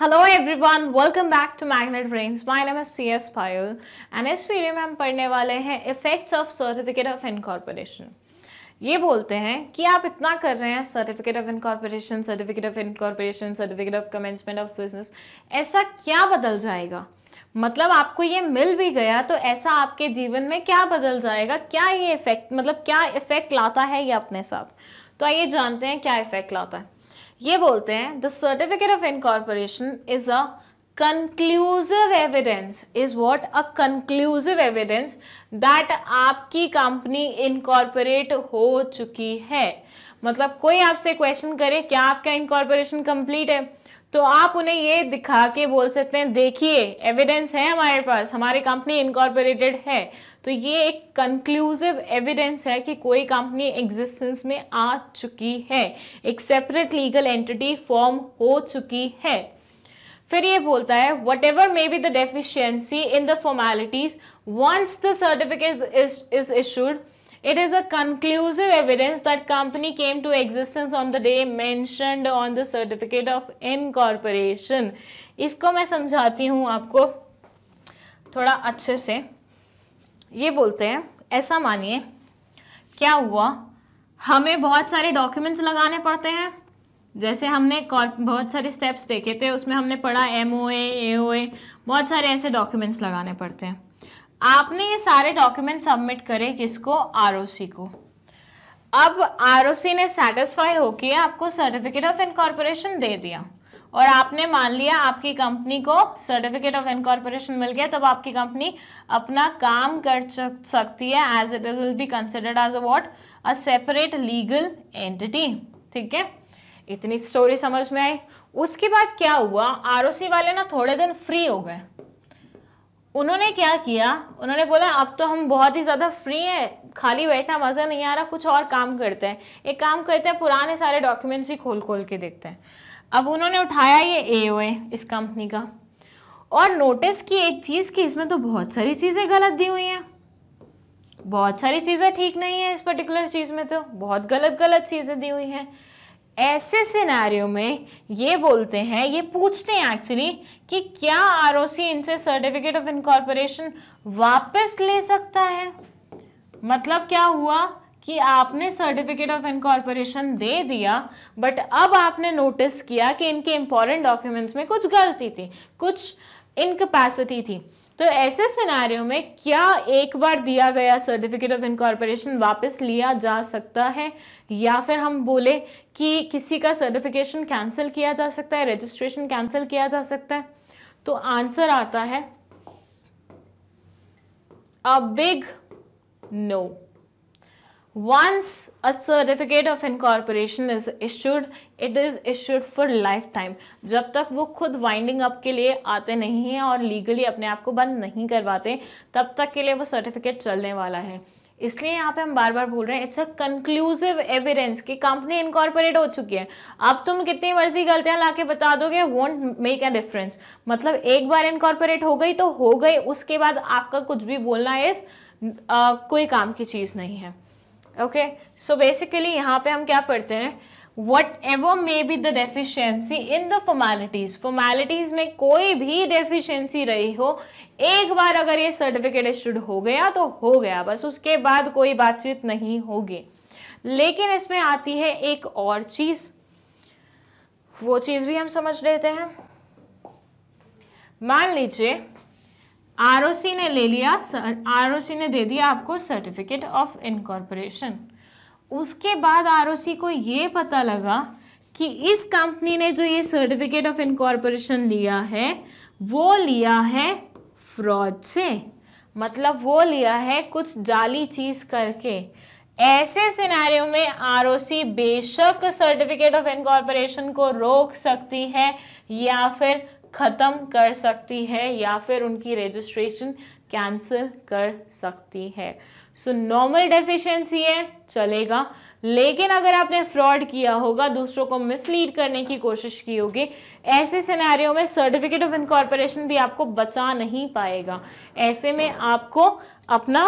Hello everyone welcome back to Magnet Brains my name है C S Payal and इस video में हम पढ़ने वाले हैं effects of certificate of incorporation ये बोलते हैं कि आप इतना कर रहे हैं certificate of incorporation certificate of incorporation certificate of commencement of business ऐसा क्या बदल जाएगा मतलब आपको ये मिल भी गया तो ऐसा आपके जीवन में क्या बदल जाएगा क्या ये इफेक्ट मतलब क्या इफेक्ट लाता है ये अपने साथ तो आइए जानते हैं क्या इफेक्ट लाता है ये बोलते हैं the certificate of incorporation is a conclusive evidence is what a conclusive evidence that आपकी कंपनी इनकॉर्पोरेट हो चुकी है मतलब कोई आपसे क्वेश्चन करे क्या आपका इनकॉर्पोरेशन कंप्लीट है तो आप उन्हें ये दिखा के बोल सकते हैं देखिए एविडेंस है हमारे पास हमारी कंपनी इनकॉर्पोरेटेड है तो ये एक कंक्लूसिव एविडेंस है कि कोई कंपनी एग्जिस्टेंस में आ चुकी है एक सेपरेट लीगल एंटिटी फॉर्म हो चुकी है फिर ये बोलता है whatever may be the deficiency in the formalities once the certificate is issued it is a conclusive evidence that company came to existence on the day mentioned on the certificate of incorporation इसको मैं समझाती हूँ आपको थोड़ा अच्छे से ये बोलते हैं ऐसा मानिए क्या हुआ हमें बहुत सारे डॉक्यूमेंट्स लगाने पड़ते हैं जैसे हमने बहुत सारे स्टेप्स देखे थे उसमें हमने पढ़ा एम ओ ए बहुत सारे ऐसे डॉक्यूमेंट्स लगाने पड़ते हैं आपने ये सारे डॉक्यूमेंट सबमिट करे किसको आर को अब आर ने सेटिस्फाई होके आपको सर्टिफिकेट ऑफ इनकॉर्पोरेशन दे दिया और आपने मान लिया आपकी कंपनी को सर्टिफिकेट ऑफ इनकॉर्पोरेशन मिल गया तब आपकी कंपनी अपना काम कर सकती है as it will be considered as a what a separate legal entity ठीक है इतनी स्टोरी समझ में आई उसके बाद क्या हुआ आर वाले ना थोड़े दिन फ्री हो गए उन्होंने क्या किया उन्होंने बोला अब तो हम बहुत ही ज़्यादा फ्री हैं खाली बैठना मज़ा नहीं आ रहा कुछ और काम करते हैं एक काम करते हैं पुराने सारे डॉक्यूमेंट्स ही खोल खोल के देखते हैं अब उन्होंने उठाया ये ए इस कंपनी का और नोटिस की एक चीज़ कि इसमें तो बहुत सारी चीज़ें गलत दी हुई हैं बहुत सारी चीज़ें ठीक नहीं है इस पर्टिकुलर चीज़ में तो बहुत गलत गलत चीज़ें दी हुई हैं ऐसे सिनेरियो में ये बोलते हैं ये पूछते हैं एक्चुअली कि क्या आर इनसे सर्टिफिकेट ऑफ इनकॉर्पोरेशन वापस ले सकता है मतलब क्या हुआ कि आपने सर्टिफिकेट ऑफ इनकॉर्पोरेशन दे दिया बट अब आपने नोटिस किया कि इनके इंपॉर्टेंट डॉक्यूमेंट्स में कुछ गलती थी कुछ इनकपैसिटी थी तो ऐसे सिनेरियो में क्या एक बार दिया गया सर्टिफिकेट ऑफ इनकॉर्पोरेशन वापस लिया जा सकता है या फिर हम बोले कि किसी का सर्टिफिकेशन कैंसिल किया जा सकता है रजिस्ट्रेशन कैंसिल किया जा सकता है तो आंसर आता है a big no once a certificate of incorporation is issued it is issued for lifetime जब तक वो खुद वाइंडिंग अप के लिए आते नहीं हैं और लीगली अपने आप को बंद नहीं करवाते तब तक के लिए वो सर्टिफिकेट चलने वाला है इसलिए यहाँ पे हम बार बार बोल रहे हैं इट्स अ कंक्लूसिव एविडेंस कि कंपनी इनकॉर्पोरेट हो चुकी है अब तुम कितनी मर्जी गलतियाँ ला के बता दोगे वोंट मेक अ डिफरेंस मतलब एक बार इनकॉर्पोरेट हो गई तो हो गई उसके बाद आपका कुछ भी बोलना इस आ, कोई काम की चीज़ नहीं है ओके सो बेसिकली यहाँ पे हम क्या पढ़ते हैं whatever may be the deficiency in the formalities formalities में कोई भी डेफिशिएंसी रही हो एक बार अगर ये सर्टिफिकेट इशूड हो गया तो हो गया बस उसके बाद कोई बातचीत नहीं होगी लेकिन इसमें आती है एक और चीज़ वो चीज़ भी हम समझ लेते हैं मान लीजिए आरओसी ने ले लिया आरओसी ने दे दिया आपको सर्टिफिकेट ऑफ इनकॉर्पोरेशन उसके बाद आरओसी को ये पता लगा कि इस कंपनी ने जो ये सर्टिफिकेट ऑफ इनकॉर्पोरेशन लिया है वो लिया है फ्रॉड से मतलब वो लिया है कुछ जाली चीज़ करके ऐसे सिनेरियो में आरओसी बेशक सर्टिफिकेट ऑफ इनकॉर्पोरेशन को रोक सकती है या फिर ख़त्म कर सकती है या फिर उनकी रजिस्ट्रेशन कैंसिल कर सकती है सो नॉर्मल डेफिशिएंसी है चलेगा लेकिन अगर आपने फ्रॉड किया होगा दूसरों को मिसलीड करने की कोशिश की होगी ऐसे सिनेरियो में सर्टिफिकेट ऑफ इनकॉर्पोरेशन भी आपको बचा नहीं पाएगा ऐसे में आपको अपना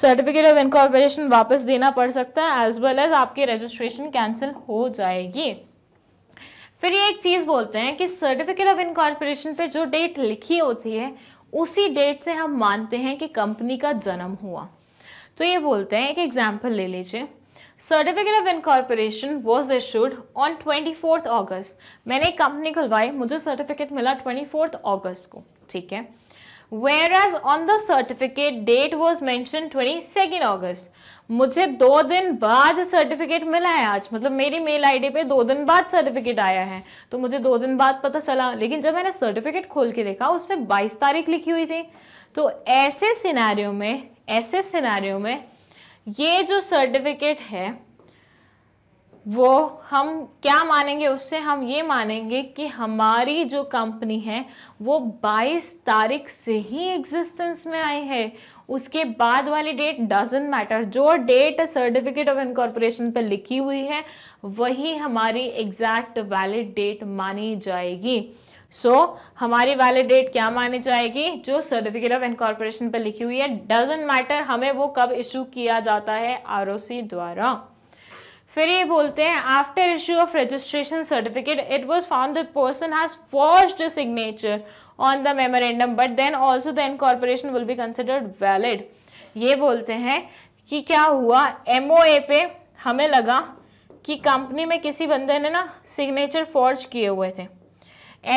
सर्टिफिकेट ऑफ इनकॉर्पोरेशन वापस देना पड़ सकता है एज वेल एज आपकी रजिस्ट्रेशन कैंसिल हो जाएगी फिर ये एक चीज़ बोलते हैं कि सर्टिफिकेट ऑफ इनकॉर्पोरेशन पे जो डेट लिखी होती है उसी डेट से हम मानते हैं कि कंपनी का जन्म हुआ तो ये बोलते हैं एक एग्जाम्पल ले लीजिए certificate of incorporation was issued on twenty fourth August मैंने एक कंपनी खुलवाई मुझे सर्टिफिकेट मिला ट्वेंटी फोर्थ ऑगस्ट को ठीक है whereas on the certificate date was mention twenty second August मुझे दो दिन बाद सर्टिफिकेट मिला है आज मतलब मेरी मेल आईडी पे दो दिन बाद सर्टिफिकेट आया है तो मुझे दो दिन बाद पता चला लेकिन जब मैंने सर्टिफिकेट खोल के देखा उसमें बाईस तारीख लिखी हुई थी तो ऐसे सिनारियों में ऐसे सिनारियों में ये जो सर्टिफिकेट है वो हम क्या मानेंगे उससे हम ये मानेंगे कि हमारी जो कंपनी है वो 22 तारीख से ही एग्जिस्टेंस में आई है उसके बाद वाली डेट डजेंट मैटर जो डेट सर्टिफिकेट ऑफ इनकॉर्पोरेशन पर लिखी हुई है वही हमारी एग्जैक्ट वैलिड डेट मानी जाएगी सो so, हमारी वैलिड डेट क्या मानी जाएगी जो सर्टिफिकेट ऑफ इनकॉर्पोरेशन पर लिखी हुई है डजेंट मैटर हमें वो कब इशू किया जाता है आर द्वारा फिर ये बोलते हैं after issue of registration certificate it was found person has forged signature on the memorandum but then also the incorporation will be considered valid ये बोलते हैं कि क्या हुआ एम पे हमें लगा कि कंपनी में किसी बंदे ने ना सिग्नेचर फॉर्ज किए हुए थे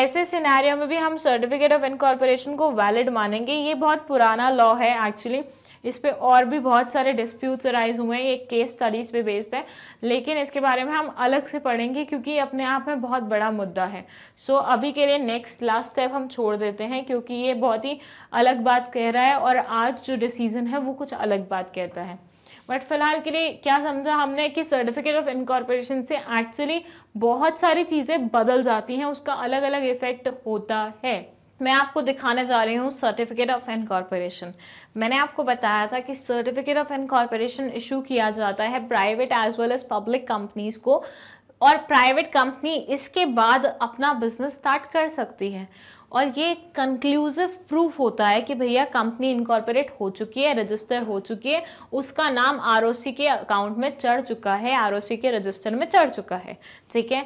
ऐसे सिनेरियो में भी हम सर्टिफिकेट ऑफ इनकॉर्पोरेशन को वैलिड मानेंगे ये बहुत पुराना लॉ है एक्चुअली इस पर और भी बहुत सारे डिस्प्यूट्स राइज हुए हैं ये केस स्टडीज़ पे बेस्ड है लेकिन इसके बारे में हम अलग से पढ़ेंगे क्योंकि अपने आप में बहुत बड़ा मुद्दा है सो so, अभी के लिए नेक्स्ट लास्ट स्टेप हम छोड़ देते हैं क्योंकि ये बहुत ही अलग बात कह रहा है और आज जो डिसीज़न है वो कुछ अलग बात कहता है बट फिलहाल के लिए क्या समझा हमने कि सर्टिफिकेट ऑफ इनकॉर्पोरेशन से एक्चुअली बहुत सारी चीज़ें बदल जाती हैं उसका अलग अलग इफेक्ट होता है मैं आपको दिखाने जा रही हूँ सर्टिफिकेट ऑफ इनकॉर्पोरेशन मैंने आपको बताया था कि सर्टिफिकेट ऑफ इनकॉर्पोरेशन इशू किया जाता है private as well as public companies को और प्राइवेट कंपनी इसके बाद अपना बिजनेस स्टार्ट कर सकती है और ये कंक्लूसिव प्रूफ होता है कि भैया कंपनी इनकॉर्पोरेट हो चुकी है रजिस्टर हो चुकी है उसका नाम आर के अकाउंट में चढ़ चुका है आर के रजिस्टर में चढ़ चुका है ठीक है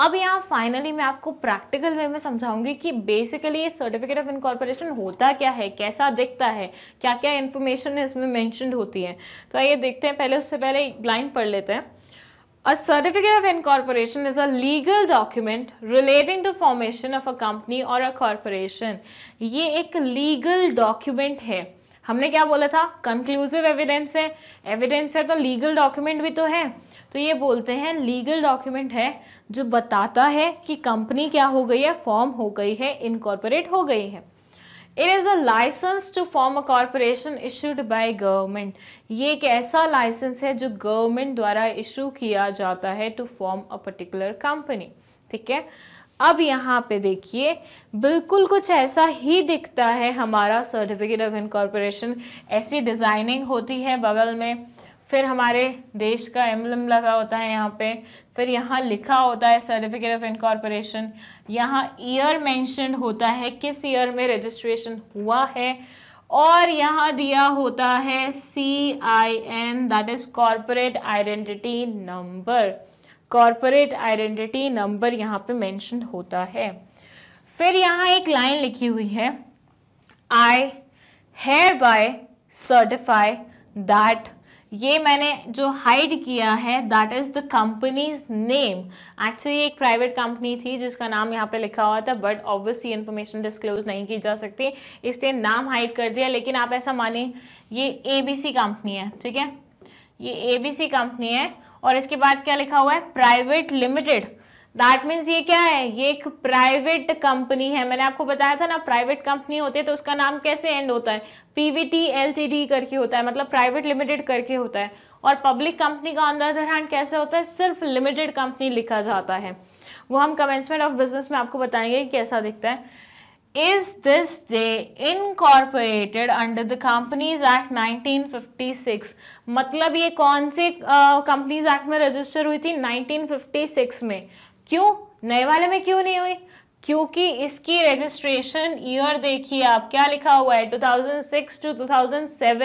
अब यहाँ फाइनली मैं आपको प्रैक्टिकल वे में समझाऊंगी कि बेसिकली ये सर्टिफिकेट ऑफ इनकॉर्पोरेशन होता क्या है कैसा दिखता है क्या क्या इन्फॉर्मेशन इसमें मैंशन होती है तो आइए देखते हैं पहले उससे पहले एक लाइन पढ़ लेते हैं a certificate of incorporation is a legal document relating to formation of a company और अ कॉरपोरेशन ये एक लीगल डॉक्यूमेंट है हमने क्या बोला था कंक्लूसिव एविडेंस है एविडेंस है तो लीगल डॉक्यूमेंट भी तो है तो ये बोलते हैं लीगल डॉक्यूमेंट है जो बताता है कि कंपनी क्या हो गई है फॉर्म हो गई है इनकॉर्पोरेट हो गई है it is a licence to form a corporation issued by government ये एक ऐसा लाइसेंस है जो गवर्नमेंट द्वारा इशू किया जाता है to form a particular company ठीक है अब यहाँ पे देखिए बिल्कुल कुछ ऐसा ही दिखता है हमारा सर्टिफिकेट ऑफ इनकॉर्पोरेशन ऐसी डिज़ाइनिंग होती है बगल में फिर हमारे देश का एम्बलम लगा होता है यहाँ पे फिर यहाँ लिखा होता है सर्टिफिकेट ऑफ इनकॉर्पोरेशन यहाँ ईयर मेंशनड होता है किस ईयर में रजिस्ट्रेशन हुआ है और यहाँ दिया होता है C I N that is corporate identity number corporate identity number यहाँ पे मैंशन होता है फिर यहाँ एक लाइन लिखी हुई है I hereby certify that ये मैंने जो हाइड किया है that is the company's name actually एक प्राइवेट कंपनी थी जिसका नाम यहाँ पे लिखा हुआ था बट ऑब्वियसली इन्फॉर्मेशन डिस्क्लोज नहीं की जा सकती इसलिए नाम हाइड कर दिया लेकिन आप ऐसा मानिए ये ए कंपनी है ठीक है ये ए कंपनी है और इसके बाद क्या लिखा हुआ है प्राइवेट लिमिटेड दैट मीन्स ये क्या है ये एक प्राइवेट कंपनी है मैंने आपको बताया था ना प्राइवेट कंपनी होती है तो उसका नाम कैसे एंड होता है पीवीटी एलसीडी करके होता है मतलब प्राइवेट लिमिटेड करके होता है और पब्लिक कंपनी का अंदर अदर हैंड कैसे होता है सिर्फ लिमिटेड कंपनी लिखा जाता है वो हम कमेंसमेंट ऑफ बिजनेस में आपको बताएंगे कैसा दिखता है is this day incorporated under the companies act 1956 मतलब ये कौन से कंपनीज एक्ट में रजिस्टर हुई थी 1956 में क्यों नए वाले में क्यों नहीं हुई क्योंकि इसकी रजिस्ट्रेशन ईयर देखिए आप क्या लिखा हुआ है 2006 टू 2007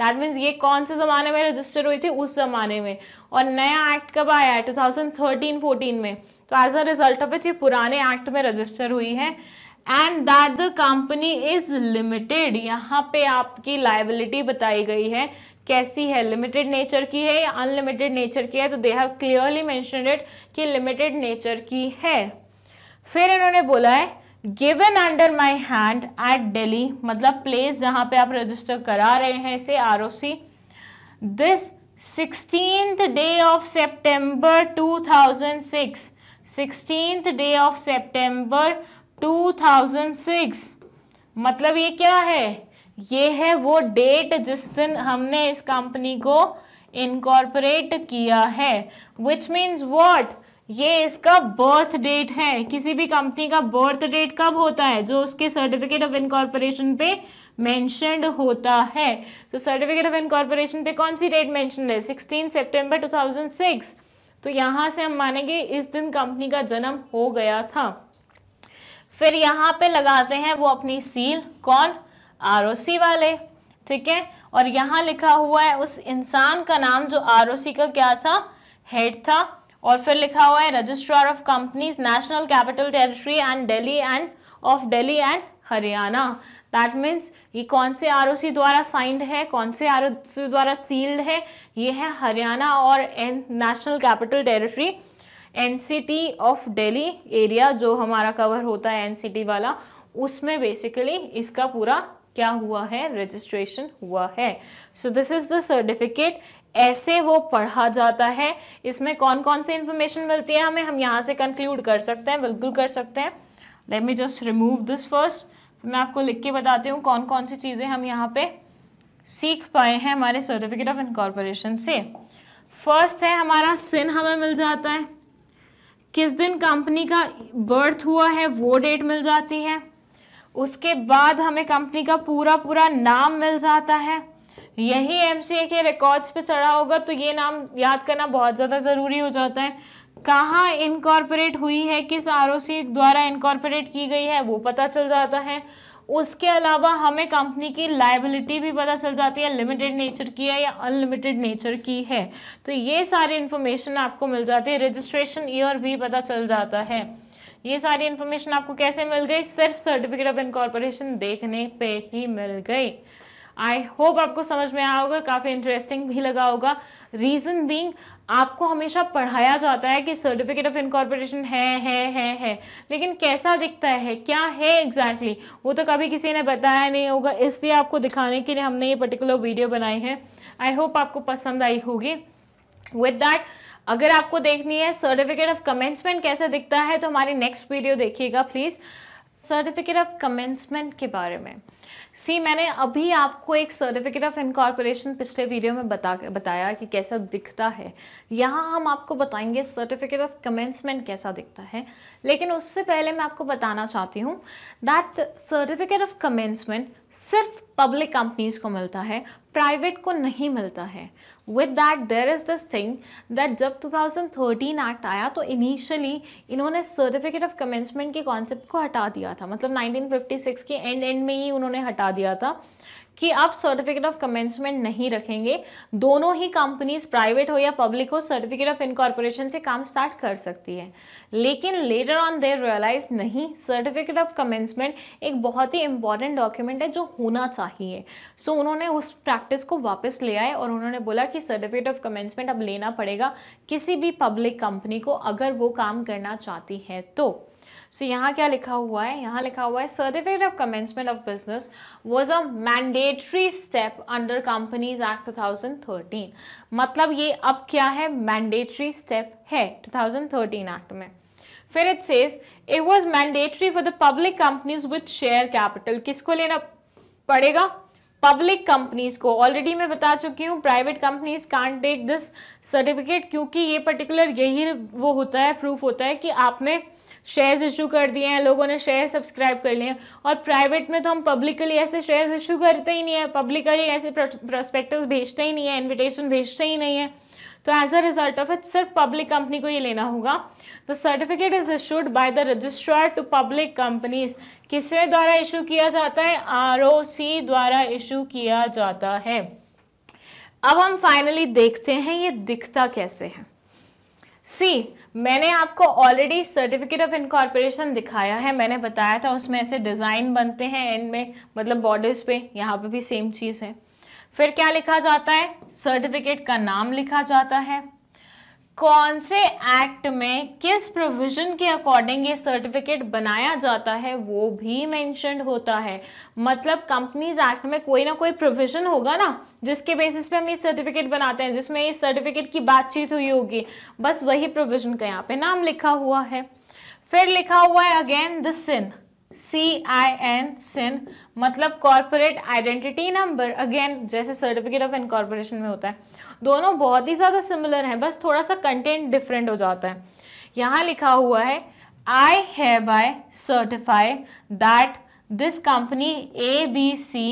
दैट मीन्स ये कौन से ज़माने में रजिस्टर हुई थी उस ज़माने में और नया एक्ट कब आया है 2013-14 में तो as a result of each ये पुराने एक्ट में रजिस्टर हुई है and that the company is limited यहाँ पे आपकी लाइबिलिटी बताई गई है कैसी है लिमिटेड नेचर की है या अनलिमिटेड नेचर की है तो they have clearly mention it कि लिमिटेड नेचर की है फिर इन्होंने बोला है given under my hand at Delhi मतलब प्लेस जहाँ पे आप रजिस्टर करा रहे हैं इसे R O C this sixteen day of September two thousand six day of September two thousand six मतलब ये क्या है ये है वो डेट जिस दिन हमने इस कंपनी को इनकॉर्पोरेट किया है विच मीन्स वॉट ये इसका बर्थ डेट है किसी भी कंपनी का बर्थ डेट कब होता है जो उसके सर्टिफिकेट ऑफ इनकॉर्पोरेशन पे मैंशनड होता है तो सर्टिफिकेट ऑफ इनकॉर्पोरेशन पे कौन सी डेट मेंशन है सिक्सटीन सितंबर 2006 तो यहाँ से हम मानेंगे इस दिन कंपनी का जन्म हो गया था फिर यहाँ पे लगाते हैं वो अपनी सील कौन आर वाले ठीक है और यहाँ लिखा हुआ है उस इंसान का नाम जो आर का क्या था हेड था और फिर लिखा हुआ है registrar of companies national capital territory and Delhi and of Delhi and Haryana that means ये कौन से आर द्वारा साइंड है कौन से आर द्वारा सील्ड है ये है हरियाणा और and national capital territory and of Delhi area जो हमारा कवर होता है एन वाला उसमें बेसिकली इसका पूरा क्या हुआ है रजिस्ट्रेशन हुआ है so this is the certificate ऐसे वो पढ़ा जाता है इसमें कौन कौन सी इन्फॉर्मेशन मिलती है हमें हम यहाँ से कंक्लूड कर सकते हैं बिल्कुल कर सकते हैं let me just remove this first मैं आपको लिख के बताती हूँ कौन कौन सी चीज़ें हम यहाँ पे सीख पाए हैं हमारे सर्टिफिकेट ऑफ इनकॉर्पोरेशन से फर्स्ट है हमारा सिन हमें मिल जाता है किस दिन कंपनी का बर्थ हुआ है वो डेट मिल जाती है उसके बाद हमें कंपनी का पूरा पूरा नाम मिल जाता है यही एम के रिकॉर्ड्स पे चढ़ा होगा तो ये नाम याद करना बहुत ज़्यादा ज़रूरी हो जाता है कहाँ इनकॉर्पोरेट हुई है किस आर द्वारा इनकॉर्पोरेट की गई है वो पता चल जाता है उसके अलावा हमें कंपनी की लाइबिलिटी भी पता चल जाती है लिमिटेड नेचर की है या अनलिमिटेड नेचर की है तो ये सारी इन्फॉर्मेशन आपको मिल जाती है रजिस्ट्रेशन ईयर भी पता चल जाता है ये सारी इंफॉर्मेशन आपको कैसे मिल गई सिर्फ सर्टिफिकेट ऑफ इनकॉर्पोरेशन देखने पे ही मिल गई आई होप आपको समझ में आया होगा काफ़ी इंटरेस्टिंग भी लगा होगा रीज़न बींग आपको हमेशा पढ़ाया जाता है कि सर्टिफिकेट ऑफ इनकॉर्पोरेशन है है है है लेकिन कैसा दिखता है क्या है एग्जैक्टली exactly? वो तो कभी किसी ने बताया नहीं होगा इसलिए आपको दिखाने के लिए हमने ये पर्टिकुलर वीडियो बनाई है आई होप आपको पसंद आई होगी विद डैट अगर आपको देखनी है सर्टिफिकेट ऑफ कमेंसमेंट कैसे दिखता है तो हमारी नेक्स्ट वीडियो देखिएगा प्लीज़ सर्टिफिकेट ऑफ कमेंसमेंट के बारे में सी मैंने अभी आपको एक सर्टिफिकेट ऑफ इनकॉर्पोरेशन पिछले वीडियो में बता बताया कि कैसा दिखता है यहाँ हम आपको बताएंगे सर्टिफिकेट ऑफ कमेंसमेंट कैसा दिखता है लेकिन उससे पहले मैं आपको बताना चाहती हूँ दैट सर्टिफिकेट ऑफ कमेंसमेंट सिर्फ पब्लिक कंपनीज़ को मिलता है प्राइवेट को नहीं मिलता है with that there is this thing that जब 2013 एक्ट आया तो इनिशियली इन्होंने सर्टिफिकेट ऑफ कमेंसमेंट के कॉन्सेप्ट को हटा दिया था मतलब 1956 के एंड एंड में ही उन्होंने हटा दिया था कि आप सर्टिफिकेट ऑफ कमेंसमेंट नहीं रखेंगे दोनों ही कंपनीज प्राइवेट हो या पब्लिक हो सर्टिफिकेट ऑफ इनकॉर्पोरेशन से काम स्टार्ट कर सकती है लेकिन लेटर ऑन देर रियलाइज नहीं सर्टिफिकेट ऑफ कमेंसमेंट एक बहुत ही इंपॉर्टेंट डॉक्यूमेंट है जो होना चाहिए सो so, उन्होंने उस प्रैक्टिस को वापस ले आए और उन्होंने बोला कि सर्टिफिकेट ऑफ कमेंसमेंट अब लेना पड़ेगा किसी भी पब्लिक कंपनी को अगर वो काम करना चाहती है तो सो यहाँ क्या लिखा हुआ है यहाँ लिखा हुआ है certificate of commencement of business was a mandatory step under companies act 2013 मतलब ये अब क्या है मैंडेटरी स्टेप है 2013 एक्ट में फिर it says it was mandatory for the public companies with share capital किसको लेना पड़ेगा पब्लिक कंपनीज को ऑलरेडी मैं बता चुकी हूँ private companies can't take this certificate क्योंकि ये पर्टिकुलर यही वो होता है प्रूफ होता है कि आपने शेयर्स इशू कर दिए हैं लोगों ने शेयर सब्सक्राइब कर लिए और प्राइवेट में तो हम पब्लिकली ऐसे शेयर्स इशू करते ही नहीं है पब्लिकली ऐसे प्रोस्पेक्टस भेजते ही नहीं है इन्विटेशन भेजते ही नहीं है तो as a result of it सिर्फ पब्लिक कंपनी को ये लेना होगा the certificate is issued by the registrar to public companies किसके द्वारा इशू किया जाता है आर द्वारा इशू किया जाता है अब हम फाइनली देखते हैं ये दिखता कैसे है सी मैंने आपको ऑलरेडी सर्टिफिकेट ऑफ इनकॉर्पोरेशन दिखाया है मैंने बताया था उसमें ऐसे डिज़ाइन बनते हैं एंड में मतलब बॉर्डर्स पे यहाँ पे भी सेम चीज़ है फिर क्या लिखा जाता है सर्टिफिकेट का नाम लिखा जाता है कौन से एक्ट में किस प्रोविजन के अकॉर्डिंग ये सर्टिफिकेट बनाया जाता है वो भी मैंशनड होता है मतलब कंपनीज एक्ट में कोई ना कोई प्रोविजन होगा ना जिसके बेसिस पे हम ये सर्टिफिकेट बनाते हैं जिसमें ये सर्टिफिकेट की बातचीत हुई होगी बस वही प्रोविजन का यहाँ पे नाम लिखा हुआ है फिर लिखा हुआ है अगेन द सिंह सी आई एन सिन मतलब कॉरपोरेट आइडेंटिटी नंबर अगेन जैसे सर्टिफिकेट ऑफ इनकॉर्पोरेशन में होता है दोनों बहुत ही ज़्यादा सिमिलर हैं बस थोड़ा सा कंटेंट डिफरेंट हो जाता है यहाँ लिखा हुआ है I hereby certify that this company A B C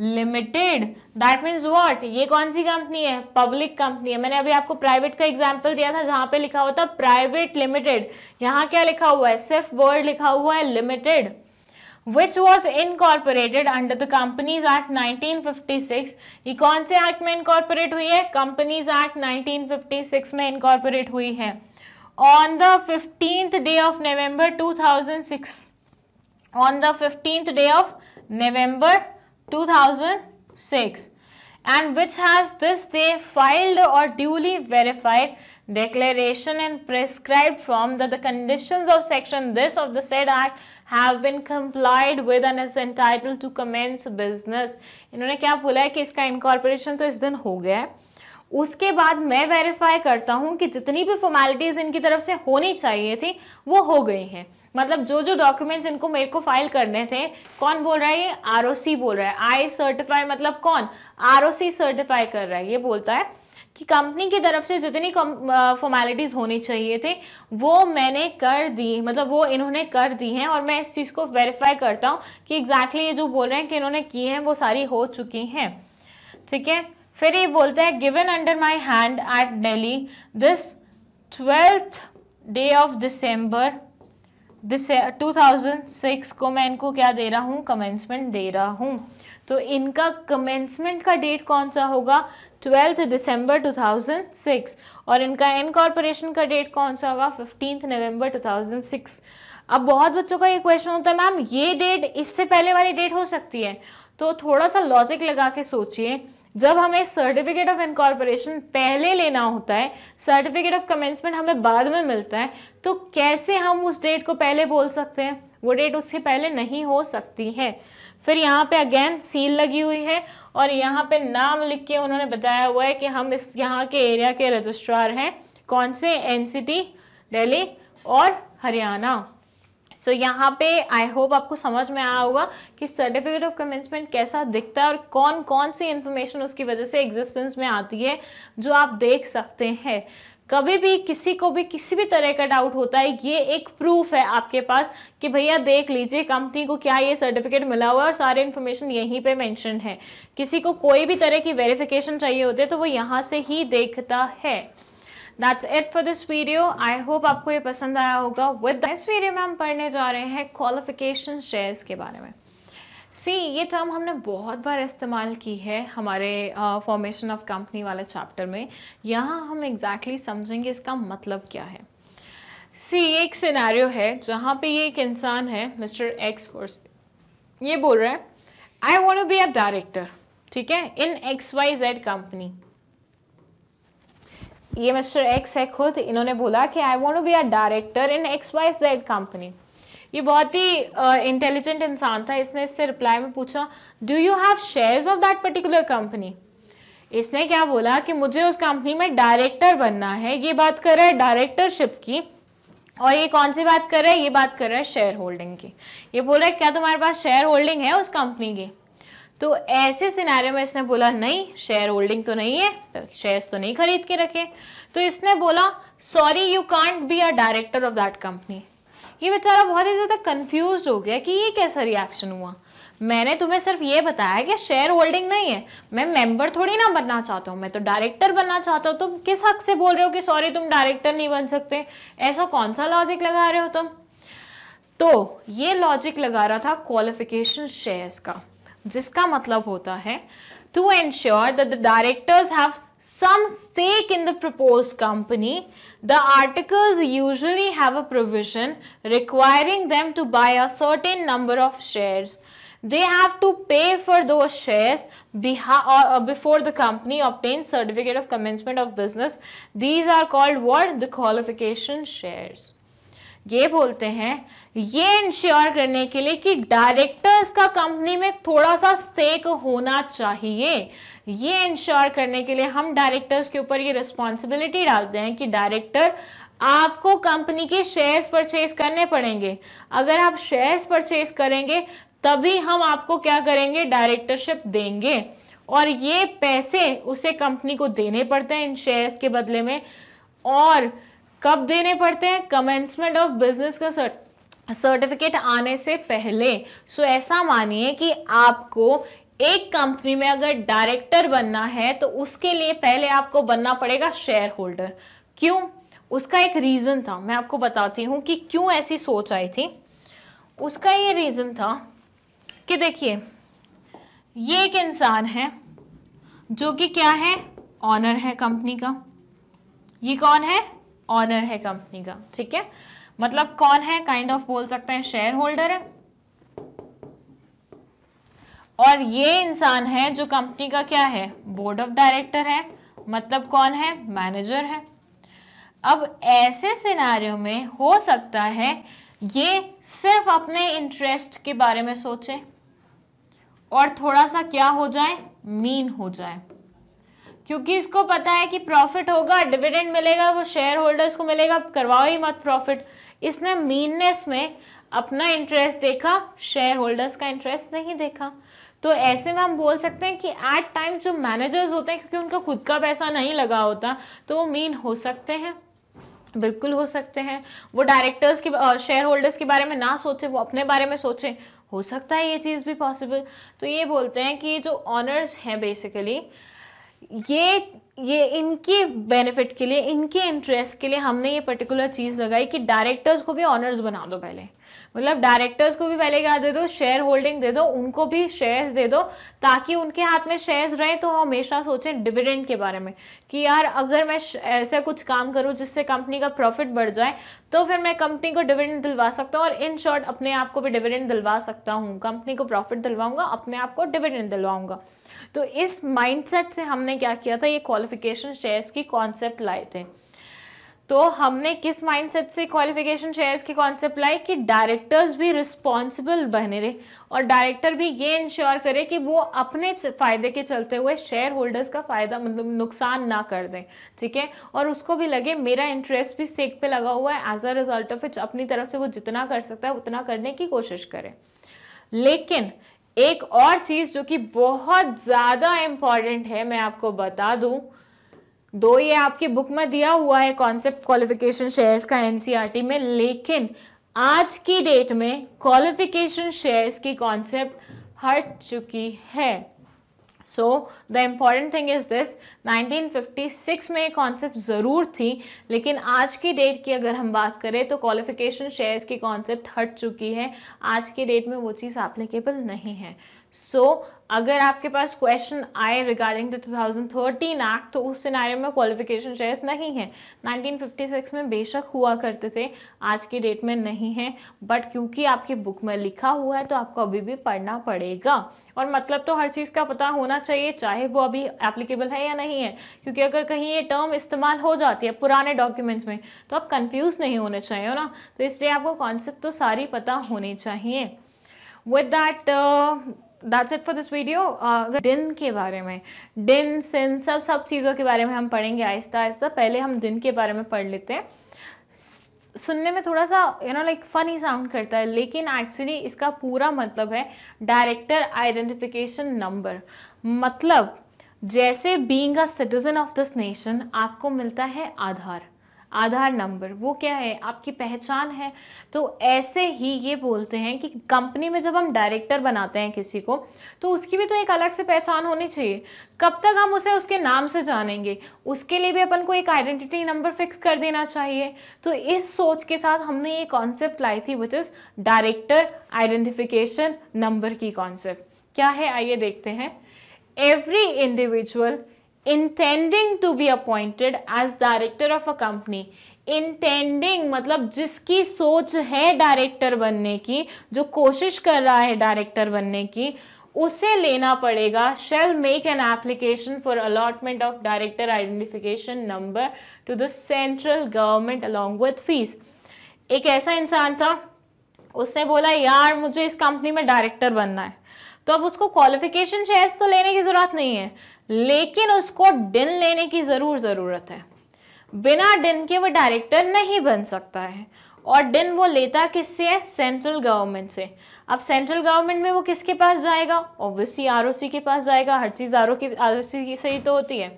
limited that means what ये कौन सी कंपनी है पब्लिक कंपनी है मैंने अभी आपको प्राइवेट का एग्जाम्पल दिया था जहां पे लिखा हुआ था प्राइवेट लिमिटेड यहाँ क्या लिखा हुआ है सिर्फ वर्ड लिखा हुआ है limited which was incorporated under the companies act 1956 ये कौन से एक्ट में इनकॉर्पोरेट हुई है कंपनीज एक्ट 1956 में इनकॉर्पोरेट हुई है on the fifteenth day of November 2006 on the fifteenth day of November 2006 and which has this day filed or duly verified declaration and prescribed form that the conditions of section this of the said act have been complied with and is entitle to commence business इन्होंने क्या बोला है कि इसका incorporation तो इस दिन हो गया है उसके बाद मैं वेरीफाई करता हूँ कि जितनी भी फॉर्मेलिटीज़ इनकी तरफ से होनी चाहिए थी वो हो गई हैं मतलब जो जो डॉक्यूमेंट्स इनको मेरे को फाइल करने थे कौन बोल रहा है ये आर बोल रहा है आई सर्टिफाई मतलब कौन आर सर्टिफाई कर रहा है ये बोलता है कि कंपनी की तरफ से जितनी फॉर्मेलिटीज़ होनी चाहिए थे वो मैंने कर दी मतलब वो इन्होंने कर दी हैं और मैं इस चीज़ को वेरीफाई करता हूँ कि एग्जैक्टली exactly ये जो बोल रहे हैं कि इन्होंने की हैं वो सारी हो चुकी हैं ठीक है फिर ये बोलते हैं given under my hand at Delhi this twelfth day of December this 2006 को मैं इनको क्या दे रहा हूँ कमेंसमेंट दे रहा हूँ तो इनका कमेंसमेंट का डेट कौन सा होगा ट्वेल्थ दिसंबर 2006 और इनका इनकॉर्पोरेशन का डेट कौन सा होगा फिफ्टींथ नवंबर 2006 अब बहुत बच्चों का ये क्वेश्चन होता है मैम ये डेट इससे पहले वाली डेट हो सकती है तो थोड़ा सा लॉजिक लगा के सोचिए जब हमें सर्टिफिकेट ऑफ इनकॉर्पोरेशन पहले लेना होता है सर्टिफिकेट ऑफ कमेंसमेंट हमें बाद में मिलता है तो कैसे हम उस डेट को पहले बोल सकते हैं वो डेट उससे पहले नहीं हो सकती है फिर यहाँ पे अगेन सील लगी हुई है और यहाँ पे नाम लिख के उन्होंने बताया हुआ है कि हम इस यहाँ के एरिया के रजिस्ट्रार हैं कौन से एन सी डेली और हरियाणा सो so, यहाँ पे आई होप आपको समझ में आया होगा कि सर्टिफिकेट ऑफ कमेंसमेंट कैसा दिखता है और कौन कौन सी इन्फॉर्मेशन उसकी वजह से एग्जिस्टेंस में आती है जो आप देख सकते हैं कभी भी किसी को भी किसी भी तरह का डाउट होता है ये एक प्रूफ है आपके पास कि भैया देख लीजिए कंपनी को क्या ये सर्टिफिकेट मिला हुआ है और सारे इन्फॉर्मेशन यहीं पे मेंशन है किसी को कोई भी तरह की वेरिफिकेशन चाहिए होते तो वो यहाँ से ही देखता है that's it for this video I hope आपको ये पसंद आया होगा विद इस वीडियो में हम पढ़ने जा रहे हैं क्वालिफिकेशन शेयर्स के बारे में सी ये टर्म हमने बहुत बार इस्तेमाल की है हमारे फॉर्मेशन ऑफ कंपनी वाले चैप्टर में यहाँ हम एग्जैक्टली exactly समझेंगे इसका मतलब क्या है सी ये एक सिनेरियो है जहाँ पे ये एक इंसान है मिस्टर एक्स फोर्स ये बोल रहा है I want be a director ठीक है in X Y Z company ये मिस्टर एक्स है खुद इन्होंने बोला कि I want be a director in X Y Z company ये बहुत ही इंटेलिजेंट uh, इंसान था इसने इससे रिप्लाई में पूछा do you have shares of that particular company इसने क्या बोला कि मुझे उस कंपनी में डायरेक्टर बनना है ये बात कर रहा है डायरेक्टरशिप की और ये कौन सी बात कर रहा है ये बात कर रहा है शेयर होल्डिंग की ये बोल रहा है क्या तुम्हारे पास शेयर होल्डिंग है उस कंपनी की तो ऐसे सिनारे में इसने बोला नहीं शेयर होल्डिंग तो नहीं है शेयर्स तो नहीं खरीद के रखे तो इसने बोला sorry you can't be a director of that company ये बेचारा बहुत ही ज़्यादा कंफ्यूज हो गया कि ये कैसा रिएक्शन हुआ मैंने तुम्हें सिर्फ ये बताया कि शेयर होल्डिंग नहीं है मैं मेंबर थोड़ी ना बनना चाहता हूँ मैं तो डायरेक्टर बनना चाहता हूँ तुम किस हक से बोल रहे हो कि सॉरी तुम डायरेक्टर नहीं बन सकते ऐसा कौन सा लॉजिक लगा रहे हो तुम तो ये लॉजिक लगा रहा था क्वालिफिकेशन शेयर्स का जिसका मतलब होता है to ensure that the directors have some stake in the proposed company, the articles usually have a provision requiring them to buy a certain number of shares. They have to pay for those shares before the company obtains certificate of commencement of business. These are called what? The qualification shares. ये बोलते हैं ये ensure करने के लिए कि directors का company में थोड़ा सा स्टेक होना चाहिए ये इंश्योर करने के लिए हम डायरेक्टर्स के ऊपर ये रिस्पॉन्सिबिलिटी डालते हैं कि डायरेक्टर आपको कंपनी के शेयर्स परचेज करने पड़ेंगे अगर आप शेयर्स परचेज करेंगे तभी हम आपको क्या करेंगे डायरेक्टरशिप देंगे और ये पैसे उसे कंपनी को देने पड़ते हैं इन शेयर्स के बदले में और कब देने पड़ते हैं कमेंसमेंट ऑफ बिजनेस का सर्टिफिकेट आने से पहले सो ऐसा मानिए कि आपको एक कंपनी में अगर डायरेक्टर बनना है तो उसके लिए पहले आपको बनना पड़ेगा शेयर होल्डर क्यों उसका एक रीज़न था मैं आपको बताती हूँ कि क्यों ऐसी सोच आई थी उसका ये रीज़न था कि देखिए ये एक इंसान है जो कि क्या है ऑनर है कंपनी का ये कौन है ऑनर है कंपनी का ठीक है मतलब कौन है काइंड kind ऑफ of बोल सकते हैं शेयर होल्डर है और ये इंसान है जो कंपनी का क्या है बोर्ड ऑफ डायरेक्टर है मतलब कौन है मैनेजर है अब ऐसे सिनारियों में हो सकता है ये सिर्फ अपने इंटरेस्ट के बारे में सोचे और थोड़ा सा क्या हो जाए मीन हो जाए क्योंकि इसको पता है कि प्रॉफिट होगा डिविडेंड मिलेगा वो शेयर होल्डर्स को मिलेगा करवाओ ही मत प्रॉफिट इसने मीननेस में अपना इंटरेस्ट देखा शेयर होल्डर्स का इंटरेस्ट नहीं देखा तो ऐसे में हम बोल सकते हैं कि एट टाइम जो मैनेजर्स होते हैं क्योंकि उनका खुद का पैसा नहीं लगा होता तो वो मीन हो सकते हैं बिल्कुल हो सकते हैं वो डायरेक्टर्स के शेयर होल्डर्स के बारे में ना सोचे वो अपने बारे में सोचे हो सकता है ये चीज़ भी पॉसिबल तो ये बोलते हैं कि जो ऑनर्स हैं बेसिकली ये ये इनके बेनिफिट के लिए इनके इंटरेस्ट के लिए हमने ये पर्टिकुलर चीज़ लगाई कि डायरेक्टर्स को भी ऑनर्स बना दो पहले मतलब डायरेक्टर्स को भी पहले क्या दे दो शेयर होल्डिंग दे दो उनको भी शेयर्स दे दो ताकि उनके हाथ में शेयर्स रहें तो हमेशा सोचें डिविडेंड के बारे में कि यार अगर मैं ऐसा कुछ काम करूं जिससे कंपनी का प्रॉफिट बढ़ जाए तो फिर मैं कंपनी को डिविडेंड दिलवा सकता हूँ और इन शॉर्ट अपने आप को भी डिविडेंड दिलवा सकता हूँ कंपनी को प्रॉफिट दिलवाऊंगा अपने आप को डिविडेंड दिलवाऊंगा तो इस माइंडसेट से हमने क्या किया था ये क्वालिफिकेशन शेयर्स की कॉन्सेप्ट लाए थे तो हमने किस माइंडसेट से क्वालिफिकेशन शेयर्स की कॉन्सेप्ट लाई कि डायरेक्टर्स भी रिस्पॉन्सिबल बने रहे और डायरेक्टर भी ये इंश्योर करे कि वो अपने फायदे के चलते हुए शेयर होल्डर्स का फायदा मतलब नुकसान ना कर दें ठीक है और उसको भी लगे मेरा इंटरेस्ट भी स्टेक पे लगा हुआ है as a result of each अपनी तरफ से वो जितना कर सकता है उतना करने की कोशिश करें लेकिन एक और चीज़ जो कि बहुत ज़्यादा इम्पॉर्टेंट है मैं आपको बता दूँ दो ये आपकी बुक में दिया हुआ है कॉन्सेप्ट क्वालिफिकेशन शेयर्स का एनसीईआरटी e में लेकिन आज की डेट में क्वालिफिकेशन शेयर्स की कॉन्सेप्ट हट चुकी है so the important thing is this 1956 में ये कॉन्सेप्ट ज़रूर थी लेकिन आज की डेट की अगर हम बात करें तो क्वालिफिकेशन शेयर्स की कॉन्सेप्ट हट चुकी है आज की डेट में वो चीज़ एप्लीकेबल नहीं है सो अगर आपके पास क्वेश्चन आए रिगार्डिंग टू 2013 एक्ट तो उस सिनारियो में क्वालिफिकेशन शेयर्स नहीं है 1956 में बेशक हुआ करते थे आज की डेट में नहीं है बट क्योंकि आपकी बुक में लिखा हुआ है तो आपको अभी भी पढ़ना पड़ेगा और मतलब तो हर चीज़ का पता होना चाहिए चाहे वो अभी एप्लीकेबल है या नहीं है क्योंकि अगर कहीं ये टर्म इस्तेमाल हो जाती है पुराने डॉक्यूमेंट्स में तो आप कन्फ्यूज़ नहीं होने चाहिए ना तो इसलिए आपको कॉन्सेप्ट तो सारी पता होनी चाहिए with that that's it for this video अगर दिन के बारे में दिन सिन सब सब चीज़ों के बारे में हम पढ़ेंगे आहिस्ता आहिस्ता पहले हम दिन के बारे में पढ़ लेते हैं सुनने में थोड़ा सा you know like funny sound करता है लेकिन एक्चुअली इसका पूरा मतलब है डायरेक्टर आइडेंटिफिकेशन नंबर मतलब जैसे being a citizen of this nation आपको मिलता है आधार आधार नंबर वो क्या है आपकी पहचान है तो ऐसे ही ये बोलते हैं कि कंपनी में जब हम डायरेक्टर बनाते हैं किसी को तो उसकी भी तो एक अलग से पहचान होनी चाहिए कब तक हम उसे उसके नाम से जानेंगे उसके लिए भी अपन को एक आइडेंटिटी नंबर फिक्स कर देना चाहिए तो इस सोच के साथ हमने ये कॉन्सेप्ट लाई थी which is director identification number की कॉन्सेप्ट क्या है आइए देखते हैं every individual intending to be appointed as director of a company intending मतलब जिसकी सोच है डायरेक्टर बनने की जो कोशिश कर रहा है डायरेक्टर बनने की उसे लेना पड़ेगा shall make an application for allotment of director identification number to the central government along with fees एक ऐसा इंसान था उसने बोला यार मुझे इस कंपनी में डायरेक्टर बनना है तो अब उसको क्वालिफिकेशन शेयर्स तो लेने की ज़रूरत नहीं है लेकिन उसको डिन लेने की ज़रूर ज़रूरत है बिना डिन के वो डायरेक्टर नहीं बन सकता है और डिन वो लेता किससे है सेंट्रल गवर्नमेंट से अब सेंट्रल गवर्नमेंट में वो किसके पास जाएगा ऑब्वियसली आर के पास जाएगा हर चीज़ आर की आर से ही तो होती है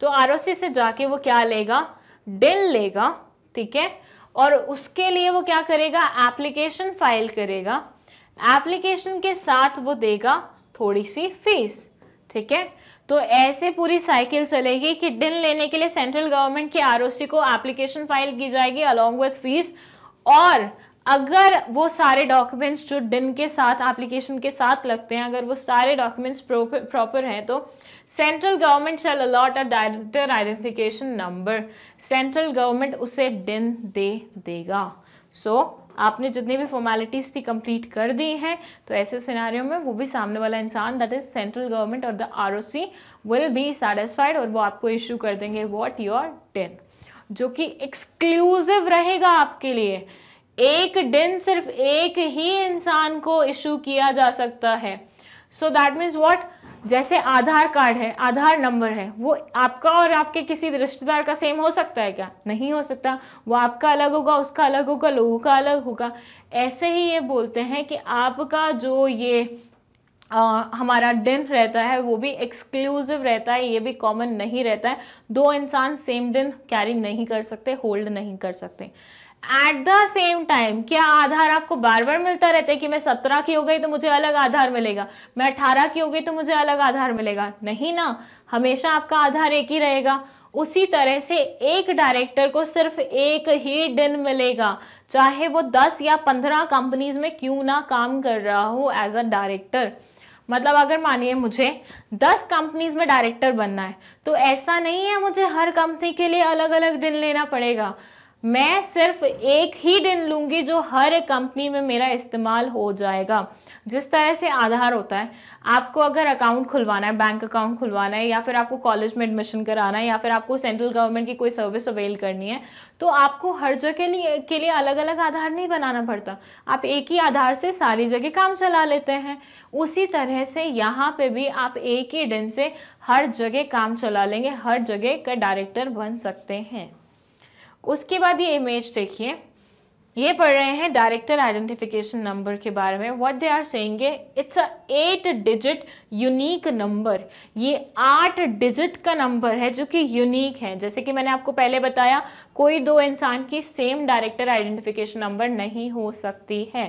तो आर से जाके वो क्या लेगा डिन लेगा ठीक है और उसके लिए वो क्या करेगा एप्लीकेशन फाइल करेगा एप्लीकेशन के साथ वो देगा थोड़ी सी फीस ठीक है तो ऐसे पूरी साइकिल चलेगी कि डिन लेने के लिए सेंट्रल गवर्नमेंट के आर को एप्लीकेशन फाइल की जाएगी अलॉन्ग विथ फीस और अगर वो सारे डॉक्यूमेंट्स जो डिन के साथ एप्लीकेशन के साथ लगते हैं अगर वो सारे डॉक्यूमेंट्स प्रॉपर हैं तो central government shall allot a director identification number central government उसे डिन दे देगा सो so, आपने जितनी भी फॉर्मेलिटीज़ थी कंप्लीट कर दी हैं तो ऐसे सिनारियों में वो भी सामने वाला इंसान दैट इज़ सेंट्रल गवर्नमेंट और the R O C will be satisfied और वो आपको इशू कर देंगे वॉट योर डेन जो कि एक्सक्लूसिव रहेगा आपके लिए एक डिन सिर्फ एक ही इंसान को इशू किया जा सकता है सो दैट मीन्स वॉट जैसे आधार कार्ड है आधार नंबर है वो आपका और आपके किसी रिश्तेदार का सेम हो सकता है क्या नहीं हो सकता वो आपका अलग होगा उसका अलग होगा लोगों का अलग होगा ऐसे ही ये बोलते हैं कि आपका जो ये आ, हमारा दिन रहता है वो भी एक्सक्लूसिव रहता है ये भी कॉमन नहीं रहता है दो इंसान सेम दिन कैरी नहीं कर सकते होल्ड नहीं कर सकते एट द सेम टाइम क्या आधार आपको बार बार मिलता रहता है कि मैं सत्रह की हो गई तो मुझे अलग आधार मिलेगा मैं अठारह की हो गई तो मुझे अलग आधार मिलेगा नहीं ना हमेशा आपका आधार एक ही रहेगा उसी तरह से एक डायरेक्टर को सिर्फ एक ही दिन मिलेगा चाहे वो दस या पंद्रह कंपनीज में क्यों ना काम कर रहा हो एज अ डायरेक्टर मतलब अगर मानिए मुझे दस कंपनीज में डायरेक्टर बनना है तो ऐसा नहीं है मुझे हर कंपनी के लिए अलग अलग दिन लेना पड़ेगा मैं सिर्फ एक ही दिन लूंगी जो हर कंपनी में मेरा इस्तेमाल हो जाएगा जिस तरह से आधार होता है आपको अगर अकाउंट खुलवाना है बैंक अकाउंट खुलवाना है या फिर आपको कॉलेज में एडमिशन कराना है या फिर आपको सेंट्रल गवर्नमेंट की कोई सर्विस अवेल करनी है तो आपको हर जगह के लिए अलग अलग आधार नहीं बनाना पड़ता आप एक ही आधार से सारी जगह काम चला लेते हैं उसी तरह से यहाँ पर भी आप एक ही दिन से हर जगह काम चला लेंगे हर जगह का डायरेक्टर बन सकते हैं उसके बाद ये इमेज देखिए ये पढ़ रहे हैं डायरेक्टर आइडेंटिफिकेशन नंबर के बारे में what they are saying it's a eight digit unique number ये आठ डिजिट का नंबर है जो कि यूनिक है जैसे कि मैंने आपको पहले बताया कोई दो इंसान की सेम डायरेक्टर आइडेंटिफिकेशन नंबर नहीं हो सकती है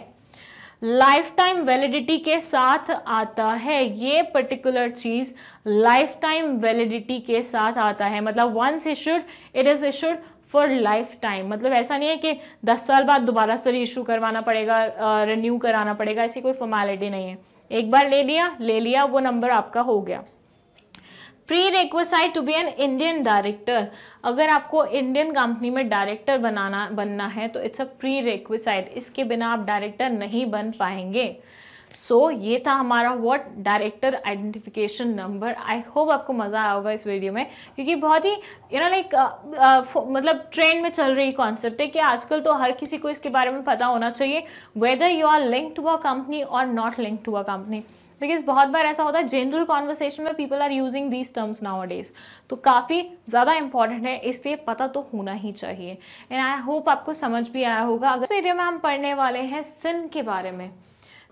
लाइफ टाइम वैलिडिटी के साथ आता है ये पर्टिकुलर चीज़ लाइफ टाइम वैलिडिटी के साथ आता है मतलब once issued it is issued for life time मतलब ऐसा नहीं है कि दस साल बाद दोबारा से रीशू करवाना पड़ेगा रिन्यू कराना पड़ेगा ऐसी कोई फॉर्मेलिटी नहीं है एक बार ले लिया ले लिया वो नंबर आपका हो गया prerequisite to be an Indian director अगर आपको इंडियन कंपनी में डायरेक्टर बनाना बनना है तो इट्स अ प्री रिक्वेसाइड इसके बिना आप डायरेक्टर नहीं बन पाएंगे सो so, ये था हमारा what director identification number I hope आपको मज़ा आया होगा इस वीडियो में क्योंकि बहुत ही यू नो लाइक मतलब ट्रेंड में चल रही कॉन्सेप्ट है कि आजकल तो हर किसी को इसके बारे में पता होना चाहिए whether you are link to a company और not link to a company because बहुत बार ऐसा होता है जनरल कॉन्वर्सेशन में people are using these terms nowadays तो काफ़ी ज़्यादा इंपॉर्टेंट है इसलिए पता तो होना ही चाहिए एंड आई होप आपको समझ भी आया होगा अगर वीडियो में हम पढ़ने वाले हैं सिन के बारे में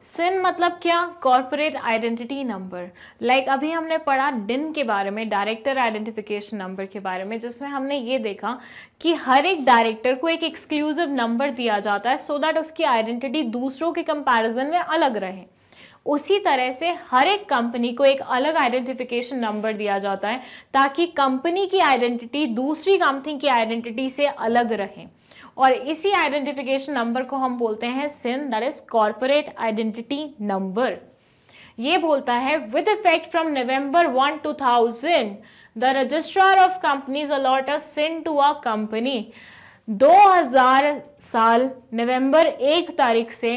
सिन मतलब क्या कॉरपोरेट आइडेंटिटी नंबर लाइक अभी हमने पढ़ा डिन के बारे में डायरेक्टर आइडेंटिफिकेशन नंबर के बारे में जिसमें हमने ये देखा कि हर एक डायरेक्टर को एक एक्सक्लूसिव नंबर दिया जाता है सो so दैट उसकी आइडेंटिटी दूसरों के कंपैरिजन में अलग रहे उसी तरह से हर एक कंपनी को एक अलग आइडेंटिफिकेशन नंबर दिया जाता है ताकि कंपनी की आइडेंटिटी दूसरी कंपनी की आइडेंटिटी से अलग रहे और इसी आइडेंटिफिकेशन नंबर को हम बोलते हैं CIN that is corporate identity number ये बोलता है with effect from November one two thousand the registrar of companies allot a CIN to a company 2000 साल नवंबर एक तारीख से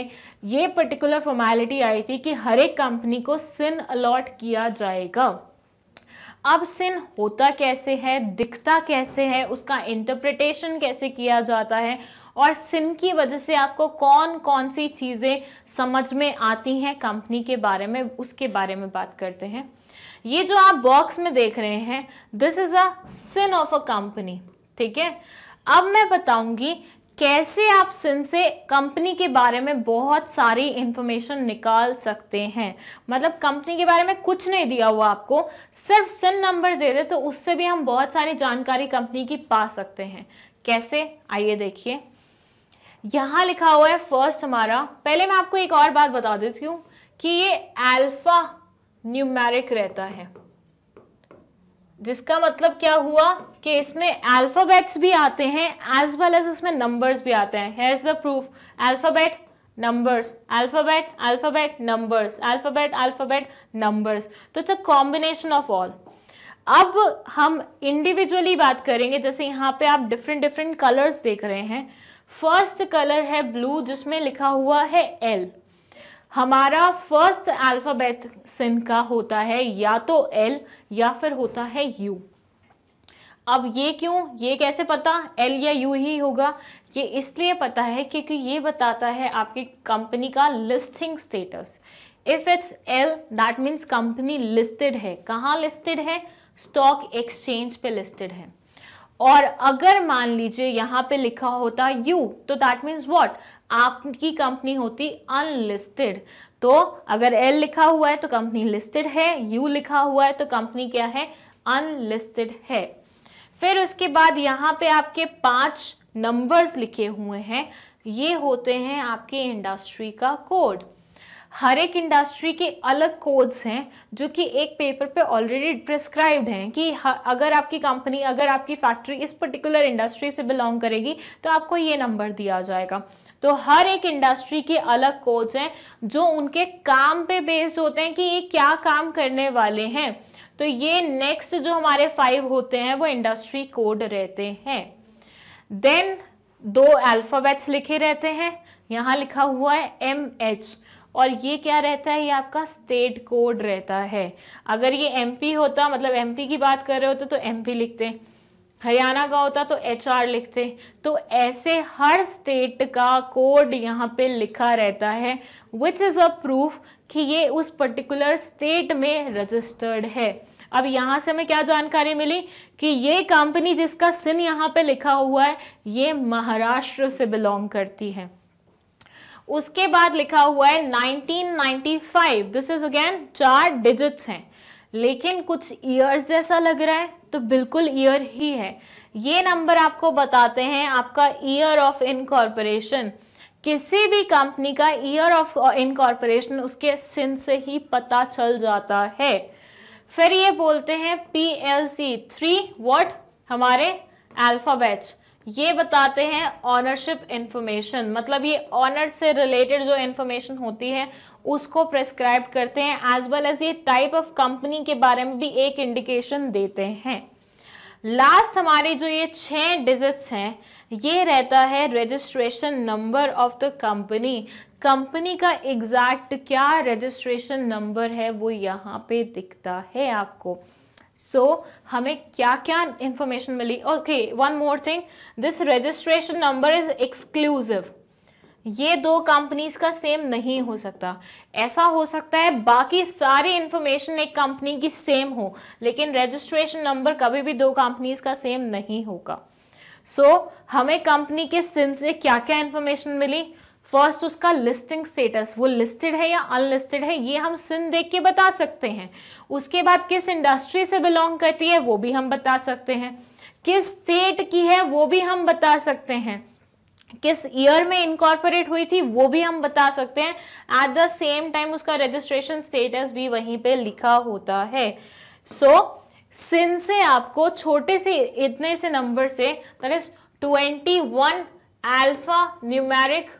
ये पर्टिकुलर फॉर्मेलिटी आई थी कि हर एक कंपनी को सिन अलॉट किया जाएगा अब सिन होता कैसे है दिखता कैसे है उसका इंटरप्रिटेशन कैसे किया जाता है और सिन की वजह से आपको कौन कौन सी चीज़ें समझ में आती हैं कंपनी के बारे में उसके बारे में बात करते हैं ये जो आप बॉक्स में देख रहे हैं this is a CIN of a company ठीक है अब मैं बताऊंगी कैसे आप सिन से कंपनी के बारे में बहुत सारी इंफॉर्मेशन निकाल सकते हैं मतलब कंपनी के बारे में कुछ नहीं दिया हुआ आपको सिर्फ सिन नंबर दे दे तो उससे भी हम बहुत सारी जानकारी कंपनी की पा सकते हैं कैसे आइए देखिए यहाँ लिखा हुआ है फर्स्ट हमारा पहले मैं आपको एक और बात बता देती हूँ कि ये अल्फा न्यूमेरिक रहता है जिसका मतलब क्या हुआ कि इसमें अल्फ़ाबेट्स भी आते हैं एज वेल एज इसमें नंबर्स भी आते हैं here is the proof alphabet numbers alphabet alphabet numbers alphabet alphabet numbers तो it's a combination of all अब हम इंडिविजुअली बात करेंगे जैसे यहाँ पे आप डिफरेंट डिफरेंट कलर्स देख रहे हैं फर्स्ट कलर है ब्लू जिसमें लिखा हुआ है एल हमारा फर्स्ट अल्फ़ाबेट का होता है या तो एल या फिर होता है यू अब ये क्यों ये कैसे पता एल या यू ही होगा ये इसलिए पता है क्योंकि ये बताता है आपकी कंपनी का listing status if it's L that means company listed है कहाँ लिस्टेड है स्टॉक एक्सचेंज पे लिस्टेड है और अगर मान लीजिए यहाँ पे लिखा होता यू तो दैट मीन्स वॉट आपकी कंपनी होती अनलिस्टेड तो अगर एल लिखा हुआ है तो कंपनी लिस्टेड है यू लिखा हुआ है तो कंपनी क्या है अनलिस्टेड है फिर उसके बाद यहाँ पे आपके पांच नंबर्स लिखे हुए हैं ये होते हैं आपके इंडस्ट्री का कोड हर एक इंडस्ट्री के अलग कोड्स हैं जो कि एक पेपर पे ऑलरेडी प्रिस्क्राइब्ड हैं कि अगर आपकी कंपनी अगर आपकी फैक्ट्री इस पर्टिकुलर इंडस्ट्री से बिलोंग करेगी तो आपको ये नंबर दिया जाएगा तो हर एक इंडस्ट्री के अलग कोड्स हैं जो उनके काम पे बेस्ड होते हैं कि ये क्या काम करने वाले हैं तो ये नेक्स्ट जो हमारे फाइव होते हैं वो इंडस्ट्री कोड रहते हैं देन दो अल्फ़ाबेट्स लिखे रहते हैं यहाँ लिखा हुआ है एम एच और ये क्या रहता है ये आपका स्टेट कोड रहता है अगर ये एमपी होता मतलब एमपी की बात कर रहे होते तो एमपी तो लिखते हैं हरियाणा का होता तो एच आर लिखते तो ऐसे हर स्टेट का कोड यहाँ पे लिखा रहता है विच इज़ अ प्रूफ कि ये उस पर्टिकुलर स्टेट में रजिस्टर्ड है अब यहाँ से हमें क्या जानकारी मिली कि ये कंपनी जिसका सिन यहाँ पे लिखा हुआ है ये महाराष्ट्र से बिलोंग करती है उसके बाद लिखा हुआ है 1995 दिस इज अगेन चार डिजिट्स हैं लेकिन कुछ ईयर्स जैसा लग रहा है तो बिल्कुल ईयर ही है ये नंबर आपको बताते हैं आपका ईयर ऑफ इनकॉर्पोरेशन किसी भी कंपनी का ईयर ऑफ इनकॉर्पोरेशन उसके सिन से ही पता चल जाता है फिर ये बोलते हैं P L C three what हमारे अल्फ़ाबेट्स ये बताते हैं ऑनरशिप इंफॉर्मेशन मतलब ये ऑनर से रिलेटेड जो इन्फॉर्मेशन होती है उसको प्रेस्क्राइब करते हैं एज वेल एज ये टाइप ऑफ कंपनी के बारे में भी एक इंडिकेशन देते हैं लास्ट हमारे जो ये छह डिजिट्स हैं ये रहता है registration number of the company company का एग्जैक्ट क्या रजिस्ट्रेशन नंबर है वो यहाँ पे दिखता है आपको सो so, हमें क्या क्या इंफॉर्मेशन मिली okay one more thing this registration number is exclusive ये दो कंपनीज का सेम नहीं हो सकता ऐसा हो सकता है बाकी सारी इंफॉर्मेशन एक कंपनी की सेम हो लेकिन रजिस्ट्रेशन नंबर कभी भी दो कंपनीज का सेम नहीं होगा सो so, हमें कंपनी के सिन से क्या क्या इन्फॉर्मेशन मिली फर्स्ट उसका लिस्टिंग स्टेटस वो लिस्टेड है या अनलिस्टेड है ये हम सिन देख के बता सकते हैं उसके बाद किस इंडस्ट्री से बिलोंग करती है वो भी हम बता सकते हैं किस स्टेट की है वो भी हम बता सकते हैं किस ईयर में इनकॉर्पोरेट हुई थी वो भी हम बता सकते हैं एट द सेम टाइम उसका रजिस्ट्रेशन स्टेटस भी वहीं पे लिखा होता है सो so, से आपको छोटे से इतने से नंबर से that is twenty one alpha numeric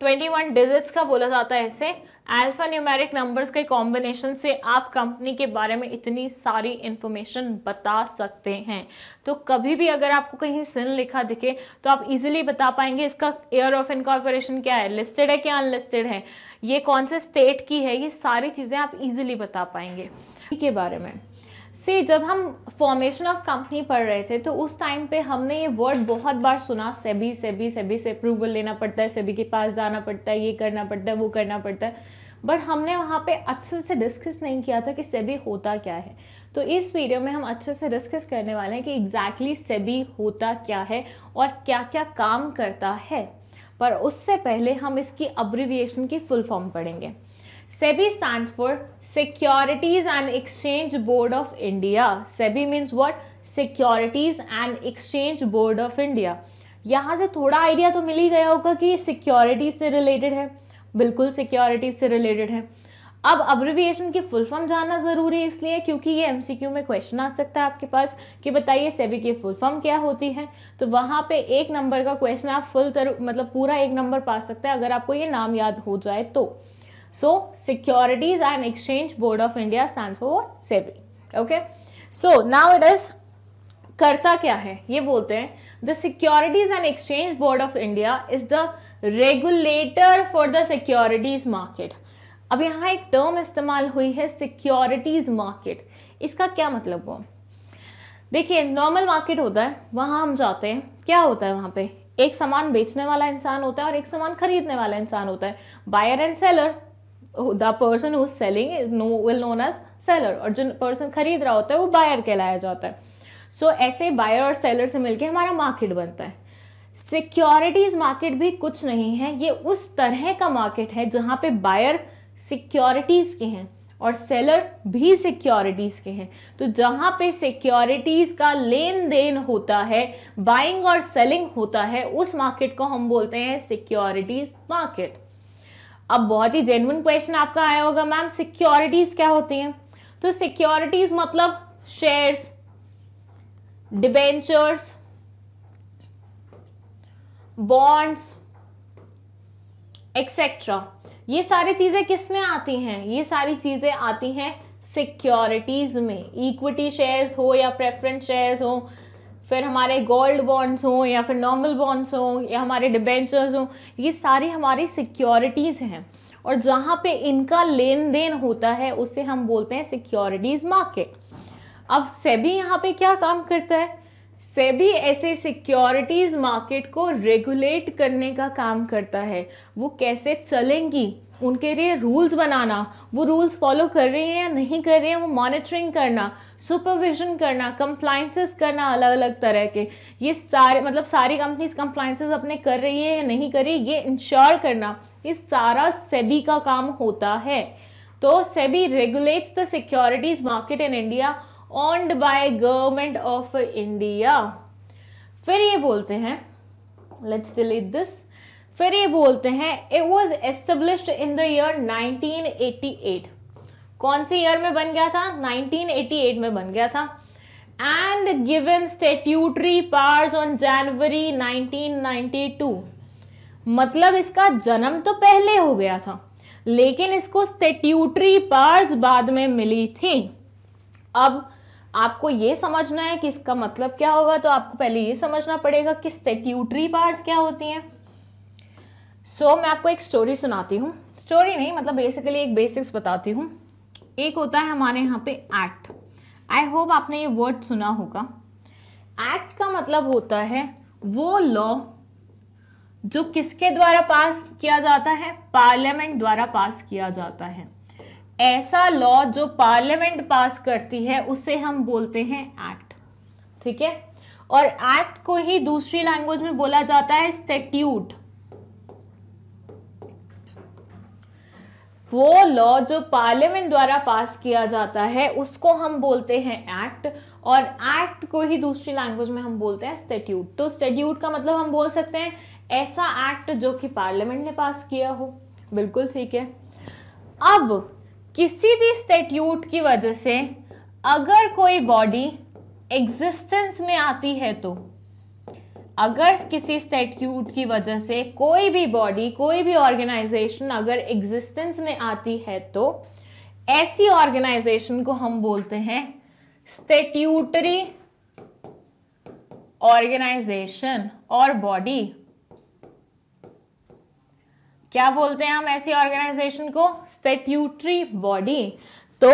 twenty one digits का बोला जाता है इसे अल्फा न्यूमेरिक नंबर्स के कॉम्बिनेशन से आप कंपनी के बारे में इतनी सारी इन्फॉर्मेशन बता सकते हैं तो कभी भी अगर आपको कहीं सिन लिखा दिखे तो आप इजीली बता पाएंगे इसका एयर ऑफ इनकॉर्पोरेशन क्या है लिस्टेड है क्या अनलिस्टेड है ये कौन से स्टेट की है ये सारी चीज़ें आप इजीली बता पाएंगे के बारे में से जब हम फॉर्मेशन ऑफ कंपनी पढ़ रहे थे तो उस टाइम पे हमने ये वर्ड बहुत बार सुना सेबी सेबी सेबी से अप्रूवल लेना पड़ता है सेबी के पास जाना पड़ता है ये करना पड़ता है वो करना पड़ता है बट हमने वहाँ पे अच्छे से डिस्कस नहीं किया था कि सेबी होता क्या है तो इस वीडियो में हम अच्छे से डिस्कस करने वाले हैं कि एग्जैक्टली exactly सेबी होता क्या है और क्या क्या काम करता है पर उससे पहले हम इसकी अब्रिविएशन की फुल फॉर्म पढ़ेंगे SEBI stands for Securities and Exchange Board of India. SEBI means what? Securities and Exchange Board of India. यहाँ से थोड़ा आइडिया तो मिल ही गया होगा कि सिक्योरिटीज से रिलेटेड है बिल्कुल सिक्योरिटीज से रिलेटेड है अब अब्रिविएशन की फुल फॉर्म जानना ज़रूरी है इसलिए क्योंकि ये एमसीक्यू में क्वेश्चन आ सकता है आपके पास कि बताइए सेबी की फुल फॉर्म क्या होती है तो वहां पे एक नंबर का क्वेश्चन आप फुल तर मतलब पूरा एक नंबर पा सकते हैं अगर आपको ये नाम याद हो जाए तो So Securities and Exchange Board of India stands for SEBI. Okay. So now it is करता क्या है ये बोलते हैं the securities and exchange board of India is the regulator for the securities market अब यहाँ एक टर्म इस्तेमाल हुई है सिक्योरिटीज मार्केट इसका क्या मतलब हुआ देखिए नॉर्मल मार्केट होता है वहां हम जाते हैं क्या होता है वहां पे एक सामान बेचने वाला इंसान होता है और एक सामान खरीदने वाला इंसान होता है buyer and seller the person who selling no will known as seller और जो पर्सन खरीद रहा होता है वो बायर कहलाया जाता है सो so, ऐसे बायर और सेलर से मिलकर हमारा मार्केट बनता है सिक्योरिटीज मार्केट भी कुछ नहीं है ये उस तरह का मार्केट है जहाँ पे बायर सिक्योरिटीज़ के हैं और सेलर भी सिक्योरिटीज़ के हैं तो जहाँ पे सिक्योरिटीज़ का लेन देन होता है बाइंग और सेलिंग होता है उस मार्केट को हम बोलते हैं सिक्योरिटीज़ मार्केट अब बहुत ही जेनुअन क्वेश्चन आपका आया होगा मैम सिक्योरिटीज क्या होती हैं तो सिक्योरिटीज मतलब शेयर्स डिबेंचर्स बॉन्ड्स एक्सेट्रा ये सारी चीजें किस में आती हैं ये सारी चीजें आती हैं सिक्योरिटीज में इक्विटी शेयर्स हो या प्रेफरेंस शेयर्स हो फिर हमारे गोल्ड बॉन्ड्स हों या फिर नॉर्मल बॉन्ड्स हों या हमारे डिबेंचर्स हों ये सारी हमारी सिक्योरिटीज़ हैं और जहाँ पे इनका लेन देन होता है उसे हम बोलते हैं सिक्योरिटीज़ मार्केट अब सेबी यहाँ पे क्या काम करता है सेबी ऐसे सिक्योरिटीज़ मार्केट को रेगुलेट करने का काम करता है वो कैसे चलेंगी उनके लिए रूल्स बनाना वो रूल्स फॉलो कर रहे हैं या नहीं कर रहे हैं वो मॉनिटरिंग करना सुपरविजन करना कंप्लाइंसेस करना अलग अलग तरह के ये सारे मतलब सारी कंपनीज कंप्लाइंसेस अपने कर रही है या नहीं कर रही ये इंश्योर करना ये सारा सेबी का काम होता है तो SEBI regulates the securities market in India owned by government of India फिर ये बोलते हैं लेट्स डिलीट दिस फिर ये बोलते हैं it was established in the year 1988 कौन से ईयर में बन गया था 1988 में बन गया था and given statutory powers on January 1992 मतलब इसका जन्म तो पहले हो गया था लेकिन इसको स्टेट्यूटरी पावर्स बाद में मिली थी अब आपको ये समझना है कि इसका मतलब क्या होगा तो आपको पहले ये समझना पड़ेगा कि स्टेट्यूटरी पावर्स क्या होती हैं सो so, मैं आपको एक स्टोरी सुनाती हूँ स्टोरी नहीं मतलब बेसिकली एक बेसिक्स बताती हूँ एक होता है हमारे यहाँ पे एक्ट आई होप आपने ये वर्ड सुना होगा एक्ट का मतलब होता है वो लॉ जो किसके द्वारा पास किया जाता है पार्लियामेंट द्वारा पास किया जाता है ऐसा लॉ जो पार्लियामेंट पास करती है उसे हम बोलते हैं एक्ट ठीक है और एक्ट को ही दूसरी लैंग्वेज में बोला जाता है स्टेट्यूट वो लॉ जो पार्लियामेंट द्वारा पास किया जाता है उसको हम बोलते हैं एक्ट और एक्ट को ही दूसरी लैंग्वेज में हम बोलते हैं स्टेट्यूट तो स्टेट्यूट का मतलब हम बोल सकते हैं ऐसा एक्ट जो कि पार्लियामेंट ने पास किया हो बिल्कुल ठीक है अब किसी भी स्टेट्यूट की वजह से अगर कोई बॉडी एग्जिस्टेंस में आती है तो अगर किसी स्टेट्यूट की वजह से कोई भी बॉडी कोई भी ऑर्गेनाइजेशन अगर एग्जिस्टेंस में आती है तो ऐसी ऑर्गेनाइजेशन को हम बोलते हैं स्टेट्यूटरी ऑर्गेनाइजेशन और बॉडी क्या बोलते हैं हम ऐसी ऑर्गेनाइजेशन को स्टेट्यूटरी बॉडी तो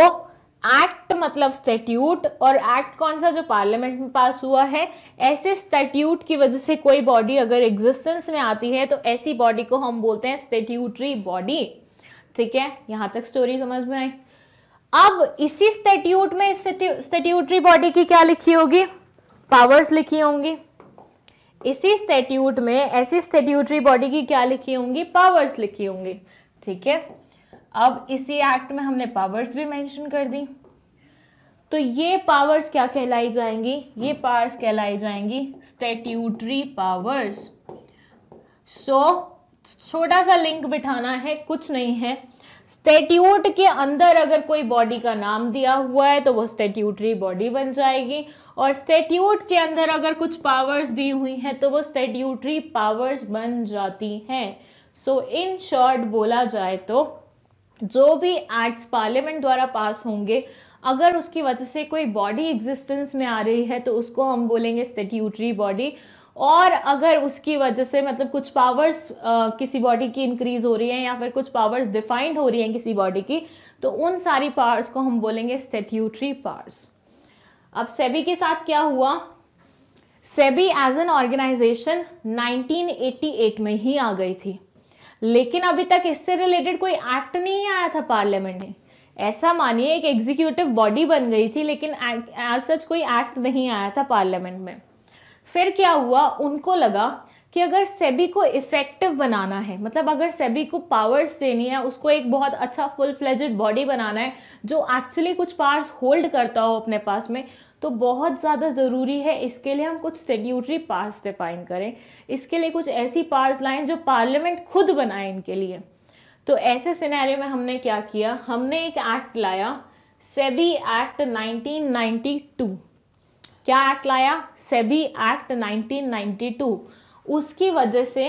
एक्ट मतलब स्टेट्यूट और एक्ट कौन सा जो पार्लियामेंट में पास हुआ है ऐसे स्टेट्यूट की वजह से कोई बॉडी अगर एग्जिस्टेंस में आती है तो ऐसी बॉडी को हम बोलते हैं स्टेट्यूटरी बॉडी ठीक है यहां तक स्टोरी समझ में आई अब इसी स्टेट्यूट में स्टेट्यूटरी बॉडी की क्या लिखी होगी पावर्स लिखी होंगी इसी स्टेट्यूट में ऐसी स्टेट्यूटरी बॉडी की क्या लिखी होंगी पावर्स लिखी होंगी ठीक है अब इसी एक्ट में हमने पावर्स भी मेंशन कर दी तो ये पावर्स क्या कहलाई जाएंगी ये पावर्स कहलाई जाएंगी स्टेट्यूटरी पावर्स सो छोटा सा लिंक बिठाना है कुछ नहीं है स्टेट्यूट के अंदर अगर कोई बॉडी का नाम दिया हुआ है तो वो स्टेट्यूटरी बॉडी बन जाएगी और स्टेट्यूट के अंदर अगर कुछ पावर्स दी हुई हैं तो वो स्टेट्यूटरी पावर्स बन जाती हैं सो इन शॉर्ट बोला जाए तो जो भी एक्ट्स पार्लियामेंट द्वारा पास होंगे अगर उसकी वजह से कोई बॉडी एग्जिस्टेंस में आ रही है तो उसको हम बोलेंगे स्टेट्यूटरी बॉडी और अगर उसकी वजह से मतलब कुछ पावर्स आ, किसी बॉडी की इंक्रीज हो रही है या फिर कुछ पावर्स डिफाइंड हो रही हैं किसी बॉडी की तो उन सारी पावर्स को हम बोलेंगे स्टेट्यूटरी पावर्स अब सेबी के साथ क्या हुआ सेबी एज एन ऑर्गेनाइजेशन 1988 में ही आ गई थी लेकिन अभी तक इससे रिलेटेड कोई एक्ट नहीं आया था पार्लियामेंट में ऐसा मानिए एक एग्जीक्यूटिव बॉडी बन गई थी लेकिन एज सच कोई एक्ट नहीं आया था पार्लियामेंट में फिर क्या हुआ उनको लगा कि अगर सेबी को इफेक्टिव बनाना है मतलब अगर सेबी को पावर्स देनी है उसको एक बहुत अच्छा फुल फ्लेजेड बॉडी बनाना है जो एक्चुअली कुछ पावर्स होल्ड करता हो अपने पास में तो बहुत ज़्यादा ज़रूरी है इसके लिए हम कुछ सेड्यूटरी पार्स डिफाइन करें इसके लिए कुछ ऐसी पार्स लाएं जो पार्लियामेंट खुद बनाए इनके लिए तो ऐसे सिनेरियो में हमने क्या किया हमने एक एक्ट लाया सेबी एक्ट 1992 क्या एक्ट लाया सेबी एक्ट 1992 उसकी वजह से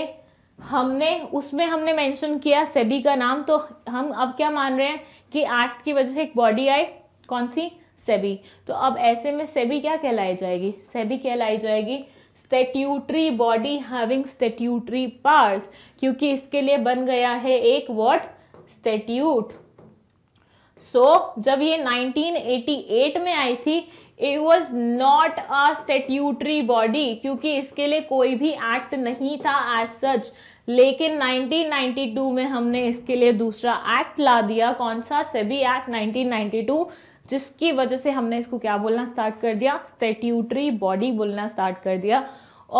हमने उसमें हमने मेंशन किया सेबी का नाम तो हम अब क्या मान रहे हैं कि एक्ट की वजह से एक बॉडी आई कौन सी सेबी तो अब ऐसे में सेबी क्या कहलाई जाएगी सेबी कहलाई जाएगी statutory body having statutory parts क्योंकि इसके लिए बन गया है एक वॉट स्टेट्यूट सो जब ये 1988 में आई थी it was not a statutory body क्योंकि इसके लिए कोई भी एक्ट नहीं था एज सच लेकिन 1992 में हमने इसके लिए दूसरा एक्ट ला दिया कौन सा सेबी एक्ट 1992 जिसकी वजह से हमने इसको क्या बोलना स्टार्ट कर दिया स्टेट्यूटरी बॉडी बोलना स्टार्ट कर दिया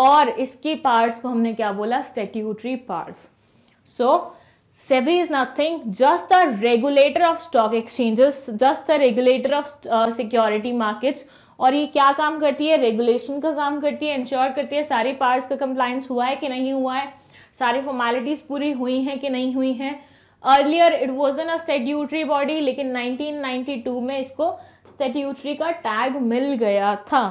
और इसके पार्ट्स को हमने क्या बोला statutory parts so SEBI is nothing just a regulator of stock exchanges just a regulator of security markets और ये क्या काम करती है रेगुलेशन का काम करती है इंश्योर करती है सारे पार्ट्स का कंप्लायंस हुआ है कि नहीं हुआ है सारी फॉर्मेलिटीज पूरी हुई हैं कि नहीं हुई हैं earlier it was a statutory body लेकिन 1992 में इसको स्टेट्यूटरी का टैग मिल गया था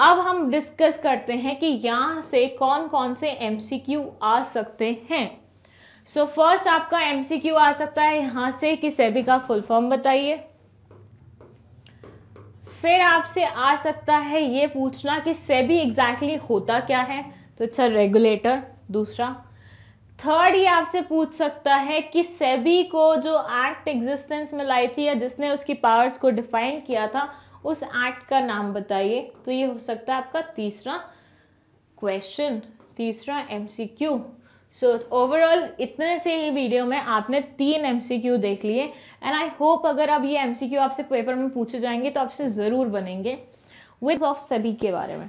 अब हम डिस्कस करते हैं कि यहाँ से कौन कौन से एम आ सकते हैं सो so फर्स्ट आपका एम आ सकता है यहाँ से कि सेबी का फुल फॉर्म बताइए फिर आपसे आ सकता है ये पूछना कि सेबी एग्जैक्टली exactly होता क्या है तो इट्स अ रेगुलेटर दूसरा थर्ड ये आपसे पूछ सकता है कि सेबी को जो एक्ट एग्जिस्टेंस में लाई थी या जिसने उसकी पावर्स को डिफाइन किया था उस एक्ट का नाम बताइए तो ये हो सकता है आपका तीसरा क्वेश्चन तीसरा एमसीक्यू सो ओवरऑल इतने से ही वीडियो में आपने तीन एमसीक्यू देख लिए एंड आई होप अगर अब ये एमसीक्यू आपसे पेपर में पूछे जाएंगे तो आपसे ज़रूर बनेंगे विथ ऑफ सभी के बारे में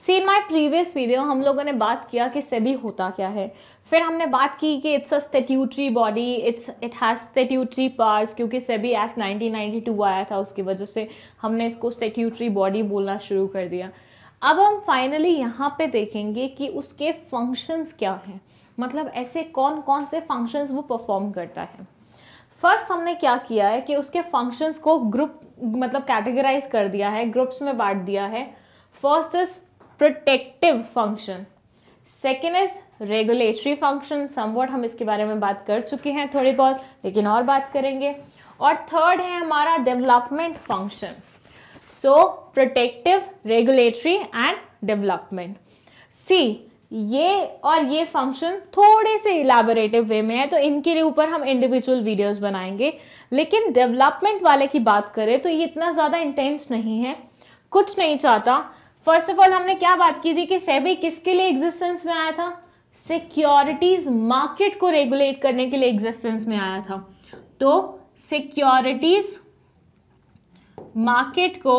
सी इन माई प्रीवियस वीडियो हम लोगों ने बात किया कि सेबी होता क्या है फिर हमने बात की कि it's a statutory body it's it has statutory powers क्योंकि सेबी एक्ट 1992 आया था उसकी वजह से हमने इसको स्टेट्यूटरी बॉडी बोलना शुरू कर दिया अब हम फाइनली यहाँ पे देखेंगे कि उसके फंक्शंस क्या हैं मतलब ऐसे कौन कौन से फंक्शंस वो परफॉर्म करता है फर्स्ट हमने क्या किया है कि उसके फंक्शंस को ग्रुप मतलब कैटेगराइज कर दिया है ग्रुप्स में बांट दिया है first is protective function second is regulatory function somewhat हम इसके बारे में बात कर चुके हैं थोड़ी बहुत लेकिन और बात करेंगे और थर्ड है हमारा development function so protective regulatory and development see ये और ये फंक्शन थोड़े से इलाबोरेटिव वे में है तो इनके ऊपर हम इंडिविजुअल वीडियोस बनाएंगे लेकिन डेवलपमेंट वाले की बात करें तो ये इतना ज़्यादा इंटेंस नहीं है कुछ नहीं चाहता फर्स्ट ऑफ ऑल हमने क्या बात की थी कि सेबी किसके लिए एग्जिस्टेंस में आया था सिक्योरिटीज मार्केट को रेगुलेट करने के लिए एग्जिस्टेंस में आया था तो सिक्योरिटीज मार्केट को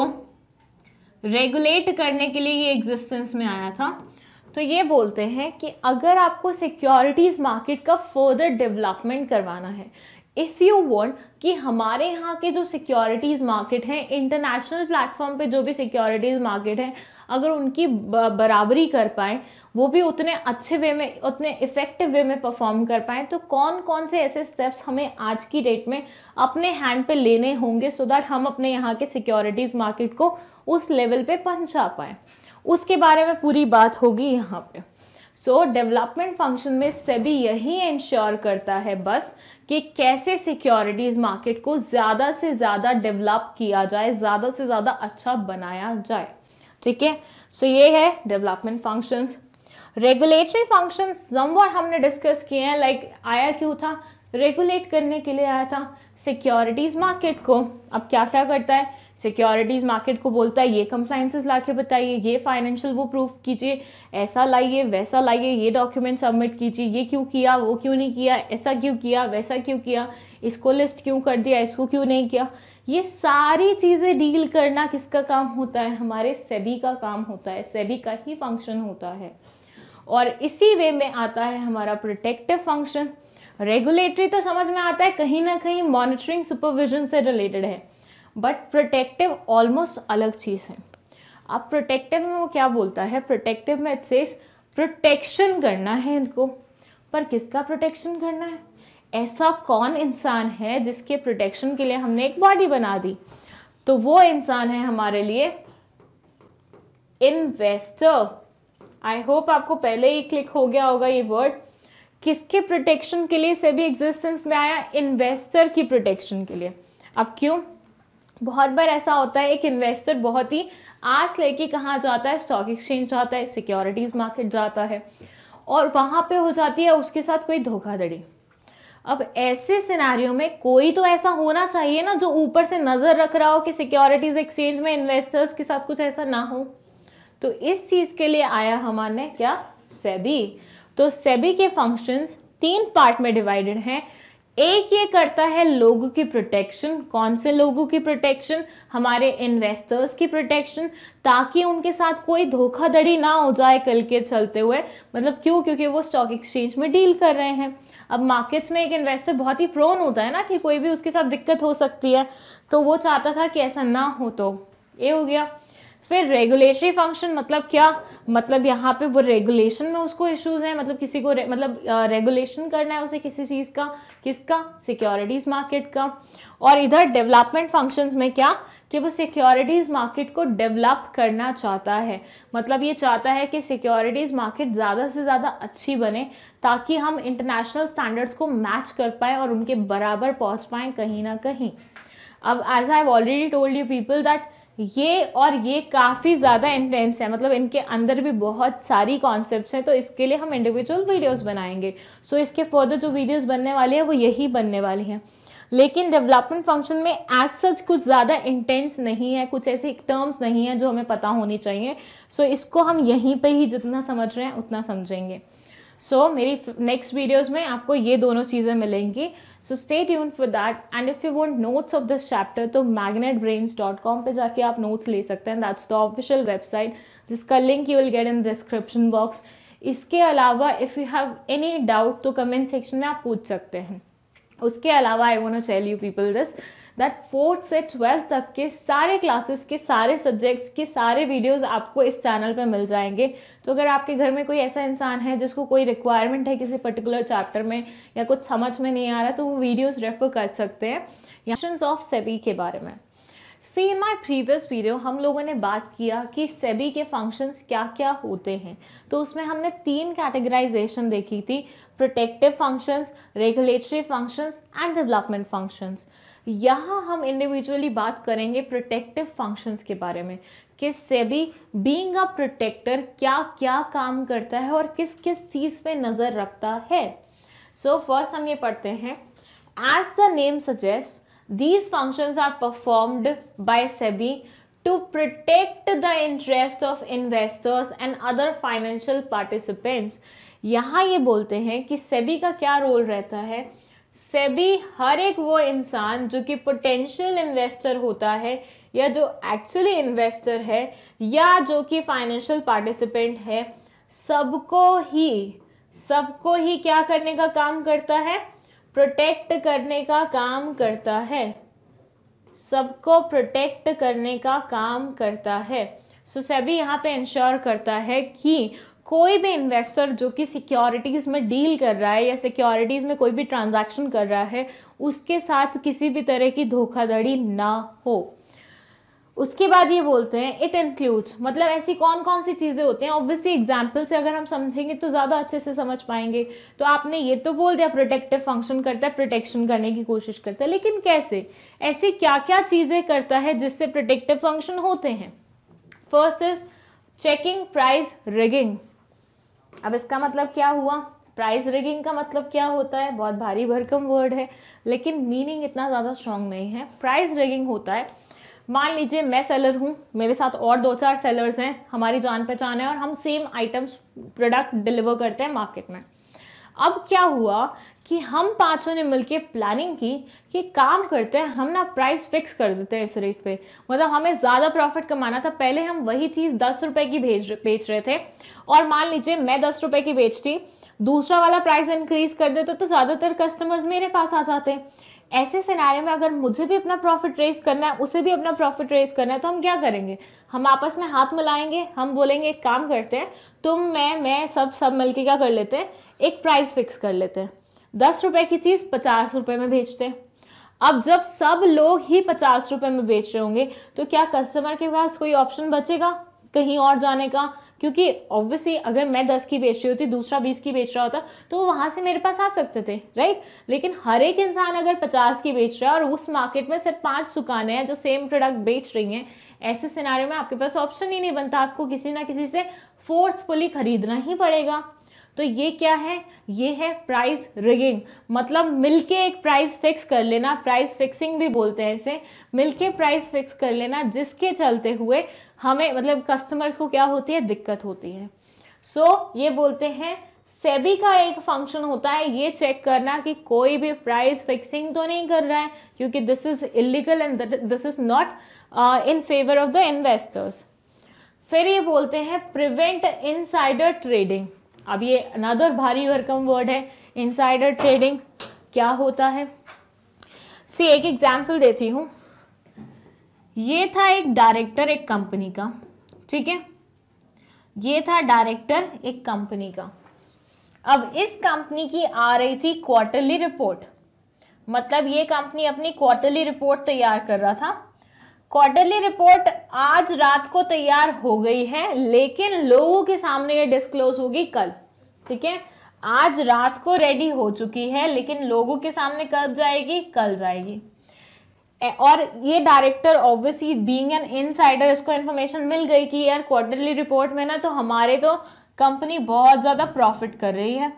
रेगुलेट करने के लिए ये एग्जिस्टेंस में आया था तो ये बोलते हैं कि अगर आपको सिक्योरिटीज़ मार्केट का फर्दर डेवलपमेंट करवाना है इफ़ यू वॉन्ट कि हमारे यहाँ के जो सिक्योरिटीज़ मार्केट हैं इंटरनेशनल प्लेटफॉर्म पे जो भी सिक्योरिटीज़ मार्केट है अगर उनकी बराबरी कर पाए वो भी उतने अच्छे वे में उतने इफ़ेक्टिव वे में परफॉर्म कर पाए तो कौन कौन से ऐसे स्टेप्स हमें आज की डेट में अपने हैंड पे लेने होंगे सो दैट हम अपने यहाँ के सिक्योरिटीज़ मार्केट को उस लेवल पे पहुँचा पाए उसके बारे में पूरी बात होगी यहाँ पे सो डेवलपमेंट फंक्शन में सभी यही इंश्योर करता है बस कि कैसे सिक्योरिटीज़ मार्केट को ज़्यादा से ज़्यादा डेवलप किया जाए ज़्यादा से ज़्यादा अच्छा बनाया जाए ठीक है सो ये है development functions regulatory function number हमने डिस्कस किए हैं लाइक आया क्यों था रेगुलेट करने के लिए आया था सिक्योरिटीज़ मार्केट को अब क्या क्या करता है सिक्योरिटीज़ मार्केट को बोलता है ये कंप्लाइंसेस ला के बताइए ये फाइनेंशियल वो प्रूफ कीजिए ऐसा लाइए वैसा लाइए ये डॉक्यूमेंट सबमिट कीजिए ये क्यों किया वो क्यों नहीं किया ऐसा क्यों किया वैसा क्यों किया इसको लिस्ट क्यों कर दिया इसको क्यों नहीं किया ये सारी चीज़ें डील करना किसका काम होता है हमारे सेबी का काम होता है सेबी का ही फंक्शन होता है और इसी वे में आता है हमारा प्रोटेक्टिव फंक्शन रेगुलेटरी तो समझ में आता है कहीं ना कहीं मॉनिटरिंग सुपरविजन से रिलेटेड है बट प्रोटेक्टिव ऑलमोस्ट अलग चीज़ है अब प्रोटेक्टिव में वो क्या बोलता है प्रोटेक्टिव में इट प्रोटेक्शन करना है इनको पर किसका प्रोटेक्शन करना है ऐसा कौन इंसान है जिसके प्रोटेक्शन के लिए हमने एक बॉडी बना दी तो वो इंसान है हमारे लिए इन्वेस्टर आई होप आपको पहले ही क्लिक हो गया होगा ये वर्ड किसके प्रोटेक्शन के लिए से भी एग्जिस्टेंस में आया इन्वेस्टर की प्रोटेक्शन के लिए अब क्यों बहुत बार ऐसा होता है एक इन्वेस्टर बहुत ही आस लेके कहाँ जाता है स्टॉक एक्सचेंज जाता है सिक्योरिटीज़ मार्केट जाता है और वहाँ पे हो जाती है उसके साथ कोई धोखाधड़ी अब ऐसे सिनारियों में कोई तो ऐसा होना चाहिए ना जो ऊपर से नज़र रख रहा हो कि सिक्योरिटीज़ एक्सचेंज में इन्वेस्टर्स के साथ कुछ ऐसा ना हो तो इस चीज़ के लिए आया हमारे क्या सेबी तो सेबी के फंक्शंस तीन पार्ट में डिवाइडेड हैं एक ये करता है लोगों की प्रोटेक्शन कौन से लोगों की प्रोटेक्शन हमारे इन्वेस्टर्स की प्रोटेक्शन ताकि उनके साथ कोई धोखाधड़ी ना हो जाए कल के चलते हुए मतलब क्यों क्योंकि वो स्टॉक एक्सचेंज में डील कर रहे हैं अब मार्केट्स में एक इन्वेस्टर बहुत ही प्रोन होता है ना कि कोई भी उसके साथ दिक्कत हो सकती है तो वो चाहता था कि ऐसा ना हो तो ये हो गया फिर रेगुलेटरी फंक्शन मतलब क्या मतलब यहाँ पे वो रेगुलेशन में उसको इश्यूज हैं मतलब किसी को मतलब रेगुलेशन करना है उसे किसी चीज़ का किसका सिक्योरिटीज़ मार्केट का और इधर डेवलपमेंट फंक्शंस में क्या कि वो सिक्योरिटीज़ मार्केट को डेवलप करना चाहता है मतलब ये चाहता है कि सिक्योरिटीज़ मार्केट ज़्यादा से ज़्यादा अच्छी बने ताकि हम इंटरनेशनल स्टैंडर्ड्स को मैच कर पाए और उनके बराबर पहुंच पाए कहीं ना कहीं अब as I already told you people that ये और ये काफ़ी ज़्यादा इंटेंस है मतलब इनके अंदर भी बहुत सारी कॉन्सेप्ट्स हैं तो इसके लिए हम इंडिविजुअल वीडियोस बनाएंगे सो so, इसके फर्दर जो वीडियोस बनने वाले हैं वो यही बनने वाले हैं लेकिन डेवलपमेंट फंक्शन में एज सच कुछ ज़्यादा इंटेंस नहीं है कुछ ऐसे टर्म्स नहीं है जो हमें पता होनी चाहिए सो so, इसको हम यहीं पर ही जितना समझ रहे हैं उतना समझेंगे सो so, मेरी नेक्स्ट वीडियोज़ में आपको ये दोनों चीज़ें मिलेंगी so stay tune for that and if you want notes of this chapter तो मैगनेट ब्रेन्स डॉट कॉम पर जाके आप नोट्स ले सकते हैं दैट्स द ऑफिशियल वेबसाइट जिसका link you will get in description box इसके अलावा if you have any doubt तो कमेंट सेक्शन में आप पूछ सकते हैं उसके अलावा I want tell you people this that fourth से ट्वेल्थ तक के सारे क्लासेस के सारे सब्जेक्ट्स के सारे वीडियोस आपको इस चैनल पर मिल जाएंगे तो अगर आपके घर में कोई ऐसा इंसान है जिसको कोई रिक्वायरमेंट है किसी पर्टिकुलर चैप्टर में या कुछ समझ में नहीं आ रहा तो वो वीडियोज़ रेफर कर सकते हैं क्वेश्चन ऑफ सेबी के बारे में सी इन माई प्रीवियस वीडियो हम लोगों ने बात किया कि सेबी के फंक्शंस क्या क्या होते हैं तो उसमें हमने तीन कैटेगराइजेशन देखी थी protective functions regulatory functions and development functions यहाँ हम इंडिविजुअली बात करेंगे प्रोटेक्टिव फंक्शंस के बारे में कि सेबी बीइंग अ प्रोटेक्टर क्या क्या काम करता है और किस किस चीज़ पे नज़र रखता है सो so, फर्स्ट हम ये पढ़ते हैं as the name suggest these functions are performed by SEBI to protect the interest of investors and other financial participants यहाँ ये बोलते हैं कि सेबी का क्या रोल रहता है सेबी हर एक वो इंसान जो कि पोटेंशियल इन्वेस्टर होता है या जो एक्चुअली इन्वेस्टर है या जो कि फाइनेंशियल पार्टिसिपेंट है सबको ही सबको ही क्या करने का काम करता है प्रोटेक्ट करने का काम करता है सबको प्रोटेक्ट करने का काम करता है सो so, सेबी यहाँ पे इंश्योर करता है कि कोई भी इन्वेस्टर जो कि सिक्योरिटीज़ में डील कर रहा है या सिक्योरिटीज़ में कोई भी ट्रांजैक्शन कर रहा है उसके साथ किसी भी तरह की धोखाधड़ी ना हो उसके बाद ये बोलते हैं इट इंक्लूड्स मतलब ऐसी कौन कौन सी चीज़ें होती हैं ऑब्वियसली एग्जाम्पल से अगर हम समझेंगे तो ज़्यादा अच्छे से समझ पाएंगे तो आपने ये तो बोल दिया प्रोटेक्टिव फंक्शन करता है प्रोटेक्शन करने की कोशिश करता है लेकिन कैसे ऐसी क्या क्या चीज़ें करता है जिससे प्रोटेक्टिव फंक्शन होते हैं first is checking price rigging अब इसका मतलब क्या हुआ प्राइस रिगिंग का मतलब क्या होता है बहुत भारी भरकम वर्ड है लेकिन मीनिंग इतना ज़्यादा स्ट्रांग नहीं है प्राइस रिगिंग होता है मान लीजिए मैं सेलर हूँ मेरे साथ और दो चार सेलर्स हैं हमारी जान पहचान है और हम सेम आइटम्स प्रोडक्ट डिलीवर करते हैं मार्केट में अब क्या हुआ कि हम पांचों ने मिलकर प्लानिंग की कि काम करते हैं हम ना प्राइस फिक्स कर देते हैं इस रेट पे मतलब हमें ज़्यादा प्रॉफिट कमाना था पहले हम वही चीज़ दस रुपए की भेज बेच रहे थे और मान लीजिए मैं दस रुपए की बेचती दूसरा वाला प्राइस इंक्रीज कर देते तो ज़्यादातर कस्टमर्स मेरे पास आ जाते ऐसे सिनारे में अगर मुझे भी अपना प्रॉफिट रेस करना है उसे भी अपना प्रॉफिट रेस करना है तो हम क्या करेंगे हम आपस में हाथ मिलाएंगे हम बोलेंगे एक काम करते हैं तुम मैं मैं सब सब मिलके क्या कर लेते हैं एक प्राइस फिक्स कर लेते हैं दस रुपए की चीज पचास रुपए में बेचते अब जब सब लोग ही पचास रुपए में बेच रहे होंगे तो क्या कस्टमर के पास कोई ऑप्शन बचेगा कहीं और जाने का क्योंकि ऑब्वियसली अगर मैं दस की बेच रही होती दूसरा बीस की बेच रहा होता तो वो वहां से मेरे पास आ सकते थे राइट लेकिन हर एक इंसान अगर पचास की बेच रहा है और उस मार्केट में सिर्फ पांच दुकानें हैं जो सेम प्रोडक्ट बेच रही हैं ऐसे सिनारे में आपके पास ऑप्शन ही नहीं बनता आपको किसी ना किसी से फोर्सफुली खरीदना ही पड़ेगा तो ये क्या है ये है प्राइस रिगिंग मतलब मिलके एक प्राइस फिक्स कर लेना प्राइस फिक्सिंग भी बोलते हैं इसे मिलके प्राइस फिक्स कर लेना जिसके चलते हुए हमें मतलब कस्टमर्स को क्या होती है दिक्कत होती है सो so, ये बोलते हैं सेबी का एक फंक्शन होता है ये चेक करना कि कोई भी प्राइस फिक्सिंग तो नहीं कर रहा है क्योंकि this is illegal and this is not in favour of the investors फिर ये बोलते हैं प्रिवेंट इनसाइडर ट्रेडिंग अब ये अनदर भारी भरकम वर्ड है इनसाइडर ट्रेडिंग क्या होता है सी एक एग्जाम्पल देती हूँ ये था एक डायरेक्टर एक कंपनी का ठीक है ये था डायरेक्टर एक कंपनी का अब इस कंपनी की आ रही थी क्वार्टरली रिपोर्ट मतलब ये कंपनी अपनी क्वार्टरली रिपोर्ट तैयार कर रहा था क्वार्टरली रिपोर्ट आज रात को तैयार हो गई है लेकिन लोगों के सामने ये डिस्क्लोज होगी कल ठीक है आज रात को रेडी हो चुकी है लेकिन लोगों के सामने कब जाएगी कल जाएगी और ये director obviously being an insider इसको इन्फॉर्मेशन मिल गई कि यार क्वार्टरली रिपोर्ट में ना तो हमारे तो कंपनी बहुत ज़्यादा प्रॉफिट कर रही है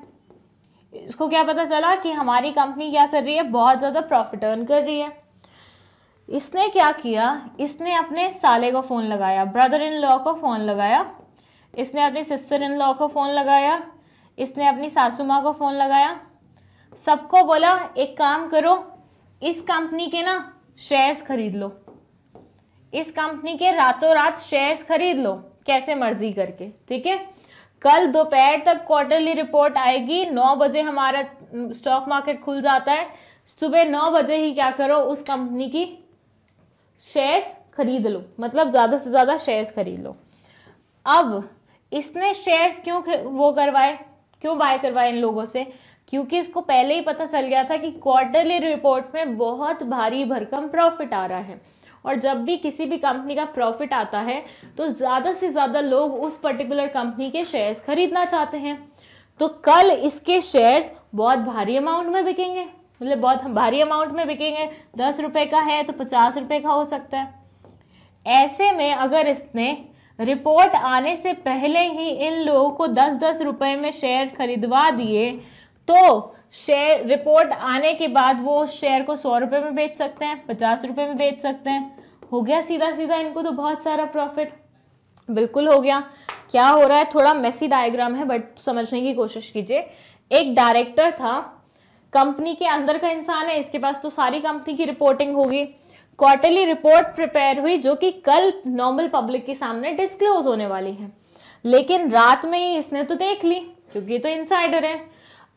इसको क्या पता चला कि हमारी कंपनी क्या कर रही है बहुत ज़्यादा प्रॉफिट अर्न कर रही है इसने क्या किया इसने अपने साले को फ़ोन लगाया ब्रदर इन लॉ को फ़ोन लगाया इसने अपनी सिस्टर इन लॉ को फ़ोन लगाया इसने अपनी सासू माँ को फ़ोन लगाया सबको बोला एक काम करो इस कंपनी के ना शेयर्स खरीद लो इस कंपनी के रातों रात शेयर्स खरीद लो कैसे मर्जी करके ठीक है कल दोपहर तक क्वार्टरली रिपोर्ट आएगी नौ बजे हमारा स्टॉक मार्केट खुल जाता है सुबह नौ बजे ही क्या करो उस कंपनी की शेयर्स खरीद लो मतलब ज़्यादा से ज़्यादा शेयर्स खरीद लो अब इसने शेयर्स क्यों वो करवाए क्यों बाय करवाए इन लोगों से क्योंकि इसको पहले ही पता चल गया था कि क्वार्टरली रिपोर्ट में बहुत भारी भरकम प्रॉफिट आ रहा है और जब भी किसी भी कंपनी का प्रॉफिट आता है तो ज़्यादा से ज़्यादा लोग उस पर्टिकुलर कंपनी के शेयर्स खरीदना चाहते हैं तो कल इसके शेयर्स बहुत भारी अमाउंट में बिकेंगे मतलब बहुत भारी अमाउंट में बिकेंगे दस रुपये का है तो पचास रुपये का हो सकता है ऐसे में अगर इसने रिपोर्ट आने से पहले ही इन लोगों को दस दस रुपये में शेयर खरीदवा दिए तो शेयर रिपोर्ट आने के बाद वो शेयर को सौ रुपये में बेच सकते हैं पचास रुपये में बेच सकते हैं हो गया सीधा सीधा इनको तो बहुत सारा प्रॉफिट बिल्कुल हो गया क्या हो रहा है थोड़ा मेसी डायग्राम है बट समझने की कोशिश कीजिए एक डायरेक्टर था कंपनी के अंदर का इंसान है इसके पास तो सारी कंपनी की रिपोर्टिंग होगी क्वार्टरली रिपोर्ट प्रिपेयर हुई जो कि कल नॉर्मल पब्लिक के सामने डिस्क्लोज होने वाली है लेकिन रात में ही इसने तो देख ली क्योंकि ये तो इनसाइडर है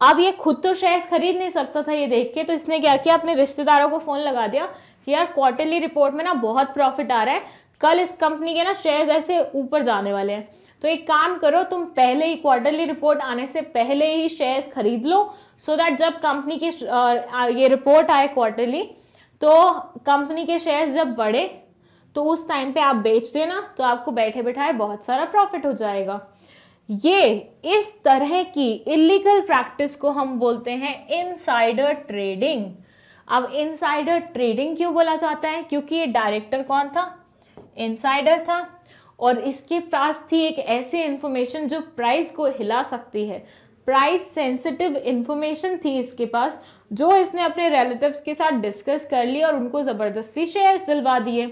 अब ये खुद तो शेयर्स खरीद नहीं सकता था ये देख के तो इसने क्या किया अपने रिश्तेदारों को फ़ोन लगा दिया कि यार क्वार्टरली रिपोर्ट में ना बहुत प्रॉफिट आ रहा है कल इस कंपनी के ना शेयर्स ऐसे ऊपर जाने वाले हैं तो एक काम करो तुम पहले ही क्वार्टरली रिपोर्ट आने से पहले ही शेयर्स खरीद लो सो so दैट जब कंपनी के ये रिपोर्ट आए क्वार्टरली तो कंपनी के शेयर्स जब बढ़े तो उस टाइम पे आप बेच देना तो आपको बैठे बैठाए बहुत सारा प्रॉफिट हो जाएगा ये इस तरह की इलीगल प्रैक्टिस को हम बोलते हैं इनसाइडर ट्रेडिंग अब इनसाइडर ट्रेडिंग क्यों बोला जाता है क्योंकि ये डायरेक्टर कौन था इनसाइडर था और इसके पास थी एक ऐसे इन्फॉर्मेशन जो प्राइस को हिला सकती है प्राइस सेंसिटिव इन्फॉर्मेशन थी इसके पास जो इसने अपने रिलेटिव्स के साथ डिस्कस कर ली और उनको ज़बरदस्ती शेयर्स दिलवा दिए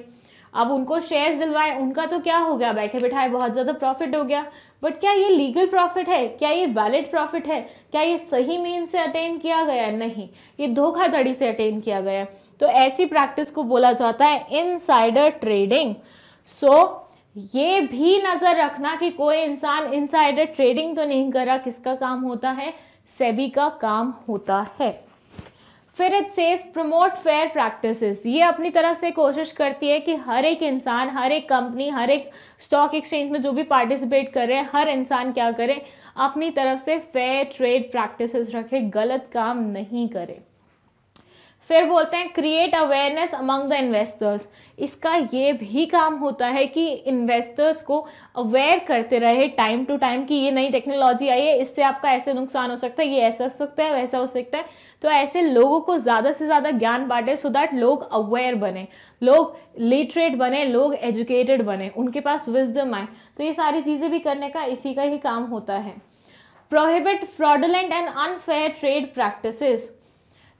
अब उनको शेयर्स दिलवाए उनका तो क्या हो गया बैठे बैठाए बहुत ज़्यादा प्रॉफिट हो गया बट क्या ये लीगल प्रॉफिट है क्या ये वैलिड प्रॉफिट है क्या ये सही मीन से अटेंड किया गया नहीं ये धोखाधड़ी से अटेंड किया गया तो ऐसी प्रैक्टिस को बोला जाता है इनसाइडर ट्रेडिंग सो so, ये भी नज़र रखना कि कोई इंसान इनसाइडर ट्रेडिंग तो नहीं करा किसका काम होता है सेबी का काम होता है फिर it says promote fair practices ये अपनी तरफ से कोशिश करती है कि हर एक इंसान हर एक कंपनी हर एक स्टॉक एक्सचेंज में जो भी पार्टिसिपेट कर रहे हैं हर इंसान क्या करे अपनी तरफ से फेयर ट्रेड प्रैक्टिसेस रखे गलत काम नहीं करे फिर बोलते हैं create awareness among the investors इसका ये भी काम होता है कि इन्वेस्टर्स को अवेयर करते रहे टाइम टू टाइम कि ये नई टेक्नोलॉजी आई है इससे आपका ऐसे नुकसान हो सकता है ये ऐसा हो सकता है वैसा हो सकता है तो ऐसे लोगों को ज़्यादा से ज़्यादा ज्ञान बांटे सो दैट लोग अवेयर बने लोग लिटरेट बने लोग एजुकेटेड बने उनके पास विजडम आए तो ये सारी चीज़ें भी करने का इसी का ही काम होता है prohibit fraudulent and unfair trade practices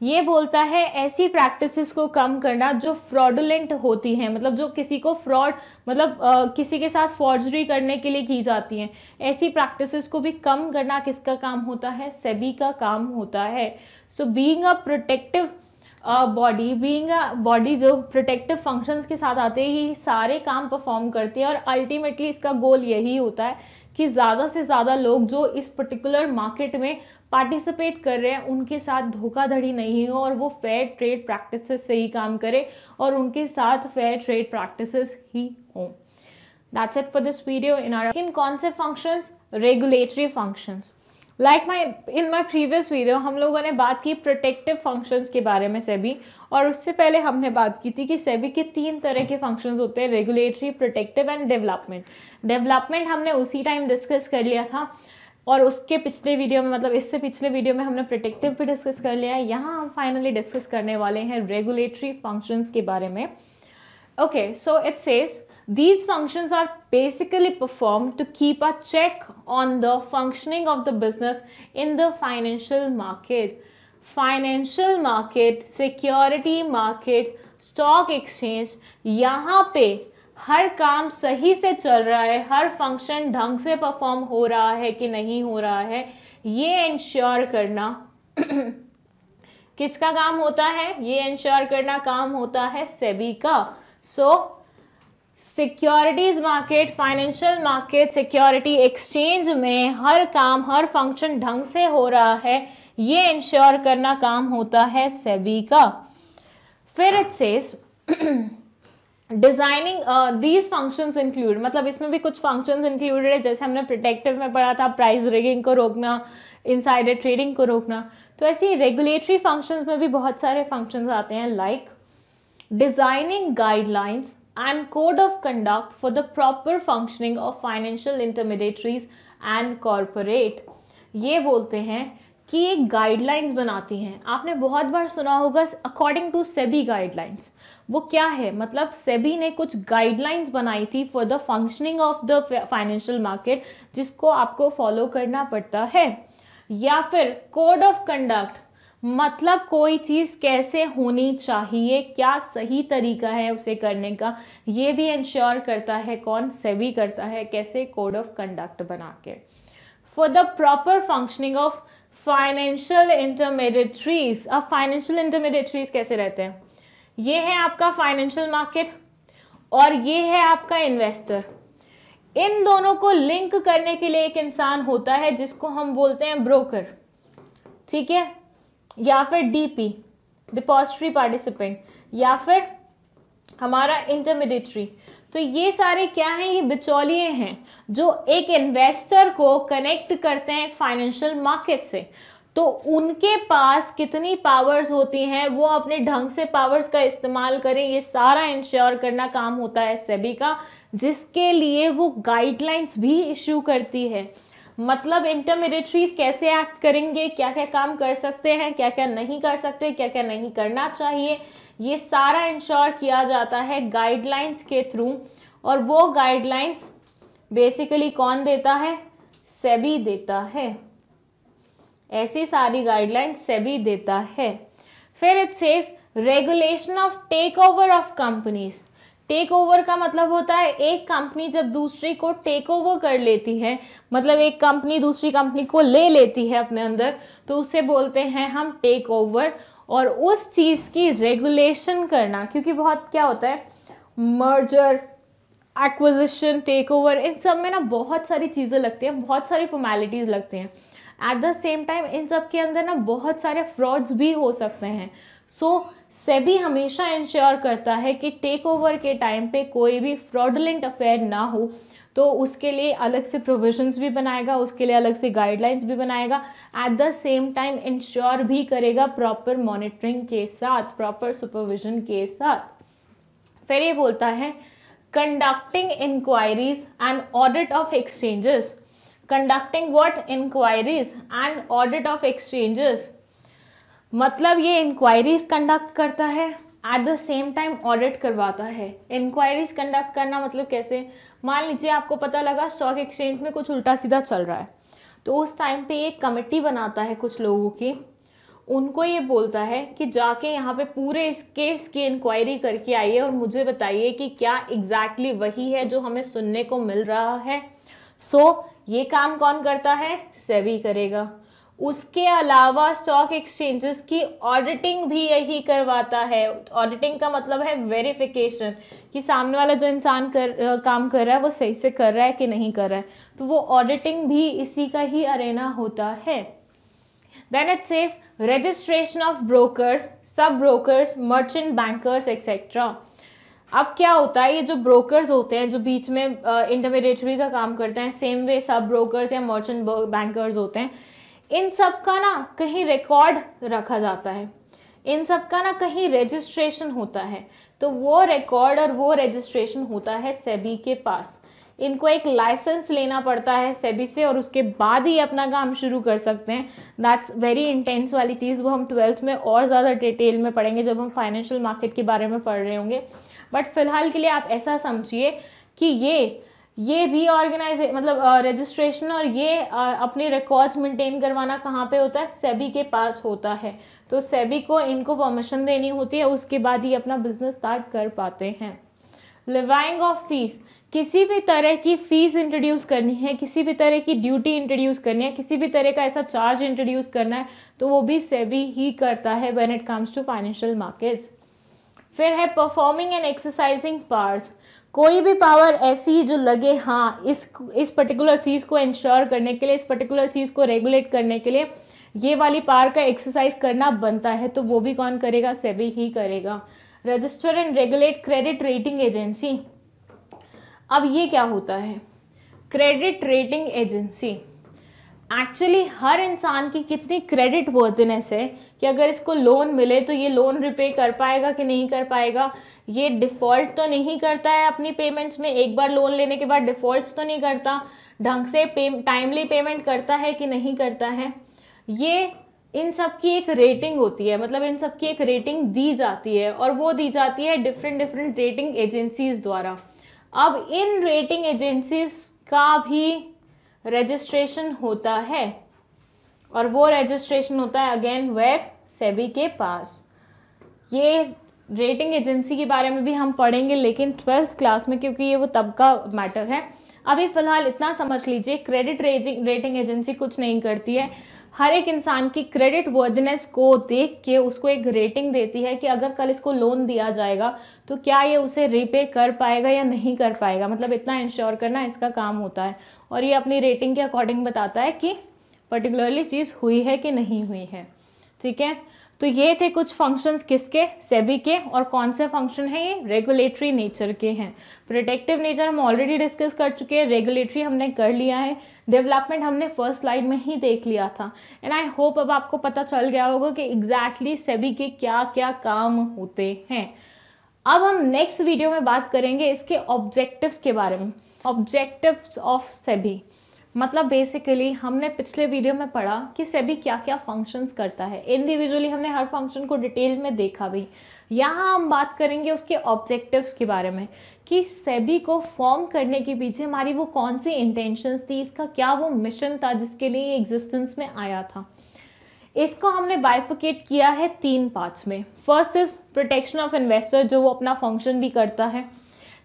ये बोलता है ऐसी प्रैक्टिसेस को कम करना जो फ्रॉडुलेंट होती हैं मतलब जो किसी को फ्रॉड मतलब आ, किसी के साथ फॉर्जरी करने के लिए की जाती हैं ऐसी प्रैक्टिसेस को भी कम करना किसका काम होता है सेबी का काम होता है so being a protective body being a body जो प्रोटेक्टिव फंक्शंस के साथ आते हैं ये सारे काम परफॉर्म करती है और अल्टीमेटली इसका गोल यही होता है कि ज़्यादा से ज़्यादा लोग जो इस पर्टिकुलर मार्केट में पार्टिसिपेट कर रहे हैं उनके साथ धोखाधड़ी नहीं हो और वो फेयर ट्रेड प्रैक्टिस से ही काम करें और उनके साथ फेयर ट्रेड प्रैक्टिस ही हों it for this video in are in कौन से functions regulatory functions like my in my previous video हम लोगों ने बात की प्रोटेक्टिव फंक्शंस के बारे में सेबी और उससे पहले हमने बात की थी कि सेबी के तीन तरह के फंक्शंस होते हैं regulatory protective and development development हमने उसी टाइम डिस्कस कर लिया था और उसके पिछले वीडियो में मतलब इससे पिछले वीडियो में हमने प्रोटेक्टिव भी डिस्कस कर लिया है यहाँ हम फाइनली डिस्कस करने वाले हैं रेगुलेटरी फंक्शंस के बारे में okay so it says these functions are basically perform to keep a check on the functioning of the business in the financial market financial market security market stock exchange यहाँ पे हर काम सही से चल रहा है हर फंक्शन ढंग से परफॉर्म हो रहा है कि नहीं हो रहा है ये इंश्योर करना किसका काम होता है ये इंश्योर करना काम होता है सेबी का so securities market financial market security exchange में हर काम हर फंक्शन ढंग से हो रहा है ये इंश्योर करना काम होता है सेबी का फिर it says designing these functions include मतलब इसमें भी कुछ फंक्शंस इंक्लूडेड है जैसे हमने प्रोटेक्टिव में पढ़ा था प्राइस रिगिंग को रोकना इनसाइडर ट्रेडिंग को रोकना तो ऐसे रेगुलेटरी फंक्शंस में भी बहुत सारे फंक्शंस आते हैं like designing guidelines and code of conduct for the proper functioning of financial intermediaries and corporate ये बोलते हैं कि ये गाइडलाइंस बनाती हैं आपने बहुत बार सुना होगा अकॉर्डिंग टू सेबी गाइडलाइंस वो क्या है मतलब सेबी ने कुछ गाइडलाइंस बनाई थी for the functioning of the financial market जिसको आपको फॉलो करना पड़ता है या फिर कोड ऑफ कंडक्ट मतलब कोई चीज़ कैसे होनी चाहिए क्या सही तरीका है उसे करने का ये भी इंश्योर करता है कौन सेबी करता है कैसे कोड ऑफ कंडक्ट बना के for the proper functioning of financial intermediaries अब फाइनेंशियल इंटरमीडिएटरीज कैसे रहते हैं ये है आपका फाइनेंशियल मार्केट और ये है आपका इन्वेस्टर इन दोनों को लिंक करने के लिए एक इंसान होता है जिसको हम बोलते हैं ब्रोकर ठीक है या फिर डीपी डिपॉजिटरी पार्टिसिपेंट या फिर हमारा इंटरमीडिएटरी तो ये सारे क्या हैं ये बिचौलिए हैं जो एक इन्वेस्टर को कनेक्ट करते हैं फाइनेंशियल मार्केट से तो उनके पास कितनी पावर्स होती हैं वो अपने ढंग से पावर्स का इस्तेमाल करें ये सारा इंश्योर करना काम होता है सेबी का जिसके लिए वो गाइडलाइंस भी इशू करती है मतलब इंटरमीडिएटरीज कैसे एक्ट करेंगे क्या क्या काम कर सकते हैं क्या क्या नहीं कर सकते क्या क्या नहीं करना चाहिए ये सारा इंश्योर किया जाता है गाइडलाइंस के थ्रू और वो गाइडलाइंस बेसिकली कौन देता है सेबी देता है ऐसी सारी गाइडलाइन सेबी देता है फिर it says regulation of take over of companies take over का मतलब होता है एक कंपनी जब दूसरी को टेक ओवर कर लेती है मतलब एक कंपनी दूसरी कंपनी को ले लेती है अपने अंदर तो उसे बोलते हैं हम टेक ओवर और उस चीज़ की रेगुलेशन करना क्योंकि बहुत क्या होता है मर्जर एक्विजिशन टेक ओवर इन सब में ना बहुत सारी चीज़ें लगती हैं बहुत सारी फॉर्मेलिटीज़ लगती हैं एट द सेम टाइम इन सब के अंदर ना बहुत सारे फ्रॉड्स भी हो सकते हैं सो so, सेबी हमेशा इंश्योर करता है कि टेक ओवर के टाइम पे कोई भी फ्रॉडलेंट अफेयर ना हो तो उसके लिए अलग से प्रोविजंस भी बनाएगा उसके लिए अलग से गाइडलाइंस भी बनाएगा at the same time ensure भी करेगा प्रॉपर मॉनिटरिंग के साथ प्रॉपर सुपरविजन के साथ फिर ये बोलता है conducting inquiries and audit of exchanges conducting what inquiries and audit of exchanges मतलब ये इंक्वायरीज कंडक्ट करता है at the same time audit करवाता है इंक्वायरीज कंडक्ट करना मतलब कैसे मान लीजिए आपको पता लगा स्टॉक एक्सचेंज में कुछ उल्टा सीधा चल रहा है तो उस टाइम पे एक कमेटी बनाता है कुछ लोगों की उनको ये बोलता है कि जाके यहाँ पे पूरे इस केस की इंक्वायरी करके आइए और मुझे बताइए कि क्या एग्जैक्टली exactly वही है जो हमें सुनने को मिल रहा है सो so, ये काम कौन करता है सेबी करेगा उसके अलावा स्टॉक एक्सचेंजेस की ऑडिटिंग भी यही करवाता है ऑडिटिंग का मतलब है वेरिफिकेशन कि सामने वाला जो इंसान कर काम कर रहा है वो सही से कर रहा है कि नहीं कर रहा है तो वो ऑडिटिंग भी इसी का ही अरेना होता है then it says registration of brokers sub brokers merchant bankers etcetera अब क्या होता है ये जो ब्रोकर्स होते हैं जो बीच में इंटरमीडिएटरी का काम करते हैं सेम वे सब ब्रोकर्स या मर्चेंट बैंकर्स होते हैं इन सब का ना कहीं रिकॉर्ड रखा जाता है इन सब का ना कहीं रजिस्ट्रेशन होता है तो वो रिकॉर्ड और वो रजिस्ट्रेशन होता है सेबी के पास इनको एक लाइसेंस लेना पड़ता है सेबी से और उसके बाद ही अपना काम शुरू कर सकते हैं दैट्स वेरी इंटेंस वाली चीज़ वो हम ट्वेल्थ में और ज़्यादा डिटेल में पढ़ेंगे जब हम फाइनेंशियल मार्केट के बारे में पढ़ रहे होंगे बट फिलहाल के लिए आप ऐसा समझिए कि ये ये रीऑर्गेनाइज मतलब रजिस्ट्रेशन और ये uh, अपने रिकॉर्ड्स मेंटेन करवाना कहाँ पे होता है सेबी के पास होता है तो सेबी को इनको परमिशन देनी होती है उसके बाद ही अपना बिजनेस स्टार्ट कर पाते हैं लिवाइंग ऑफ फीस किसी भी तरह की फीस इंट्रोड्यूस करनी है किसी भी तरह की ड्यूटी इंट्रोड्यूस करनी है किसी भी तरह का ऐसा चार्ज इंट्रोड्यूस करना है तो वो भी सेबी ही करता है when it comes to financial markets फिर है परफॉर्मिंग एंड एक्सरसाइजिंग पार्ट्स कोई भी पावर ऐसी जो लगे हाँ इस इस पर्टिकुलर चीज़ को इंश्योर करने के लिए इस पर्टिकुलर चीज़ को रेगुलेट करने के लिए ये वाली पावर का एक्सरसाइज करना बनता है तो वो भी कौन करेगा सेबी ही करेगा register and regulate credit rating agency अब ये क्या होता है क्रेडिट रेटिंग एजेंसी एक्चुअली हर इंसान की कितनी क्रेडिट वर्थनेस है कि अगर इसको लोन मिले तो ये लोन रिपे कर पाएगा कि नहीं कर पाएगा ये डिफ़ॉल्ट तो नहीं करता है अपनी पेमेंट्स में एक बार लोन लेने के बाद डिफ़ॉल्ट तो नहीं करता ढंग से पे टाइमली पेमेंट करता है कि नहीं करता है ये इन सब की एक रेटिंग होती है मतलब इन सब की एक रेटिंग दी जाती है और वो दी जाती है डिफरेंट डिफरेंट रेटिंग एजेंसीज द्वारा अब इन रेटिंग एजेंसीज का भी रजिस्ट्रेशन होता है और वो रजिस्ट्रेशन होता है अगेन वेब सेबी के पास ये रेटिंग एजेंसी के बारे में भी हम पढ़ेंगे लेकिन ट्वेल्थ क्लास में क्योंकि ये वो तब का मैटर है अभी फ़िलहाल इतना समझ लीजिए क्रेडिट रेटिंग एजेंसी कुछ नहीं करती है हर एक इंसान की क्रेडिट वर्दनेस को देख के उसको एक रेटिंग देती है कि अगर कल इसको लोन दिया जाएगा तो क्या ये उसे रीपे कर पाएगा या नहीं कर पाएगा मतलब इतना इंश्योर करना इसका काम होता है और ये अपनी रेटिंग के अकॉर्डिंग बताता है कि पर्टिकुलरली चीज़ हुई है कि नहीं हुई है ठीक है तो ये थे कुछ फंक्शंस किसके सेबी के और कौन से फंक्शन हैं ये रेगुलेटरी नेचर के हैं प्रोटेक्टिव नेचर हम ऑलरेडी डिस्कस कर चुके हैं रेगुलेटरी हमने कर लिया है डेवलपमेंट हमने फर्स्ट स्लाइड में ही देख लिया था एंड आई होप अब आपको पता चल गया होगा कि एग्जैक्टली exactly सेबी के क्या क्या काम होते हैं अब हम नेक्स्ट वीडियो में बात करेंगे इसके ऑब्जेक्टिव्स के बारे में ऑब्जेक्टिव्स ऑफ सेबी मतलब बेसिकली हमने पिछले वीडियो में पढ़ा कि सेबी क्या क्या फंक्शंस करता है इंडिविजुअली हमने हर फंक्शन को डिटेल में देखा भी यहाँ हम बात करेंगे उसके ऑब्जेक्टिव्स के बारे में कि सेबी को फॉर्म करने के पीछे हमारी वो कौन सी इंटेंशंस थी इसका क्या वो मिशन था जिसके लिए ये एग्जिस्टेंस में आया था इसको हमने बाइफिकेट किया है तीन पार्ट्स में first is protection of investor जो वो अपना फंक्शन भी करता है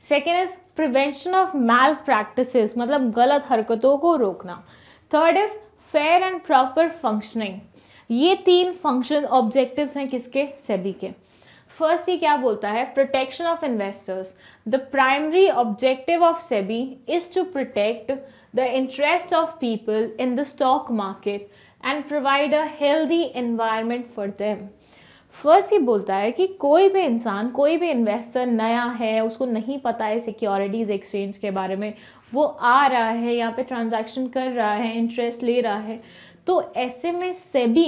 second is prevention of malpractice मतलब गलत हरकतों को रोकना third is fair and proper functioning ये तीन फंक्शन ऑब्जेक्टिव्स हैं किसके सेबी के फर्स्ट ये क्या बोलता है protection of investors the primary objective of SEBI is to protect the interest of people in the stock market and provide a healthy environment for them first ये बोलता है कि कोई भी इंसान कोई भी इन्वेस्टर नया है उसको नहीं पता है सिक्योरिटीज़ एक्सचेंज के बारे में वो आ रहा है यहाँ पे ट्रांजैक्शन कर रहा है इंटरेस्ट ले रहा है तो ऐसे में सेबी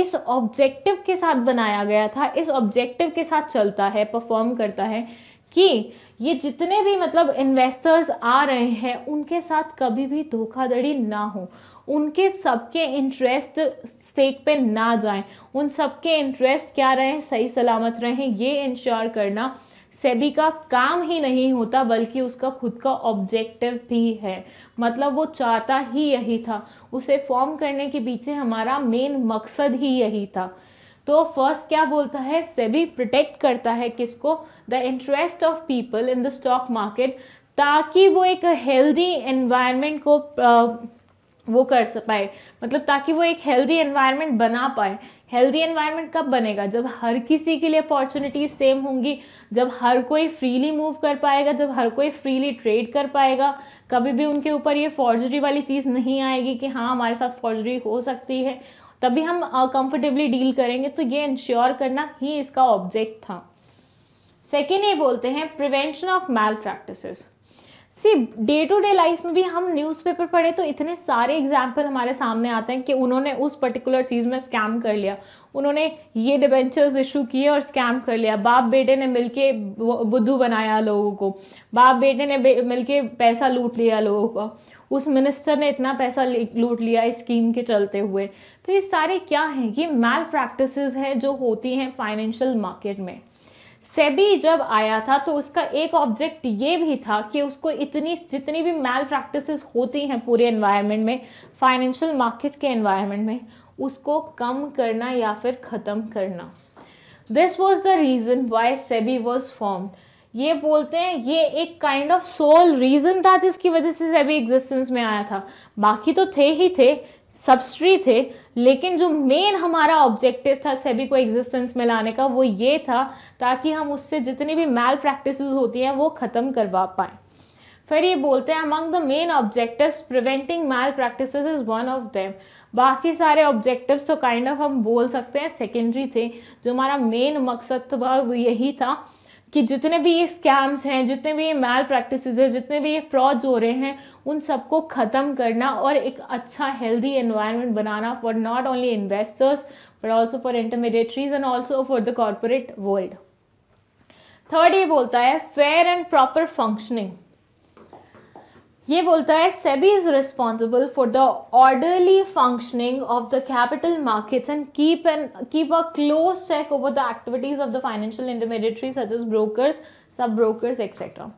इस ऑब्जेक्टिव के साथ बनाया गया था इस ऑब्जेक्टिव के साथ चलता है परफॉर्म करता है कि ये जितने भी मतलब इन्वेस्टर्स आ रहे हैं उनके साथ कभी भी धोखाधड़ी ना हो उनके सबके इंटरेस्ट स्टेक पे ना जाएं उन सबके इंटरेस्ट क्या रहें सही सलामत रहें ये इंश्योर करना सेबी का काम ही नहीं होता बल्कि उसका खुद का ऑब्जेक्टिव भी है मतलब वो चाहता ही यही था उसे फॉर्म करने के पीछे हमारा मेन मकसद ही यही था तो फर्स्ट क्या बोलता है सेबी प्रोटेक्ट करता है किसको the interest of people in the stock market ताकि वो एक हेल्दी एनवायरनमेंट को आ, वो कर पाए मतलब ताकि वो एक हेल्दी एनवायरनमेंट बना पाए हेल्दी एनवायरनमेंट कब बनेगा जब हर किसी के लिए अपॉर्चुनिटीज सेम होंगी जब हर कोई फ्रीली मूव कर पाएगा जब हर कोई फ्रीली ट्रेड कर पाएगा कभी भी उनके ऊपर ये फॉर्जरी वाली चीज़ नहीं आएगी कि हाँ हमारे साथ फॉर्जरी हो सकती है तभी हम कंफर्टेबली डील करेंगे तो ये इंश्योर करना ही इसका ऑब्जेक्ट था सेकेंड ये बोलते हैं प्रिवेंशन ऑफ मैल प्रैक्टिसेस सी डे टू डे लाइफ में भी हम न्यूज़पेपर पढ़े तो इतने सारे एग्जाम्पल हमारे सामने आते हैं कि उन्होंने उस पर्टिकुलर चीज़ में स्कैम कर लिया उन्होंने ये डिबेंचर्स इशू किए और स्कैम कर लिया बाप बेटे ने मिलके बुद्धू बनाया लोगों को बाप बेटे ने बे, मिलके पैसा लूट लिया लोगों का उस मिनिस्टर ने इतना पैसा लूट लिया इस स्कीम के चलते हुए तो ये सारे क्या हैं ये मैल प्रैक्टिस हैं जो होती हैं फाइनेंशियल मार्केट में सेबी जब आया था तो उसका एक ऑब्जेक्ट ये भी था कि उसको इतनी जितनी भी मैल प्रैक्टिसेस होती हैं पूरे एनवायरनमेंट में फाइनेंशियल मार्केट के एनवायरनमेंट में उसको कम करना या फिर ख़त्म करना this was the reason why SEBI was form ये बोलते हैं ये एक काइंड ऑफ सोल रीज़न था जिसकी वजह से सेबी एग्जिस्टेंस में आया था बाकी तो थे ही थे सबस्ट्री थे लेकिन जो मेन हमारा ऑब्जेक्टिव था सेबी को एग्जिस्टेंस में लाने का वो ये था ताकि हम उससे जितनी भी मैल प्रैक्टिस होती हैं वो ख़त्म करवा पाए फिर ये बोलते हैं among the main objectives preventing malpractice is one of them बाकी सारे ऑब्जेक्टिव्स तो काइंड kind ऑफ of हम बोल सकते हैं सेकेंडरी थे जो हमारा मेन मकसद था वो यही था कि जितने भी ये स्कैम्स हैं जितने भी ये मैल प्रैक्टिस हैं जितने भी ये फ्रॉड्स हो रहे हैं उन सबको ख़त्म करना और एक अच्छा हेल्दी एनवायरनमेंट बनाना for not only investors but also for intermediaries and also for the corporate world third ये बोलता है फेयर एंड प्रॉपर फंक्शनिंग ये बोलता है SEBI is responsible for the orderly functioning of the capital markets and keep an keep a close check over the activities of the financial intermediary such as brokers sub brokers etcetera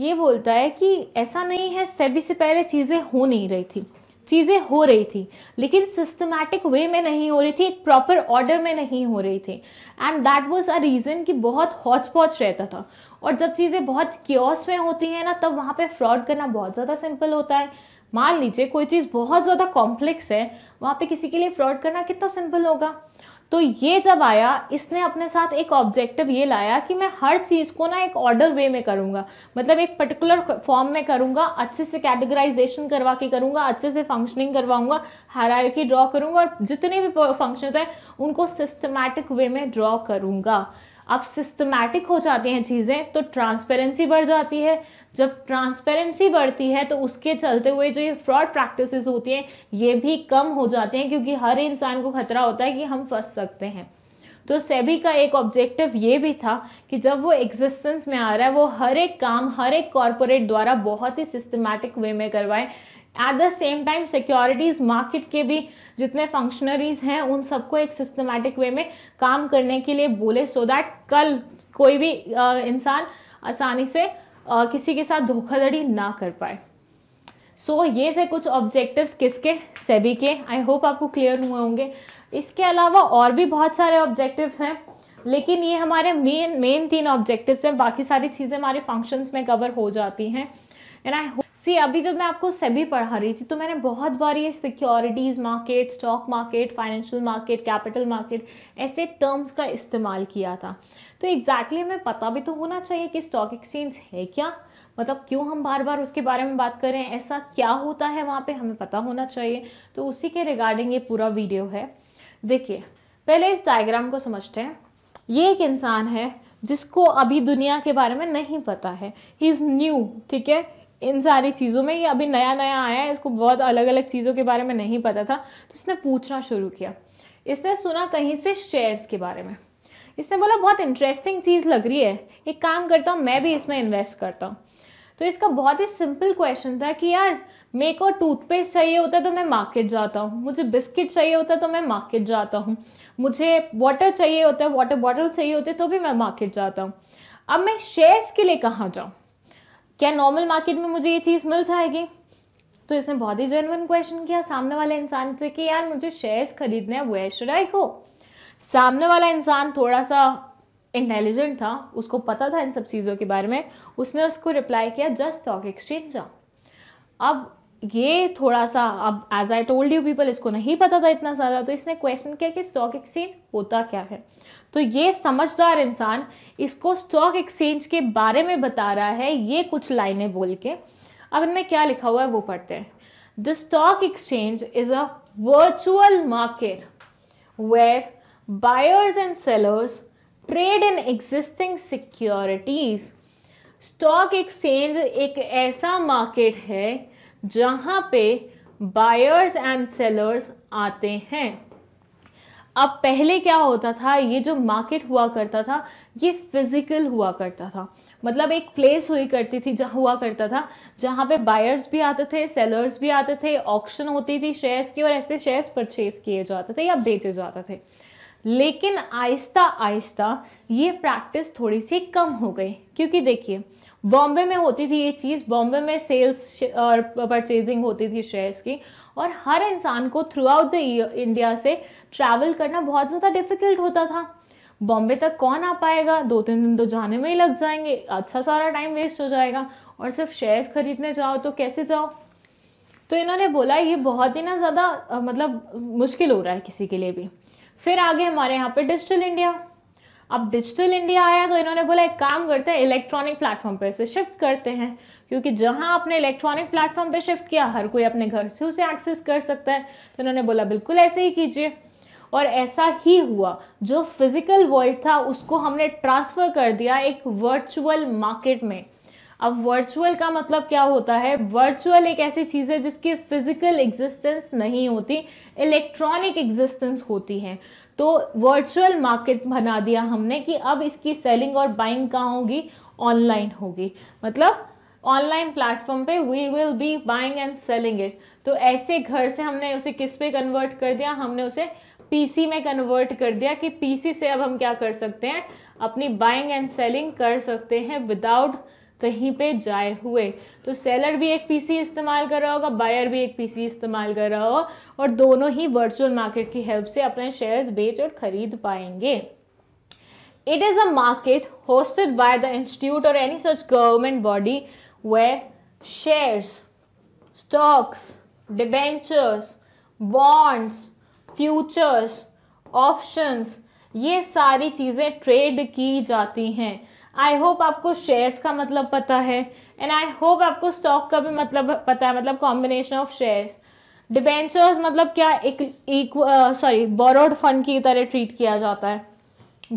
ये बोलता है कि ऐसा नहीं है सेबी से पहले चीज़ें हो नहीं रही थी चीज़ें हो रही थी लेकिन सिस्टमैटिक वे में नहीं हो रही थी एक प्रॉपर ऑर्डर में नहीं हो रही थी and that was a reason कि बहुत हॉच पॉच रहता था और जब चीज़ें बहुत क्योस में होती हैं ना तब वहाँ पे फ्रॉड करना बहुत ज़्यादा सिंपल होता है मान लीजिए कोई चीज़ बहुत ज़्यादा कॉम्प्लेक्स है वहाँ पे किसी के लिए फ्रॉड करना कितना सिंपल होगा तो ये जब आया इसने अपने साथ एक ऑब्जेक्टिव ये लाया कि मैं हर चीज़ को ना एक ऑर्डर वे में करूँगा मतलब एक पर्टिकुलर फॉर्म में करूँगा अच्छे से कैटेगराइजेशन करवा के करूँगा अच्छे से फंक्शनिंग करवाऊँगा की ड्रॉ करूँगा और जितने भी फंक्शन हैं उनको सिस्टमैटिक वे में ड्रॉ करूँगा आप सिस्टमैटिक हो जाते हैं चीज़ें तो ट्रांसपेरेंसी बढ़ जाती है जब ट्रांसपेरेंसी बढ़ती है तो उसके चलते हुए जो ये फ्रॉड प्रैक्टिसेस होती हैं ये भी कम हो जाते हैं क्योंकि हर इंसान को खतरा होता है कि हम फंस सकते हैं तो सेबी का एक ऑब्जेक्टिव ये भी था कि जब वो एग्जिस्टेंस में आ रहा है वो हर एक काम हर एक कॉरपोरेट द्वारा बहुत ही सिस्टमैटिक वे में करवाए at the same time securities market के भी जितने फंक्शनरीज हैं उन सबको एक सिस्टमेटिक वे में काम करने के लिए बोले सो so दैट कल कोई भी इंसान आसानी से किसी के साथ धोखाधड़ी ना कर पाए सो so, ये थे कुछ ऑब्जेक्टिव्स किसके सेबी के आई होप आपको क्लियर हुए होंगे इसके अलावा और भी बहुत सारे ऑब्जेक्टिव्स हैं लेकिन ये हमारे मेन मेन तीन ऑब्जेक्टिव्स हैं बाकी सारी चीज़ें हमारे फंक्शंस में कवर हो जाती हैं एंड आई सी अभी जब मैं आपको सेबी पढ़ा रही थी तो मैंने बहुत बार ये securities market stock market financial market capital market ऐसे टर्म्स का इस्तेमाल किया था तो एग्जैक्टली exactly हमें पता भी तो होना चाहिए कि स्टॉक एक्सचेंज है क्या मतलब क्यों हम बार बार उसके बारे में बात करें ऐसा क्या होता है वहाँ पे हमें पता होना चाहिए तो उसी के रिगार्डिंग ये पूरा वीडियो है देखिए पहले इस डायग्राम को समझते हैं ये एक इंसान है जिसको अभी दुनिया के बारे में नहीं पता है ही इज़ न्यू ठीक है इन सारी चीज़ों में ये अभी नया नया आया है इसको बहुत अलग अलग चीज़ों के बारे में नहीं पता था तो इसने पूछना शुरू किया इसने सुना कहीं से शेयर्स के बारे में इसने बोला बहुत इंटरेस्टिंग चीज़ लग रही है एक काम करता हूँ मैं भी इसमें इन्वेस्ट करता हूँ तो इसका बहुत ही सिंपल क्वेश्चन था कि यार मेरे को टूथपेस्ट चाहिए होता तो मैं मार्केट जाता हूँ मुझे बिस्किट चाहिए होता तो मैं मार्केट जाता हूँ मुझे वाटर चाहिए होता है वाटर बॉटल चाहिए होते तो भी मैं मार्केट जाता हूँ अब मैं शेयर्स के लिए कहाँ जाऊँ क्या नॉर्मल मार्केट में मुझे ये चीज़ मिल जाएगी तो इसने बहुत ही जेनवन क्वेश्चन किया सामने वाले इंसान से कि यार मुझे शेयर्स खरीदने हैं वे शुड आई गो सामने वाला इंसान थोड़ा सा इंटेलिजेंट था उसको पता था इन सब चीज़ों के बारे में उसने उसको रिप्लाई किया जस्ट स्टॉक एक्सचेंज अब ये थोड़ा सा अब as I told you people इसको नहीं पता था इतना ज़्यादा तो इसने क्वेश्चन किया कि स्टॉक एक्सचेंज होता क्या है तो ये समझदार इंसान इसको स्टॉक एक्सचेंज के बारे में बता रहा है ये कुछ लाइनें बोल के अब इनमें क्या लिखा हुआ है वो पढ़ते हैं the stock exchange is a virtual market where buyers and sellers trade in existing securities stock exchange एक ऐसा मार्केट है जहां पे बायर्स एंड सेलर्स आते हैं अब पहले क्या होता था ये जो मार्केट हुआ करता था ये फिजिकल हुआ करता था मतलब एक प्लेस हुई करती थी जहाँ हुआ करता था जहाँ पे बायर्स भी आते थे सेलर्स भी आते थे ऑक्शन होती थी शेयर्स की और ऐसे शेयर्स परचेज किए जाते थे या बेचे जाते थे लेकिन आहिस्ता आहिस्ता ये प्रैक्टिस थोड़ी सी कम हो गई क्योंकि देखिए बॉम्बे में होती थी ये चीज़ बॉम्बे में सेल्स और परचेजिंग होती थी शेयर्स की और हर इंसान को थ्रू आउट द इंडिया से ट्रैवल करना बहुत ज़्यादा डिफिकल्ट होता था बॉम्बे तक कौन आ पाएगा दो तीन दिन तो जाने में ही लग जाएंगे अच्छा सारा टाइम वेस्ट हो जाएगा और सिर्फ शेयर्स खरीदने जाओ तो कैसे जाओ तो इन्होंने बोला ये बहुत ही ना ज़्यादा मतलब मुश्किल हो रहा है किसी के लिए भी फिर आगे हमारे यहाँ पे डिजिटल इंडिया अब डिजिटल इंडिया आया तो इन्होंने बोला एक काम करते हैं इलेक्ट्रॉनिक प्लेटफॉर्म पर इसे शिफ्ट करते हैं क्योंकि जहां आपने इलेक्ट्रॉनिक प्लेटफॉर्म पर शिफ्ट किया हर कोई अपने घर से उसे एक्सेस कर सकता है तो इन्होंने बोला बिल्कुल ऐसे ही कीजिए और ऐसा ही हुआ जो फिजिकल वर्ल्ड था उसको हमने ट्रांसफ़र कर दिया एक वर्चुअल मार्केट में अब वर्चुअल का मतलब क्या होता है वर्चुअल एक ऐसी चीज़ है जिसकी फिजिकल एग्जिस्टेंस नहीं होती इलेक्ट्रॉनिक एग्जिस्टेंस होती है तो वर्चुअल मार्केट बना दिया हमने कि अब इसकी सेलिंग और बाइंग कहाँ होगी ऑनलाइन होगी मतलब ऑनलाइन प्लेटफॉर्म पे we will be buying and selling it तो ऐसे घर से हमने उसे किस पे कन्वर्ट कर दिया हमने उसे पीसी में कन्वर्ट कर दिया कि पीसी से अब हम क्या कर सकते हैं अपनी बाइंग एंड सेलिंग कर सकते हैं विदाउट कहीं पे जाए हुए तो सेलर भी एक पीसी इस्तेमाल कर रहा होगा बायर भी एक पीसी इस्तेमाल कर रहा होगा और दोनों ही वर्चुअल मार्केट की हेल्प से अपने शेयर्स बेच और खरीद पाएंगे it is a market hosted by the institute और एनी सच गवर्नमेंट बॉडी वे shares stocks debentures bonds futures options ये सारी चीज़ें ट्रेड की जाती हैं आई होप आपको शेयर्स का मतलब पता है एंड आई होप आपको स्टॉक का भी मतलब पता है मतलब कॉम्बिनेशन ऑफ शेयर्स डिबेंचर्स मतलब क्या एक सॉरी बोरोड फंड की तरह ट्रीट किया जाता है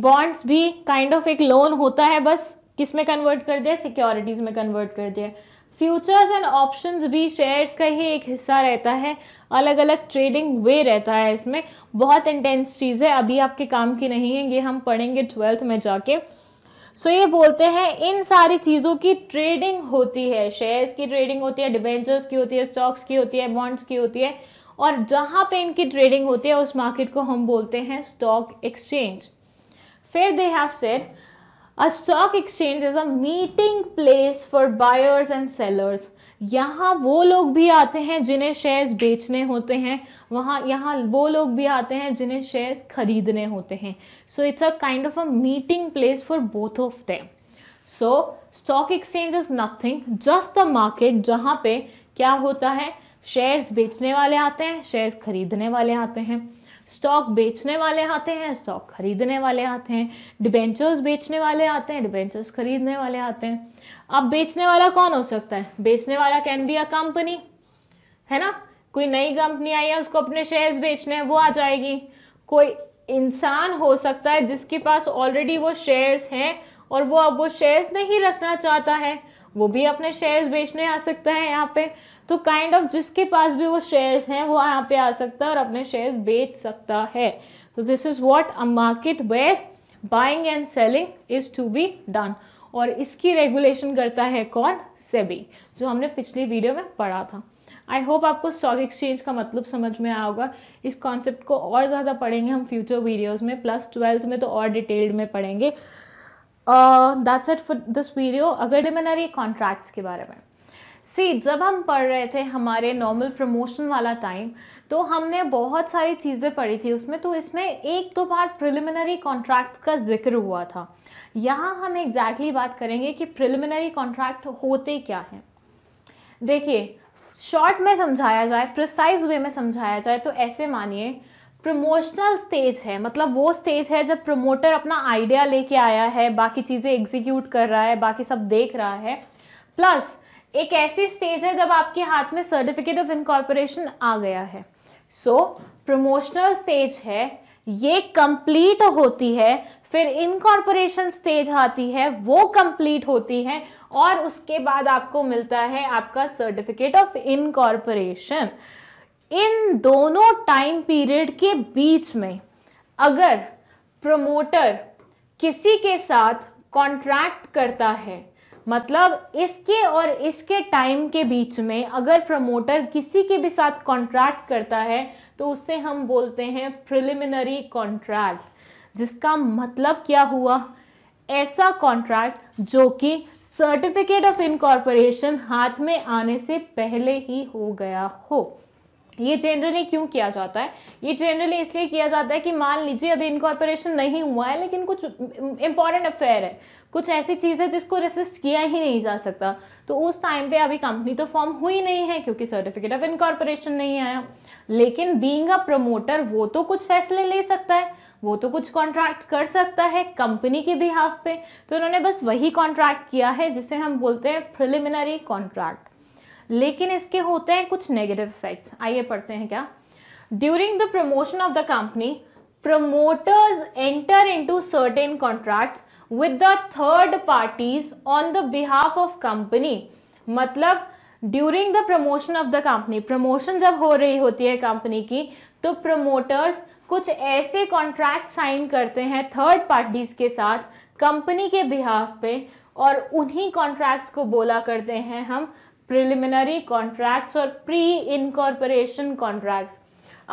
बॉन्ड्स भी काइंड kind ऑफ of एक लोन होता है बस किस में कन्वर्ट कर दिया सिक्योरिटीज़ में कन्वर्ट कर दिया फ्यूचर्स एंड ऑप्शंस भी शेयर्स का ही एक हिस्सा रहता है अलग अलग ट्रेडिंग वे रहता है इसमें बहुत इंटेंस चीज़ है अभी आपके काम की नहीं है ये हम पढ़ेंगे ट्वेल्थ में जाके सो ये बोलते हैं इन सारी चीज़ों की ट्रेडिंग होती है शेयर्स की ट्रेडिंग होती है डिबेंचर्स की होती है स्टॉक्स की होती है बॉन्ड्स की होती है और जहाँ पे इनकी ट्रेडिंग होती है उस मार्केट को हम बोलते हैं स्टॉक एक्सचेंज फिर they have said a stock exchange is a meeting place for buyers and sellers यहाँ वो लोग भी आते हैं जिन्हें शेयर्स बेचने होते हैं वहाँ यहाँ वो लोग भी आते हैं जिन्हें शेयर्स खरीदने होते हैं so it's a kind of a meeting place for both of them so stock exchange is nothing just the market जहाँ पे क्या होता है शेयर्स बेचने वाले आते हैं शेयर्स खरीदने वाले आते हैं स्टॉक बेचने वाले आते हैं स्टॉक खरीदने वाले आते हैं डिबेंचर्स बेचने वाले आते हैं डिबेंचर्स खरीदने वाले आते हैं अब बेचने वाला कौन हो सकता है बेचने वाला कैन बी अ कंपनी है ना कोई नई कंपनी आई है उसको अपने शेयर्स बेचने हैं वो आ जाएगी कोई इंसान हो सकता है जिसके पास ऑलरेडी वो शेयर्स हैं और वो अब वो शेयर्स नहीं रखना चाहता है वो भी अपने शेयर्स बेचने आ सकता है यहाँ पे तो काइंड kind ऑफ of जिसके पास भी वो शेयर्स हैं वो यहाँ पे आ सकता है और अपने शेयर्स बेच सकता है तो this is what a market where buying and selling is to be done और इसकी रेगुलेशन करता है कौन सेबी जो हमने पिछली वीडियो में पढ़ा था आई होप आपको स्टॉक एक्सचेंज का मतलब समझ में आया होगा इस कॉन्सेप्ट को और ज़्यादा पढ़ेंगे हम फ्यूचर वीडियोज़ में प्लस ट्वेल्थ में तो और डिटेल्ड में पढ़ेंगे that's it for this video अगर प्रिलिमिनरी कॉन्ट्रैक्ट्स के बारे में सी जब हम पढ़ रहे थे हमारे नॉर्मल प्रमोशन वाला टाइम तो हमने बहुत सारी चीज़ें पढ़ी थी उसमें तो इसमें एक दो बार प्रिलिमिनरी कॉन्ट्रैक्ट का जिक्र हुआ था यहाँ हम एग्जैक्टली exactly बात करेंगे कि प्रिलिमिनरी कॉन्ट्रैक्ट होते क्या हैं देखिए शॉर्ट में समझाया जाए प्रिसाइज वे में समझाया जाए तो ऐसे मानिए प्रमोशनल स्टेज है मतलब वो स्टेज है जब प्रमोटर अपना आइडिया लेके आया है बाकी चीज़ें एग्जीक्यूट कर रहा है बाकी सब देख रहा है प्लस एक ऐसी स्टेज है जब आपके हाथ में सर्टिफिकेट ऑफ इनकॉर्पोरेशन आ गया है सो प्रमोशनल स्टेज है ये कंप्लीट होती है फिर इनकॉर्पोरेशन स्टेज आती है वो कंप्लीट होती है और उसके बाद आपको मिलता है आपका सर्टिफिकेट ऑफ इनकॉर्पोरेशन इन दोनों टाइम पीरियड के बीच में अगर प्रमोटर किसी के साथ कॉन्ट्रैक्ट करता है मतलब इसके और इसके टाइम के बीच में अगर प्रमोटर किसी के भी साथ कॉन्ट्रैक्ट करता है तो उससे हम बोलते हैं प्रिलिमिनरी कॉन्ट्रैक्ट जिसका मतलब क्या हुआ ऐसा कॉन्ट्रैक्ट जो कि सर्टिफिकेट ऑफ इनकॉर्पोरेशन हाथ में आने से पहले ही हो गया हो ये जनरली क्यों किया जाता है ये जनरली इसलिए किया जाता है कि मान लीजिए अभी इनकॉर्पोरेशन नहीं हुआ है लेकिन कुछ इंपॉर्टेंट अफेयर है कुछ ऐसी चीज़ है जिसको रेसिस्ट किया ही नहीं जा सकता तो उस टाइम पे अभी कंपनी तो फॉर्म हुई नहीं है क्योंकि सर्टिफिकेट ऑफ इनकॉर्पोरेशन नहीं आया लेकिन बींग अ प्रमोटर वो तो कुछ फैसले ले सकता है वो तो कुछ कॉन्ट्रैक्ट कर सकता है कंपनी के बिहाफ पे तो उन्होंने बस वही कॉन्ट्रैक्ट किया है जिसे हम बोलते हैं प्रिलिमिनरी कॉन्ट्रैक्ट लेकिन इसके होते हैं कुछ नेगेटिव इफेक्ट आइए पढ़ते हैं क्या during the promotion of the company promoters enter into certain contracts with the third party on the behalf of company मतलब during the promotion of the company promotion जब हो रही होती है कंपनी की तो प्रमोटर्स कुछ ऐसे कॉन्ट्रैक्ट साइन करते हैं थर्ड पार्टीज के साथ कंपनी के बिहाफ पे और उन्हीं कॉन्ट्रैक्ट्स को बोला करते हैं हम प्रिलिमिनरी कॉन्ट्रैक्ट्स और प्री इनकॉर्पोरेशन कॉन्ट्रैक्ट्स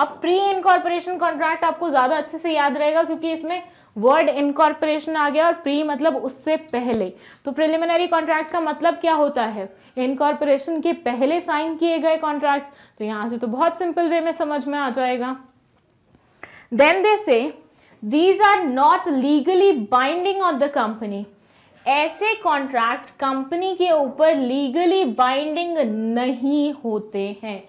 अब प्री इनकॉर्पोरेशन कॉन्ट्रैक्ट आपको ज़्यादा अच्छे से याद रहेगा क्योंकि इसमें वर्ड इनकॉर्पोरेशन आ गया और प्री मतलब उससे पहले तो प्रिलिमिनरी कॉन्ट्रैक्ट का मतलब क्या होता है इनकॉर्पोरेशन के पहले साइन किए गए कॉन्ट्रैक्ट तो यहाँ से तो बहुत सिंपल वे में समझ में आ जाएगा then they say these are not legally binding on the company ऐसे कॉन्ट्रैक्ट्स कंपनी के ऊपर लीगली बाइंडिंग नहीं होते हैं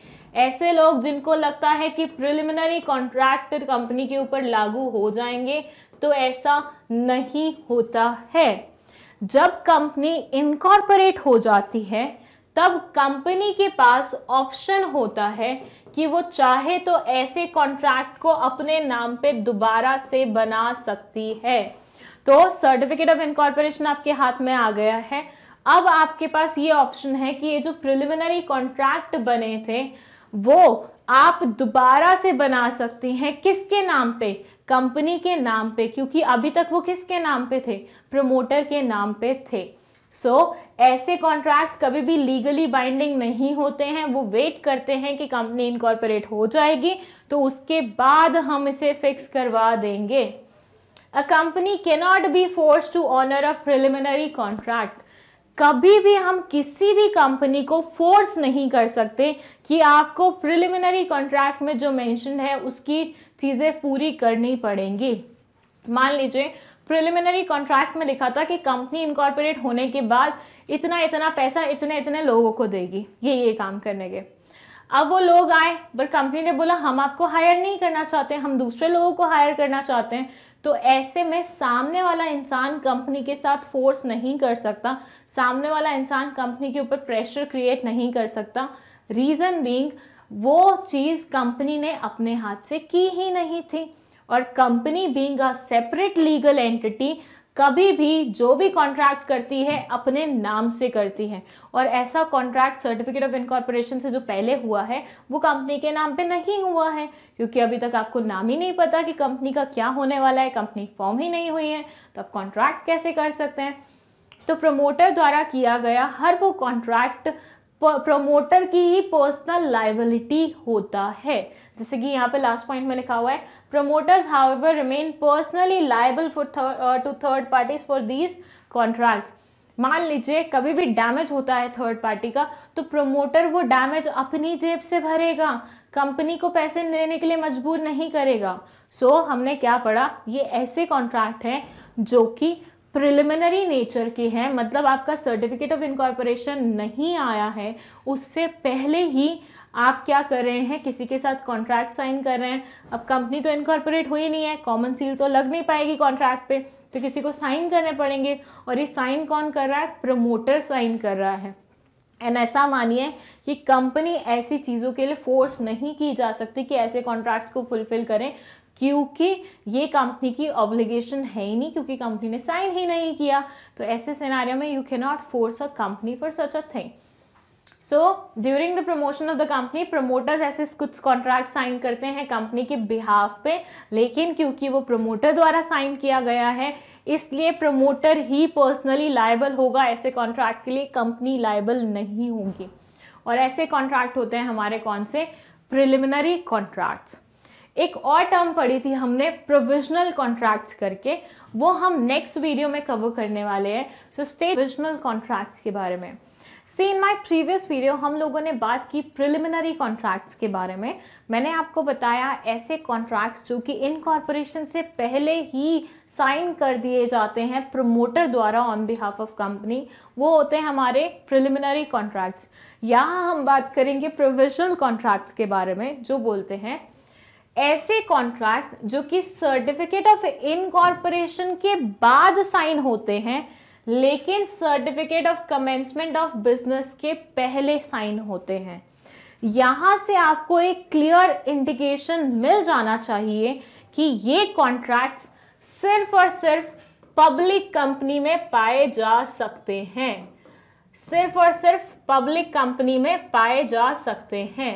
ऐसे लोग जिनको लगता है कि प्रिलिमिनरी कॉन्ट्रैक्ट कंपनी के ऊपर लागू हो जाएंगे तो ऐसा नहीं होता है जब कंपनी इनकॉर्पोरेट हो जाती है तब कंपनी के पास ऑप्शन होता है कि वो चाहे तो ऐसे कॉन्ट्रैक्ट को अपने नाम पे दोबारा से बना सकती है तो सर्टिफिकेट ऑफ इनकॉर्पोरेशन आपके हाथ में आ गया है अब आपके पास ये ऑप्शन है कि ये जो प्रिलिमिनरी कॉन्ट्रैक्ट बने थे वो आप दोबारा से बना सकती हैं किसके नाम पे कंपनी के नाम पे क्योंकि अभी तक वो किसके नाम पे थे प्रमोटर के नाम पे थे सो so, ऐसे कॉन्ट्रैक्ट कभी भी लीगली बाइंडिंग नहीं होते हैं वो वेट करते हैं कि कंपनी इनकॉर्पोरेट हो जाएगी तो उसके बाद हम इसे फिक्स करवा देंगे कंपनी के not be force to honour a preliminary contract कभी भी हम किसी भी कंपनी को फोर्स नहीं कर सकते कि आपको प्रिलिमिनरी कॉन्ट्रैक्ट में जो मेंशन है उसकी चीज़ें पूरी करनी पड़ेंगी मान लीजिए प्रिलिमिनरी कॉन्ट्रैक्ट में लिखा था कि कंपनी इनकॉर्पोरेट होने के बाद इतना इतना पैसा इतने इतने लोगों को देगी ये ये काम करने के अब वो लोग आए पर कंपनी ने बोला हम आपको हायर नहीं करना चाहते हम दूसरे लोगों को हायर करना चाहते हैं तो ऐसे में सामने वाला इंसान कंपनी के साथ फोर्स नहीं कर सकता सामने वाला इंसान कंपनी के ऊपर प्रेशर क्रिएट नहीं कर सकता रीज़न बींग वो चीज़ कंपनी ने अपने हाथ से की ही नहीं थी और company being a separate legal entity कभी भी जो भी कॉन्ट्रैक्ट करती है अपने नाम से करती है और ऐसा कॉन्ट्रैक्ट सर्टिफिकेट ऑफ इनकॉर्पोरेशन से जो पहले हुआ है वो कंपनी के नाम पे नहीं हुआ है क्योंकि अभी तक आपको नाम ही नहीं पता कि कंपनी का क्या होने वाला है कंपनी फॉर्म ही नहीं हुई है तो आप कॉन्ट्रैक्ट कैसे कर सकते हैं तो प्रमोटर द्वारा किया गया हर वो कॉन्ट्रैक्ट प्रमोटर की ही पर्सनल लाइबिलिटी होता है जैसे कि यहाँ पे लास्ट पॉइंट में लिखा हुआ है Promoters, however, remain personally liable for third, uh, to third parties for these contracts. मान लीजिए कभी भी डैमेज होता है थर्ड पार्टी का तो प्रोमोटर वो डैमेज अपनी जेब से भरेगा कंपनी को पैसे देने के लिए मजबूर नहीं करेगा सो so, हमने क्या पढ़ा ये ऐसे कॉन्ट्रैक्ट हैं जो कि प्रिलिमिनरी नेचर के हैं मतलब आपका सर्टिफिकेट ऑफ इनकॉर्पोरेशन नहीं आया है उससे पहले ही आप क्या कर रहे हैं किसी के साथ कॉन्ट्रैक्ट साइन कर रहे हैं अब कंपनी तो इनकॉर्पोरेट हुई नहीं है कॉमन सील तो लग नहीं पाएगी कॉन्ट्रैक्ट पे तो किसी को साइन करने पड़ेंगे और ये साइन कौन कर रहा है प्रमोटर साइन कर रहा है एंड ऐसा मानिए कि कंपनी ऐसी चीज़ों के लिए फोर्स नहीं की जा सकती कि ऐसे कॉन्ट्रैक्ट को फुलफिल करें क्योंकि ये कंपनी की ऑब्लिगेशन है ही नहीं क्योंकि कंपनी ने साइन ही नहीं किया तो ऐसे सिनारियों में you can not force a company for such a thing so during the promotion of the company promoters ऐसे कुछ कॉन्ट्रैक्ट साइन करते हैं कंपनी के बिहाफ पे लेकिन क्योंकि वो प्रमोटर द्वारा साइन किया गया है इसलिए प्रमोटर ही पर्सनली लाइबल होगा ऐसे कॉन्ट्रैक्ट के लिए कंपनी लाइबल नहीं होगी और ऐसे कॉन्ट्रैक्ट होते हैं हमारे कौन से प्रिलिमिनरी कॉन्ट्रैक्ट्स एक और टर्म पढ़ी थी हमने प्रोविजनल कॉन्ट्रैक्ट्स करके वो हम नेक्स्ट वीडियो में कवर करने वाले हैं सो स्टे प्रोविजनल कॉन्ट्रैक्ट्स के बारे में सी इन माई प्रीवियस वीडियो हम लोगों ने बात की प्रिलिमिनरी कॉन्ट्रैक्ट्स के बारे में मैंने आपको बताया ऐसे कॉन्ट्रैक्ट्स जो कि इनकॉर्पोरेशन से पहले ही साइन कर दिए जाते हैं प्रमोटर द्वारा ऑन बिहाफ ऑफ कंपनी वो होते हैं हमारे प्रिलिमिनरी कॉन्ट्रैक्ट्स यहाँ हम बात करेंगे प्रोविजनल कॉन्ट्रैक्ट्स के बारे में जो बोलते हैं ऐसे कॉन्ट्रैक्ट जो कि सर्टिफिकेट ऑफ इनकॉर्पोरेशन के बाद साइन होते हैं लेकिन certificate of commencement of business के पहले साइन होते हैं यहां से आपको एक क्लियर इंडिकेशन मिल जाना चाहिए कि ये कॉन्ट्रैक्ट्स सिर्फ और सिर्फ पब्लिक कंपनी में पाए जा सकते हैं सिर्फ और सिर्फ पब्लिक कंपनी में पाए जा सकते हैं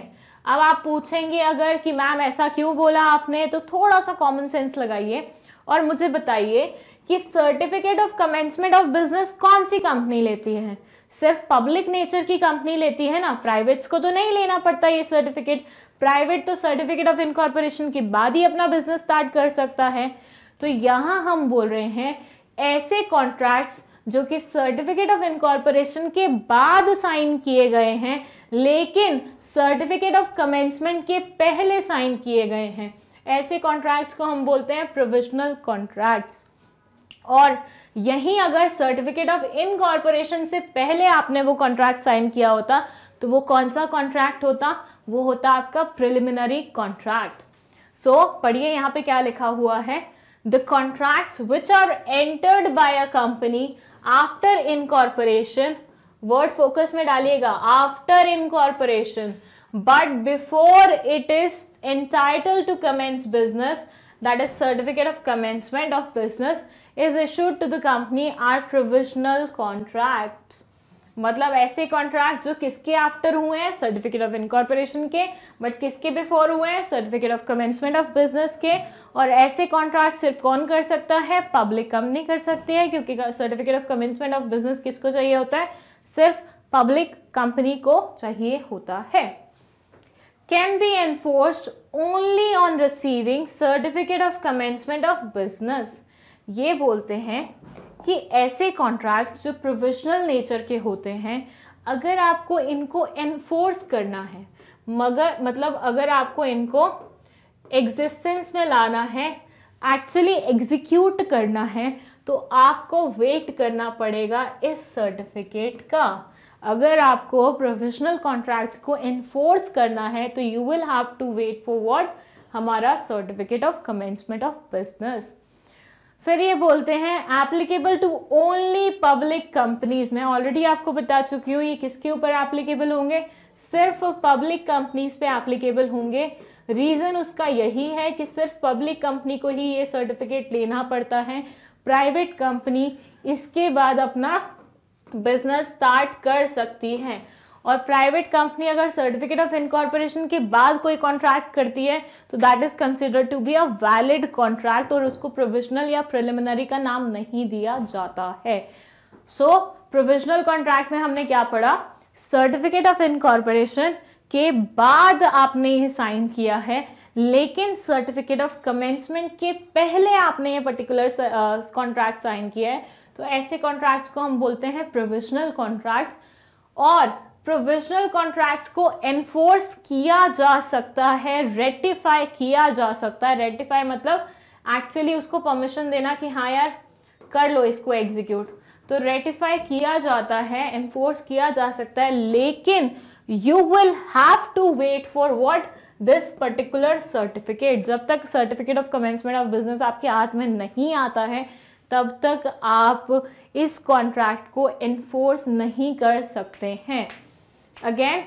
अब आप पूछेंगे अगर कि मैम ऐसा क्यों बोला आपने तो थोड़ा सा कॉमन सेंस लगाइए और मुझे बताइए कि certificate of commencement of business कौन सी कंपनी लेती है सिर्फ पब्लिक नेचर की कंपनी लेती है ना प्राइवेट्स को तो नहीं लेना पड़ता ये सर्टिफिकेट प्राइवेट तो सर्टिफिकेट ऑफ इनकॉर्पोरेशन के बाद ही अपना बिजनेस स्टार्ट कर सकता है तो यहाँ हम बोल रहे हैं ऐसे कॉन्ट्रैक्ट्स जो कि सर्टिफिकेट ऑफ इनकॉर्पोरेशन के बाद साइन किए गए हैं लेकिन सर्टिफिकेट ऑफ कमेंसमेंट के पहले साइन किए गए हैं ऐसे कॉन्ट्रैक्ट्स को हम बोलते हैं प्रोविजनल कॉन्ट्रैक्ट्स और यहीं अगर सर्टिफिकेट ऑफ इनकॉर्पोरेशन से पहले आपने वो कॉन्ट्रैक्ट साइन किया होता तो वो कौन सा कॉन्ट्रैक्ट होता वो होता आपका प्रिलिमिनरी कॉन्ट्रैक्ट सो पढ़िए यहाँ पे क्या लिखा हुआ है the contract which are entered by a company after incorporation word focus में डालिएगा after incorporation but before it is entitle to commence business that is certificate of commencement of business is issued to the company are provisional contracts मतलब ऐसे contract जो किसके after हुए हैं certificate of incorporation के but किसके before हुए हैं certificate of commencement of business के और ऐसे कॉन्ट्रैक्ट सिर्फ कौन कर सकता है पब्लिक कंपनी कर सकती है क्योंकि certificate of commencement of business किसको चाहिए होता है सिर्फ पब्लिक कंपनी को चाहिए होता है can be enforced only on receiving certificate of commencement of business ये बोलते हैं कि ऐसे कॉन्ट्रैक्ट जो प्रोविजनल नेचर के होते हैं अगर आपको इनको एनफोर्स करना है मगर मतलब अगर आपको इनको एग्जिस्टेंस में लाना है एक्चुअली एग्जीक्यूट करना है तो आपको वेट करना पड़ेगा इस सर्टिफिकेट का अगर आपको प्रोफेशनल कॉन्ट्रैक्ट्स को इन्फोर्स करना है तो you will have to wait for what हमारा certificate of commencement of business फिर ये बोलते हैं applicable to only public companies मैं ऑलरेडी आपको बता चुकी हूँ ये किसके ऊपर एप्लीकेबल होंगे सिर्फ पब्लिक कंपनीज पे एप्लीकेबल होंगे रीज़न उसका यही है कि सिर्फ पब्लिक कंपनी को ही ये सर्टिफिकेट लेना पड़ता है प्राइवेट कंपनी इसके बाद अपना बिजनेस स्टार्ट कर सकती हैं और प्राइवेट कंपनी अगर सर्टिफिकेट ऑफ इनकॉर्पोरेशन के बाद कोई कॉन्ट्रैक्ट करती है तो that is consider to be a valid contract और उसको प्रोविजनल या प्रिलिमिनरी का नाम नहीं दिया जाता है सो प्रोविजनल कॉन्ट्रैक्ट में हमने क्या पढ़ा सर्टिफिकेट ऑफ इनकॉर्पोरेशन के बाद आपने ये साइन किया है लेकिन सर्टिफिकेट ऑफ कमेंसमेंट के पहले आपने ये पर्टिकुलर कॉन्ट्रैक्ट साइन किया है तो ऐसे कॉन्ट्रैक्ट को हम बोलते हैं प्रोविजनल कॉन्ट्रैक्ट और प्रोविजनल कॉन्ट्रैक्ट को एनफोर्स किया जा सकता है रेटिफाई किया जा सकता है रेटिफाई मतलब एक्चुअली उसको परमिशन देना कि हाँ यार कर लो इसको एग्जीक्यूट तो रेटिफाई किया जाता है एनफोर्स किया जा सकता है लेकिन you will have to wait for what this particular certificate जब तक certificate of commencement of business आपके हाथ में नहीं आता है तब तक आप इस कॉन्ट्रैक्ट को इन्फोर्स नहीं कर सकते हैं अगेन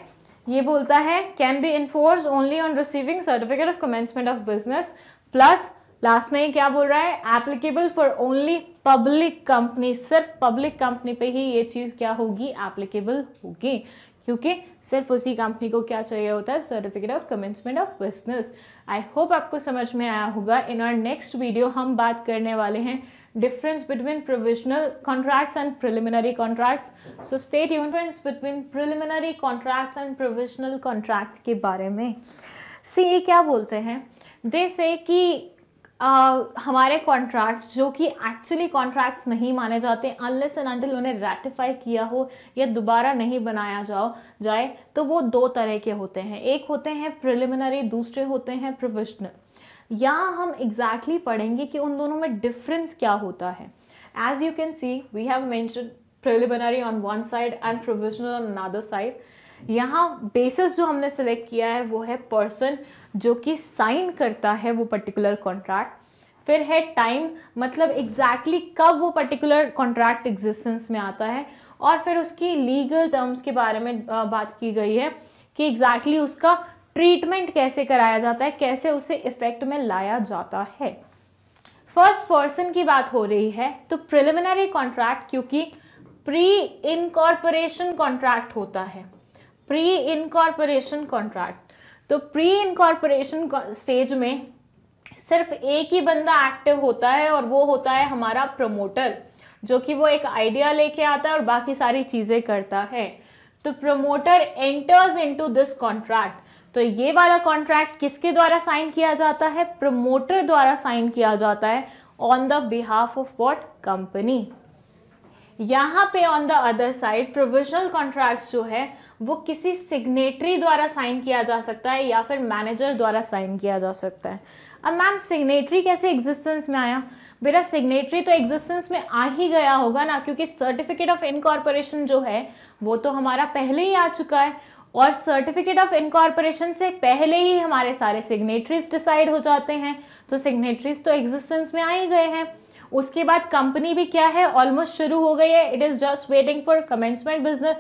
ये बोलता है can be enforce only on receiving certificate of commencement of business plus last में ये क्या बोल रहा है applicable for only public company सिर्फ पब्लिक कंपनी पे ही ये चीज़ क्या होगी एप्लीकेबल होगी क्योंकि सिर्फ उसी कंपनी को क्या चाहिए होता है certificate of commencement of business I hope आपको समझ में आया होगा इन और नेक्स्ट वीडियो हम बात करने वाले हैं difference between provisional contracts and preliminary contracts so stay tuned difference between preliminary contracts and provisional contracts के बारे में से ये क्या बोलते हैं दे से कि Uh, हमारे कॉन्ट्रैक्ट्स जो कि एक्चुअली कॉन्ट्रैक्ट्स नहीं माने जाते अनलेस एंड अनटिल उन्हें रेटिफाई किया हो या दोबारा नहीं बनाया जाओ जाए तो वो दो तरह के होते हैं एक होते हैं प्रिलिमिनरी दूसरे होते हैं प्रोविजनल या हम एग्जैक्टली exactly पढ़ेंगे कि उन दोनों में डिफरेंस क्या होता है as you can see we have mention preliminary on one side and provisional on another side यहाँ बेसिस जो हमने सेलेक्ट किया है वो है पर्सन जो कि साइन करता है वो पर्टिकुलर कॉन्ट्रैक्ट फिर है टाइम मतलब एग्जैक्टली exactly कब वो पर्टिकुलर कॉन्ट्रैक्ट एग्जिस्टेंस में आता है और फिर उसकी लीगल टर्म्स के बारे में बात की गई है कि एग्जैक्टली exactly उसका ट्रीटमेंट कैसे कराया जाता है कैसे उसे इफेक्ट में लाया जाता है फर्स्ट पर्सन की बात हो रही है तो प्रिलिमिनरी कॉन्ट्रैक्ट क्योंकि प्री इनकॉर्पोरेशन कॉन्ट्रैक्ट होता है प्री इनकॉर्पोरेशन कॉन्ट्रैक्ट तो प्री इनकॉर्पोरेशन स्टेज में सिर्फ एक ही बंदा एक्टिव होता है और वो होता है हमारा प्रमोटर जो कि वो एक आइडिया लेके आता है और बाकी सारी चीज़ें करता है तो promoter enters into this contract तो ये वाला कॉन्ट्रैक्ट किसके द्वारा साइन किया जाता है प्रमोटर द्वारा साइन किया जाता है on the behalf of what company यहाँ पे on the other side provisional contract जो है वो किसी सिग्नेटरी द्वारा साइन किया जा सकता है या फिर मैनेजर द्वारा साइन किया जा सकता है अब मैम सिग्नेटरी कैसे एग्जिस्टेंस में आया मेरा सिग्नेटरी तो एग्जिस्टेंस में आ ही गया होगा ना क्योंकि सर्टिफिकेट ऑफ इनकॉर्पोरेशन जो है वो तो हमारा पहले ही आ चुका है और सर्टिफिकेट ऑफ इनकॉर्पोरेशन से पहले ही हमारे सारे सिग्नेटरीज डिसाइड हो जाते हैं तो सिग्नेटरीज तो एग्जिस्टेंस में आ ही गए हैं उसके बाद कंपनी भी क्या है ऑलमोस्ट शुरू हो गई है it is just waiting for commencement business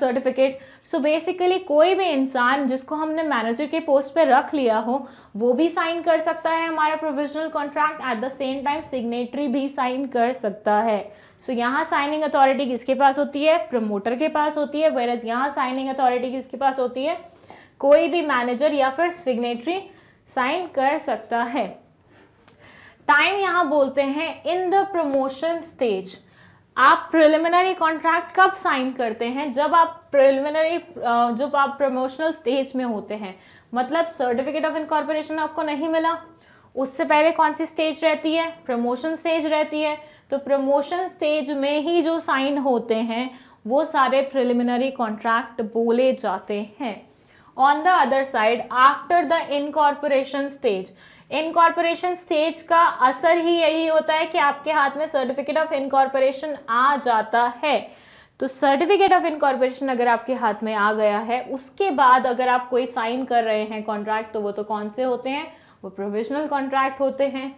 certificate so basically कोई भी इंसान जिसको हमने मैनेजर के पोस्ट पे रख लिया हो वो भी साइन कर सकता है हमारा provisional contract at the same time signatory भी साइन कर सकता है सो यहाँ साइनिंग अथॉरिटी किसके पास होती है प्रमोटर के पास होती है वेरज यहाँ साइनिंग अथॉरिटी किसके पास होती है कोई भी मैनेजर या फिर सिग्नेटरी साइन कर सकता है टाइम यहाँ बोलते हैं इन द प्रमोशन स्टेज आप प्रिलिमिनरी कॉन्ट्रैक्ट कब साइन करते हैं जब आप प्रिलिमिनरी जब आप प्रमोशनल स्टेज में होते हैं मतलब सर्टिफिकेट ऑफ इनकॉर्पोरेशन आपको नहीं मिला उससे पहले कौन सी स्टेज रहती है प्रमोशन स्टेज रहती है तो प्रमोशन स्टेज में ही जो साइन होते हैं वो सारे प्रिलिमिनरी कॉन्ट्रैक्ट बोले जाते हैं on the other side after the incorporation stage incorporation stage का असर ही यही होता है कि आपके हाथ में सर्टिफिकेट ऑफ इनकॉर्पोरेशन आ जाता है तो सर्टिफिकेट ऑफ इनकॉर्पोरेशन अगर आपके हाथ में आ गया है उसके बाद अगर आप कोई साइन कर रहे हैं कॉन्ट्रैक्ट तो वो तो कौन से होते हैं वो प्रोविजनल कॉन्ट्रैक्ट होते हैं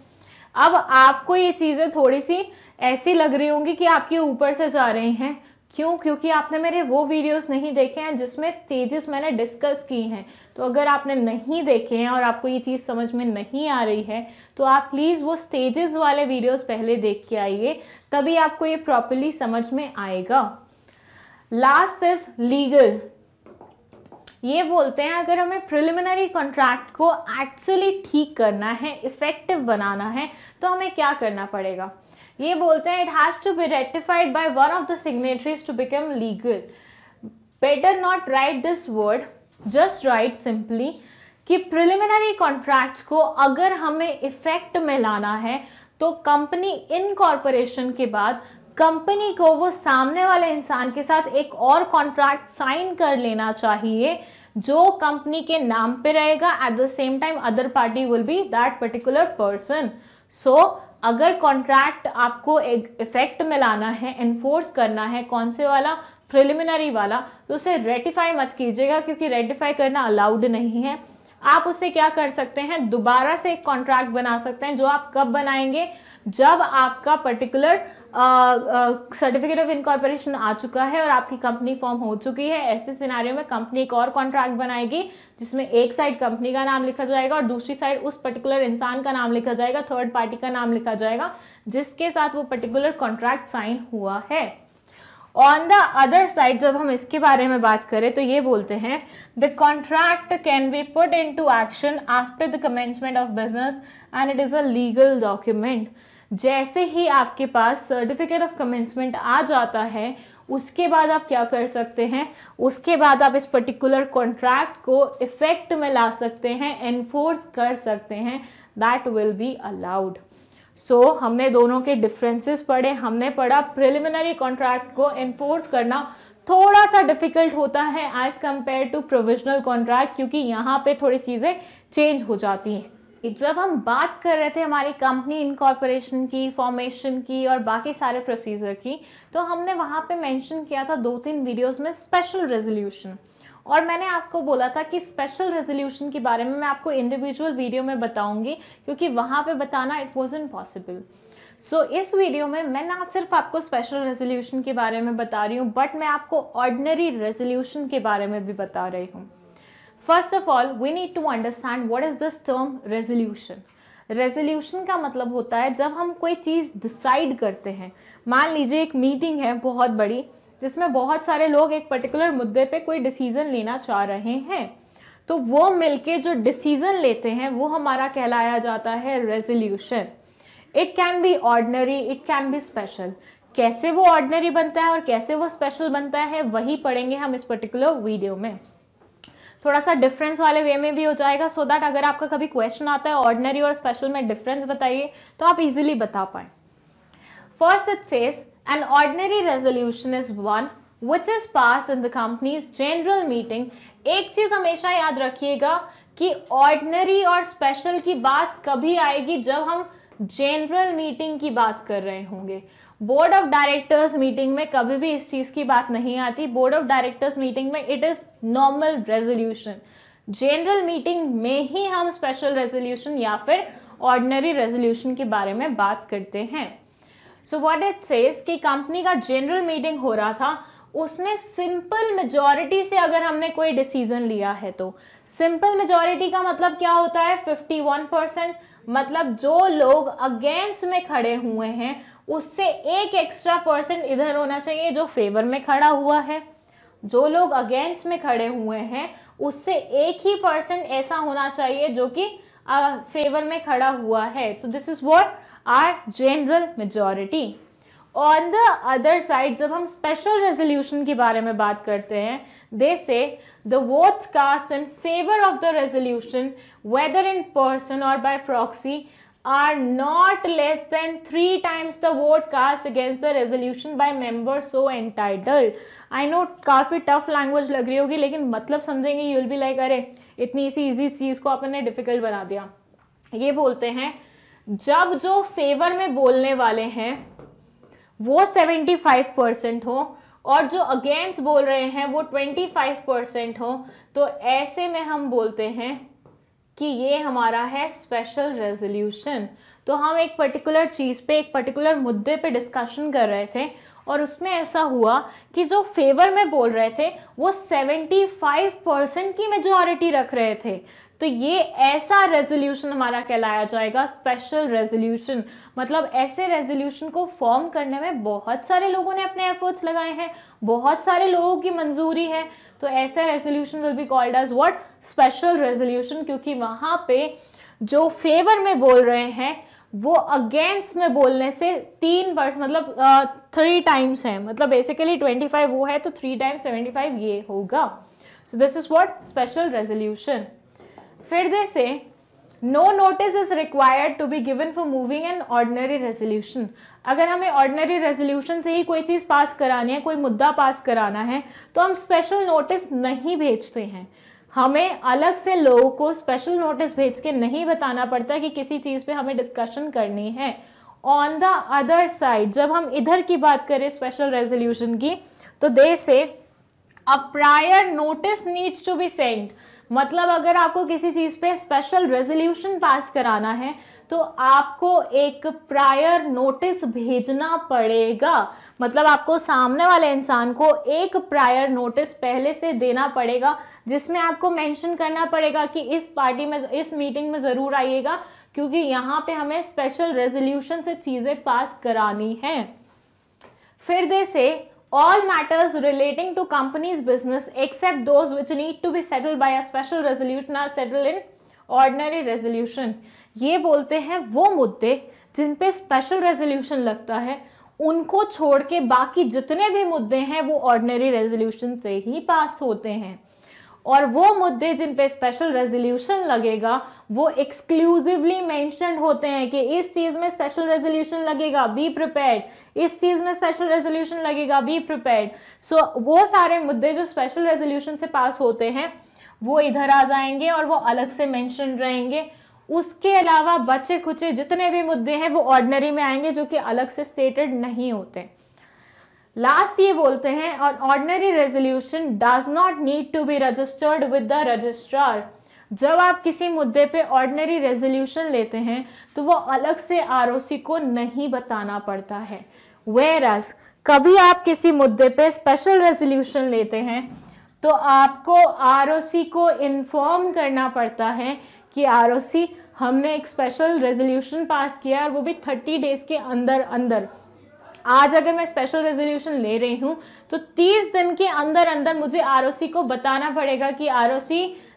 अब आपको ये चीज़ें थोड़ी सी ऐसी लग रही होंगी कि आपके ऊपर से जा रही हैं क्यों क्योंकि आपने मेरे वो वीडियोस नहीं देखे हैं जिसमें स्टेजेस मैंने डिस्कस की हैं तो अगर आपने नहीं देखे हैं और आपको ये चीज़ समझ में नहीं आ रही है तो आप प्लीज़ वो स्टेजेस वाले वीडियोस पहले देख के आइए तभी आपको ये प्रॉपरली समझ में आएगा लास्ट इज लीगल ये बोलते हैं अगर हमें प्रिलिमिनरी कॉन्ट्रैक्ट को एक्चुअली ठीक करना है इफ़ेक्टिव बनाना है तो हमें क्या करना पड़ेगा ये बोलते हैं it has to be ratified by one of the signatories to become legal better not write this word just write simply कि प्रिलिमिनरी कॉन्ट्रैक्ट को अगर हमें इफ़ेक्ट में लाना है तो कंपनी इन कॉरपोरेशन के बाद कंपनी को वो सामने वाले इंसान के साथ एक और कॉन्ट्रैक्ट साइन कर लेना चाहिए जो कंपनी के नाम पे रहेगा at the same time other party will be that particular person so अगर कॉन्ट्रैक्ट आपको एक इफेक्ट में लाना है एनफोर्स करना है कौन से वाला प्रिलिमिनरी वाला तो उसे रेटिफाई मत कीजिएगा क्योंकि रेटिफाई करना अलाउड नहीं है आप उसे क्या कर सकते हैं दोबारा से एक कॉन्ट्रैक्ट बना सकते हैं जो आप कब बनाएंगे जब आपका पर्टिकुलर सर्टिफिकेट ऑफ इनकॉर्पोरेशन आ चुका है और आपकी कंपनी फॉर्म हो चुकी है ऐसे सिनारियों में कंपनी एक और कॉन्ट्रैक्ट बनाएगी जिसमें एक साइड कंपनी का नाम लिखा जाएगा और दूसरी साइड उस पर्टिकुलर इंसान का नाम लिखा जाएगा थर्ड पार्टी का नाम लिखा जाएगा जिसके साथ वो पर्टिकुलर कॉन्ट्रैक्ट साइन हुआ है ऑन द अदर साइड जब हम इसके बारे में बात करें तो ये बोलते हैं the contract can be put into action after the commencement of business and it is a legal document जैसे ही आपके पास सर्टिफिकेट ऑफ कमेंसमेंट आ जाता है उसके बाद आप क्या कर सकते हैं उसके बाद आप इस पर्टिकुलर कॉन्ट्रैक्ट को इफेक्ट में ला सकते हैं एनफोर्स कर सकते हैं that will be allowed so हमने दोनों के डिफरेंसेस पढ़े हमने पढ़ा प्रिलिमिनरी कॉन्ट्रैक्ट को एनफोर्स करना थोड़ा सा डिफिकल्ट होता है as compare to provisional contract क्योंकि यहाँ पे थोड़ी चीज़ें चेंज हो जाती हैं जब हम बात कर रहे थे हमारी कंपनी इनकॉर्पोरेशन की फॉर्मेशन की और बाकी सारे प्रोसीजर की तो हमने वहाँ पे मेंशन किया था दो तीन वीडियोस में स्पेशल रेजोल्यूशन और मैंने आपको बोला था कि स्पेशल रेजोल्यूशन के बारे में मैं आपको इंडिविजुअल वीडियो में बताऊंगी क्योंकि वहाँ पे बताना इट वॉज पॉसिबल सो इस वीडियो में मैं ना सिर्फ आपको स्पेशल रेजोल्यूशन के बारे में बता रही हूँ बट मैं आपको ऑर्डनरी रेजोल्यूशन के बारे में भी बता रही हूँ first of all we need to understand what is this term resolution resolution का मतलब होता है जब हम कोई चीज़ डिसाइड करते हैं मान लीजिए एक मीटिंग है बहुत बड़ी जिसमें बहुत सारे लोग एक पर्टिकुलर मुद्दे पे कोई डिसीज़न लेना चाह रहे हैं तो वो मिलके जो डिसीज़न लेते हैं वो हमारा कहलाया जाता है resolution it can be ordinary it can be special कैसे वो ऑर्डनरी बनता है और कैसे वो स्पेशल बनता है वही पढ़ेंगे हम इस पर्टिकुलर वीडियो में थोड़ा सा डिफरेंस वाले वे में भी हो जाएगा सो so दैट अगर आपका कभी क्वेश्चन आता है ऑर्डनरी और स्पेशल में डिफरेंस बताइए तो आप इजीली बता पाए first it says an ordinary resolution is one which is pass in the company's general meeting एक चीज हमेशा याद रखिएगा कि ऑर्डनरी और स्पेशल की बात कभी आएगी जब हम जनरल मीटिंग की बात कर रहे होंगे बोर्ड ऑफ डायरेक्टर्स मीटिंग में कभी भी इस चीज़ की बात नहीं आती बोर्ड ऑफ डायरेक्टर्स मीटिंग में it is normal resolution general meeting में ही हम स्पेशल रेजोल्यूशन या फिर ऑर्डिनरी रेजोल्यूशन के बारे में बात करते हैं सो वॉट इट सेज कि कंपनी का जनरल मीटिंग हो रहा था उसमें सिंपल मेजोरिटी से अगर हमने कोई डिसीजन लिया है तो सिंपल मेजोरिटी का मतलब क्या होता है 51 परसेंट मतलब जो लोग अगेंस्ट में खड़े हुए हैं उससे एक एक्स्ट्रा पर्सन इधर होना चाहिए जो फेवर में खड़ा हुआ है जो लोग अगेंस्ट में खड़े हुए हैं उससे एक ही पर्सन ऐसा होना चाहिए जो कि फेवर में खड़ा हुआ है तो this is what our general majority on the other side जब हम स्पेशल रेजोल्यूशन के बारे में बात करते हैं they say the votes cast in favour of the resolution whether in person or by proxy are not less than three times the vote cast against the resolution by member so entitled I know काफ़ी tough language लग रही होगी लेकिन मतलब समझेंगे you will be like अरे इतनी इसी इजी चीज़ को ने डिफ़िकल्ट बना दिया ये बोलते हैं जब जो फेवर में बोलने वाले हैं वो 75 परसेंट हो और जो अगेंस्ट बोल रहे हैं वो 25 परसेंट हो तो ऐसे में हम बोलते हैं कि ये हमारा है स्पेशल रेजोल्यूशन तो हम एक पर्टिकुलर चीज़ पे एक पर्टिकुलर मुद्दे पे डिस्कशन कर रहे थे और उसमें ऐसा हुआ कि जो फेवर में बोल रहे थे वो 75 परसेंट की मेजोरिटी रख रहे थे तो ये ऐसा रेजोल्यूशन हमारा कहलाया जाएगा स्पेशल रेजोल्यूशन मतलब ऐसे रेजोल्यूशन को फॉर्म करने में बहुत सारे लोगों ने अपने एफर्ट्स लगाए हैं बहुत सारे लोगों की मंजूरी है तो ऐसा resolution will be called as what special resolution क्योंकि वहाँ पे जो फेवर में बोल रहे हैं वो अगेंस्ट में बोलने से तीन वर्ष मतलब थ्री टाइम्स है मतलब बेसिकली ट्वेंटी फाइव वो है तो थ्री टाइम्स सेवेंटी फाइव ये होगा so this is what special resolution फिर they say no notice is required to be given for moving an ordinary resolution अगर हमें ऑर्डनरी रेजोल्यूशन से ही कोई चीज़ पास करानी है कोई मुद्दा पास कराना है तो हम स्पेशल नोटिस नहीं भेजते हैं हमें अलग से लोगों को स्पेशल नोटिस भेज के नहीं बताना पड़ता कि किसी चीज़ पे हमें डिस्कशन करनी है ऑन द अदर साइड जब हम इधर की बात करें स्पेशल रेजोल्यूशन की तो they say a prior notice needs to be send मतलब अगर आपको किसी चीज़ पे स्पेशल रेजोल्यूशन पास कराना है तो आपको एक प्रायर नोटिस भेजना पड़ेगा मतलब आपको सामने वाले इंसान को एक प्रायर नोटिस पहले से देना पड़ेगा जिसमें आपको मेंशन करना पड़ेगा कि इस पार्टी में इस मीटिंग में ज़रूर आइएगा क्योंकि यहाँ पे हमें स्पेशल रेजोल्यूशन से चीज़ें पास करानी हैं फिर दे से all matters relating to company's business except those which need to be settled by a special resolution are settled in ordinary resolution ये बोलते हैं वो मुद्दे जिन पे स्पेशल रेजोल्यूशन लगता है उनको छोड़ के बाकी जितने भी मुद्दे हैं वो ऑर्डनरी रेजोल्यूशन से ही पास होते हैं और वो मुद्दे जिन पे स्पेशल रेजोल्यूशन लगेगा वो एक्सक्लूसिवली मेंशन होते हैं कि इस चीज़ में स्पेशल रेजोल्यूशन लगेगा बी प्रिपेयर्ड इस चीज़ में स्पेशल रेजोल्यूशन लगेगा बी प्रिपेयर्ड सो वो सारे मुद्दे जो स्पेशल रेजोल्यूशन से पास होते हैं वो इधर आ जाएंगे और वो अलग से मैंशन रहेंगे उसके अलावा बचे खुचे जितने भी मुद्दे हैं वो ऑर्डनरी में आएंगे जो कि अलग से स्टेटेड नहीं होते लास्ट ये बोलते हैं और ordinary resolution does not need to be registered with the registrar जब आप किसी मुद्दे पे ऑर्डनरी रेजोल्यूशन लेते हैं तो वो अलग से आर को नहीं बताना पड़ता है वेर एज कभी आप किसी मुद्दे पे स्पेशल रेजोल्यूशन लेते हैं तो आपको आर को इन्फॉर्म करना पड़ता है कि आर हमने एक स्पेशल रेजोल्यूशन पास किया और वो भी थर्टी डेज़ के अंदर अंदर आज अगर मैं स्पेशल रेजोल्यूशन ले रही हूँ तो तीस दिन के अंदर अंदर मुझे आर को बताना पड़ेगा कि आर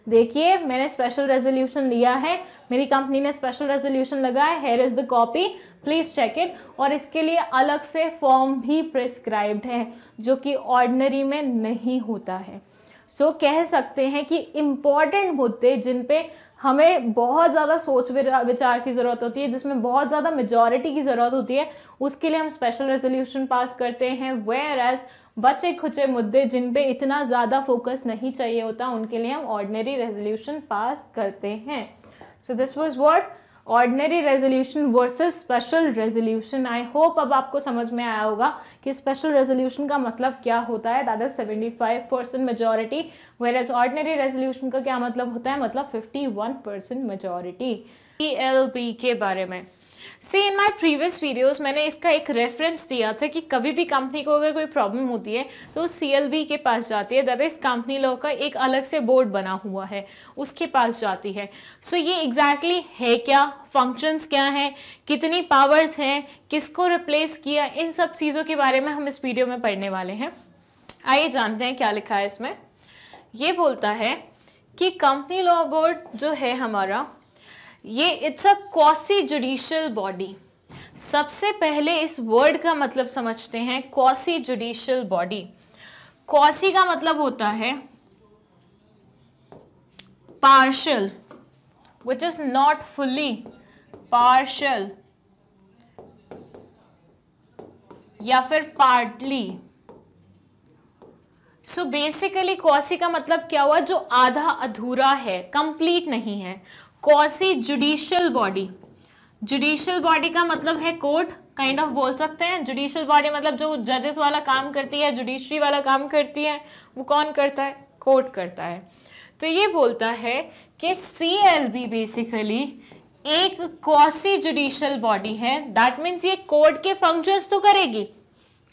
देखिए मैंने स्पेशल रेजोल्यूशन लिया है मेरी कंपनी ने स्पेशल रेजोल्यूशन लगाया here is the copy please check it और इसके लिए अलग से फॉर्म भी प्रिस्क्राइब्ड है जो कि ऑर्डनरी में नहीं होता है सो so, कह सकते हैं कि इम्पॉर्टेंट मुद्दे जिन पे हमें बहुत ज़्यादा सोच विचार की ज़रूरत होती है जिसमें बहुत ज़्यादा मेजोरिटी की ज़रूरत होती है उसके लिए हम स्पेशल रेजोल्यूशन पास करते हैं वेयर एज बचे खुचे मुद्दे जिन पे इतना ज़्यादा फोकस नहीं चाहिए होता उनके लिए हम ऑर्डनरी रेजोल्यूशन पास करते हैं so this was what ordinary resolution versus special resolution I hope अब आपको समझ में आया होगा कि स्पेशल रेजोल्यूशन का मतलब क्या होता है that is seventy five percent majority whereas ordinary resolution का क्या मतलब होता है मतलब fifty one percent majority E L P के बारे में सी इन माई प्रीवियस वीडियोज़ मैंने इसका एक रेफरेंस दिया था कि कभी भी कंपनी को अगर कोई प्रॉब्लम होती है तो सी के पास जाती है दैट इज़ कंपनी लॉ का एक अलग से बोर्ड बना हुआ है उसके पास जाती है सो so, ये एग्जैक्टली exactly है क्या फंक्शंस क्या हैं कितनी पावर्स हैं किसको रिप्लेस किया इन सब चीज़ों के बारे में हम इस वीडियो में पढ़ने वाले हैं आइए जानते हैं क्या लिखा है इसमें ये बोलता है कि कंपनी लॉ बोर्ड जो है हमारा ये it's a quasi judicial body सबसे पहले इस वर्ड का मतलब समझते हैं कॉसी जुडिशियल बॉडी कॉसी का मतलब होता है partial which is not fully partial या फिर पार्टली सो बेसिकली क्वासी का मतलब क्या हुआ जो आधा अधूरा है कंप्लीट नहीं है quasi judicial body judicial body का मतलब है कोर्ट काइंड ऑफ बोल सकते हैं जुडिशियल बॉडी मतलब जो जजेस वाला काम करती है जुडिशरी वाला काम करती है वो कौन करता है कोर्ट करता है तो ये बोलता है कि सी एल बी बेसिकली एक कौसी जुडिशियल बॉडी है दैट मीन्स ये कोर्ट के फंक्शंस तो करेगी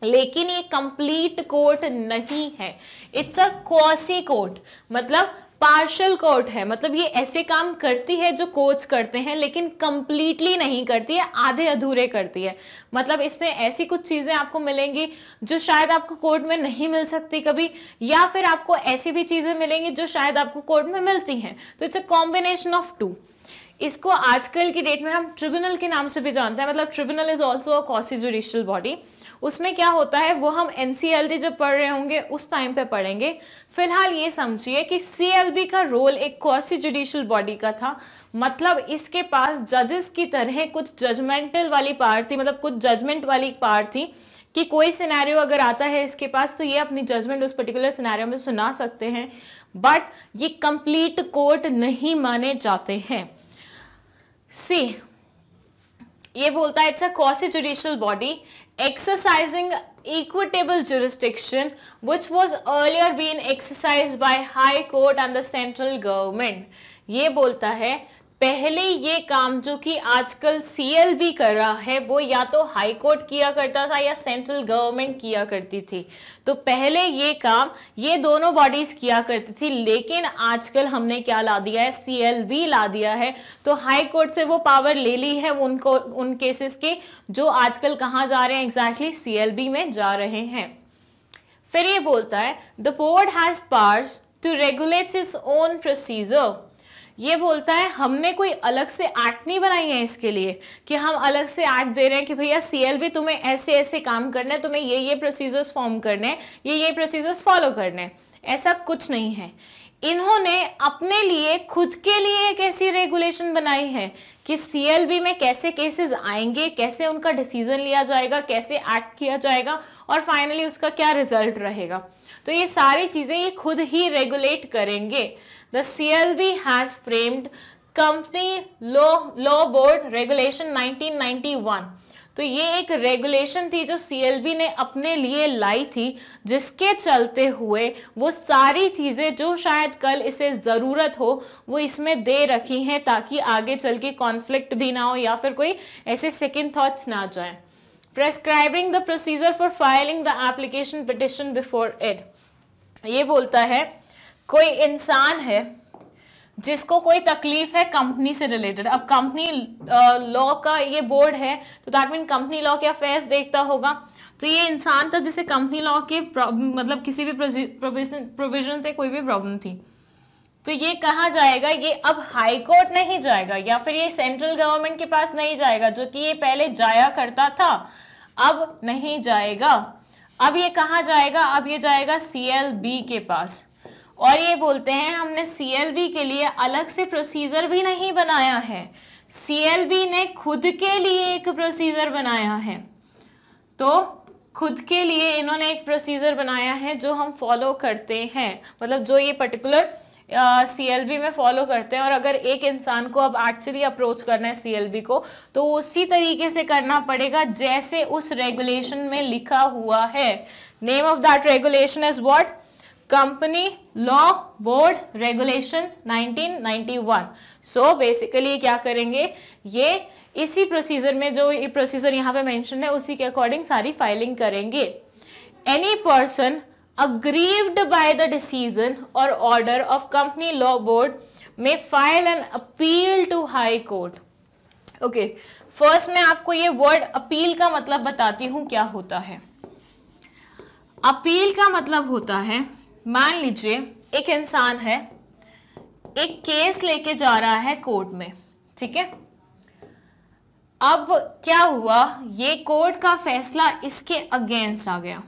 लेकिन ये कंप्लीट कोर्ट नहीं है इट्स अ कौसी कोर्ट मतलब पार्शल कोर्ट है मतलब ये ऐसे काम करती है जो कोच करते हैं लेकिन कंप्लीटली नहीं करती है आधे अधूरे करती है मतलब इसमें ऐसी कुछ चीज़ें आपको मिलेंगी जो शायद आपको कोर्ट में नहीं मिल सकती कभी या फिर आपको ऐसी भी चीज़ें मिलेंगी जो शायद आपको कोर्ट में मिलती हैं तो it's a combination of two इसको आजकल की डेट में हम ट्रिब्यूनल के नाम से भी जानते हैं मतलब tribunal is also a quasi judicial body उसमें क्या होता है वो हम एन जब पढ़ रहे होंगे उस टाइम पे पढ़ेंगे फिलहाल ये समझिए कि सी का रोल एक कौसी जुडिशल बॉडी का था मतलब इसके पास जजेस की तरह कुछ जजमेंटल वाली पार थी मतलब कुछ जजमेंट वाली पार थी कि कोई सिनेरियो अगर आता है इसके पास तो ये अपनी जजमेंट उस पर्टिकुलर सिनेरियो में सुना सकते हैं बट ये कंप्लीट कोर्ट नहीं माने जाते हैं सी ये बोलता है it's a quasi judicial body exercising equitable jurisdiction which was earlier being exercised by High Court and the central government. ये बोलता है पहले ये काम जो कि आजकल सीएलबी कर रहा है वो या तो हाई कोर्ट किया करता था या सेंट्रल गवर्नमेंट किया करती थी तो पहले ये काम ये दोनों बॉडीज किया करती थी लेकिन आजकल हमने क्या ला दिया है सीएलबी ला दिया है तो हाई कोर्ट से वो पावर ले ली है उनको उन केसेस के जो आजकल कहाँ जा रहे हैं एग्जैक्टली सी में जा रहे हैं फिर ये बोलता है the board has powers to regulate its own procedure ये बोलता है हमने कोई अलग से आर्ट नहीं बनाई है इसके लिए कि हम अलग से आर्ट दे रहे हैं कि भैया सीएल भी तुम्हें ऐसे ऐसे काम करने हैं तुम्हें ये ये प्रोसीजर्स फॉर्म करने हैं ये ये प्रोसीजर्स फॉलो करने हैं ऐसा कुछ नहीं है इन्होंने अपने लिए खुद के लिए एक ऐसी रेगुलेशन बनाई है कि सी में कैसे केसेस आएंगे कैसे उनका डिसीजन लिया जाएगा कैसे एक्ट किया जाएगा और फाइनली उसका क्या रिजल्ट रहेगा तो ये सारी चीज़ें ये खुद ही रेगुलेट करेंगे the C L B has framed company law law board regulation 1991 तो ये एक रेगुलेशन थी जो सी ने अपने लिए लाई थी जिसके चलते हुए वो सारी चीज़ें जो शायद कल इसे ज़रूरत हो वो इसमें दे रखी हैं ताकि आगे चल के कॉन्फ्लिक्ट भी ना हो या फिर कोई ऐसे सेकेंड थाट्स ना जाए prescribing the procedure for filing the application petition before it ये बोलता है कोई इंसान है जिसको कोई तकलीफ है कंपनी से रिलेटेड अब कंपनी लॉ का ये बोर्ड है तो दैट मीन कंपनी लॉ के अफेयर्स देखता होगा तो ये इंसान था जिसे कंपनी लॉ के मतलब किसी भी प्रोविजन से कोई भी प्रॉब्लम थी तो ये कहा जाएगा ये अब हाई कोर्ट नहीं जाएगा या फिर ये सेंट्रल गवर्नमेंट के पास नहीं जाएगा जो कि ये पहले जाया करता था अब नहीं जाएगा अब ये कहा जाएगा अब ये जाएगा सी के पास और ये बोलते हैं हमने सी के लिए अलग से प्रोसीजर भी नहीं बनाया है सी ने खुद के लिए एक प्रोसीजर बनाया है तो खुद के लिए इन्होंने एक प्रोसीजर बनाया है जो हम फॉलो करते हैं मतलब जो ये पर्टिकुलर सी एल बी में फॉलो करते हैं और अगर एक इंसान को अब एक्चुअली अप्रोच करना है सी एल बी को तो उसी तरीके से करना पड़ेगा जैसे उस रेगुलेशन में लिखा हुआ है name of that regulation is what company law board ninety 1991 so so basically क्या करेंगे ये इसी प्रोसीजर में जो ये प्रोसीजर यहाँ पे मेंशन है उसी के अकॉर्डिंग सारी फाइलिंग करेंगे any person aggrieved by the decision or order of company law board में file an appeal to high court okay first मैं आपको ये वर्ड अपील का मतलब बताती हूँ क्या होता है अपील का मतलब होता है मान लीजिए एक इंसान है एक केस लेके जा रहा है कोर्ट में ठीक है अब क्या हुआ ये कोर्ट का फैसला इसके अगेंस्ट आ गया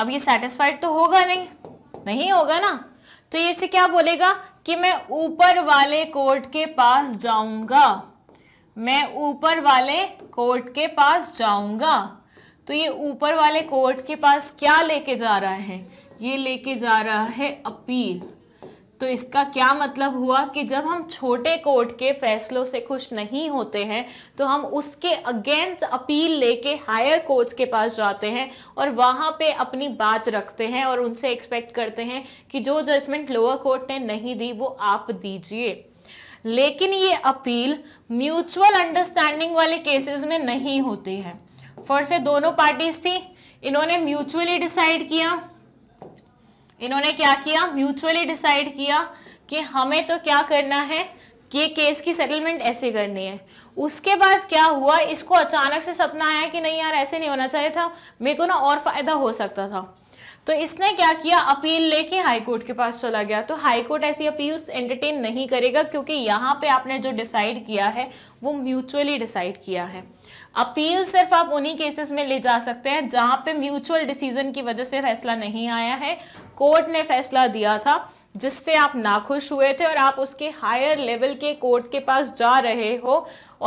अब ये सेटिस्फाइड तो होगा नहीं नहीं होगा ना तो ये इसे क्या बोलेगा कि मैं ऊपर वाले कोर्ट के पास जाऊंगा मैं ऊपर वाले कोर्ट के पास जाऊंगा तो ये ऊपर वाले कोर्ट के पास क्या लेके जा रहा है ये लेके जा रहा है अपील तो इसका क्या मतलब हुआ कि जब हम छोटे कोर्ट के फैसलों से खुश नहीं होते हैं तो हम उसके अगेंस्ट अपील लेके हायर कोर्ट्स के पास जाते हैं और वहाँ पे अपनी बात रखते हैं और उनसे एक्सपेक्ट करते हैं कि जो जजमेंट लोअर कोर्ट ने नहीं दी वो आप दीजिए लेकिन ये अपील म्यूचुअल अंडरस्टैंडिंग वाले केसेस में नहीं होती है फर्स्ट दोनों पार्टीज थी इन्होंने म्यूचुअली डिसाइड किया इन्होंने क्या किया म्यूचुअली डिसाइड किया कि हमें तो क्या करना है कि केस की सेटलमेंट ऐसे करनी है उसके बाद क्या हुआ इसको अचानक से सपना आया कि नहीं यार ऐसे नहीं होना चाहिए था मेरे को ना और फ़ायदा हो सकता था तो इसने क्या किया अपील लेके हाई कोर्ट के पास चला गया तो हाईकोर्ट ऐसी अपील्स एंटरटेन नहीं करेगा क्योंकि यहाँ पे आपने जो डिसाइड किया है वो म्यूचुअली डिसाइड किया है अपील सिर्फ आप उन्हीं केसेस में ले जा सकते हैं जहाँ पे म्यूचुअल डिसीजन की वजह से फैसला नहीं आया है कोर्ट ने फैसला दिया था जिससे आप नाखुश हुए थे और आप उसके हायर लेवल के कोर्ट के पास जा रहे हो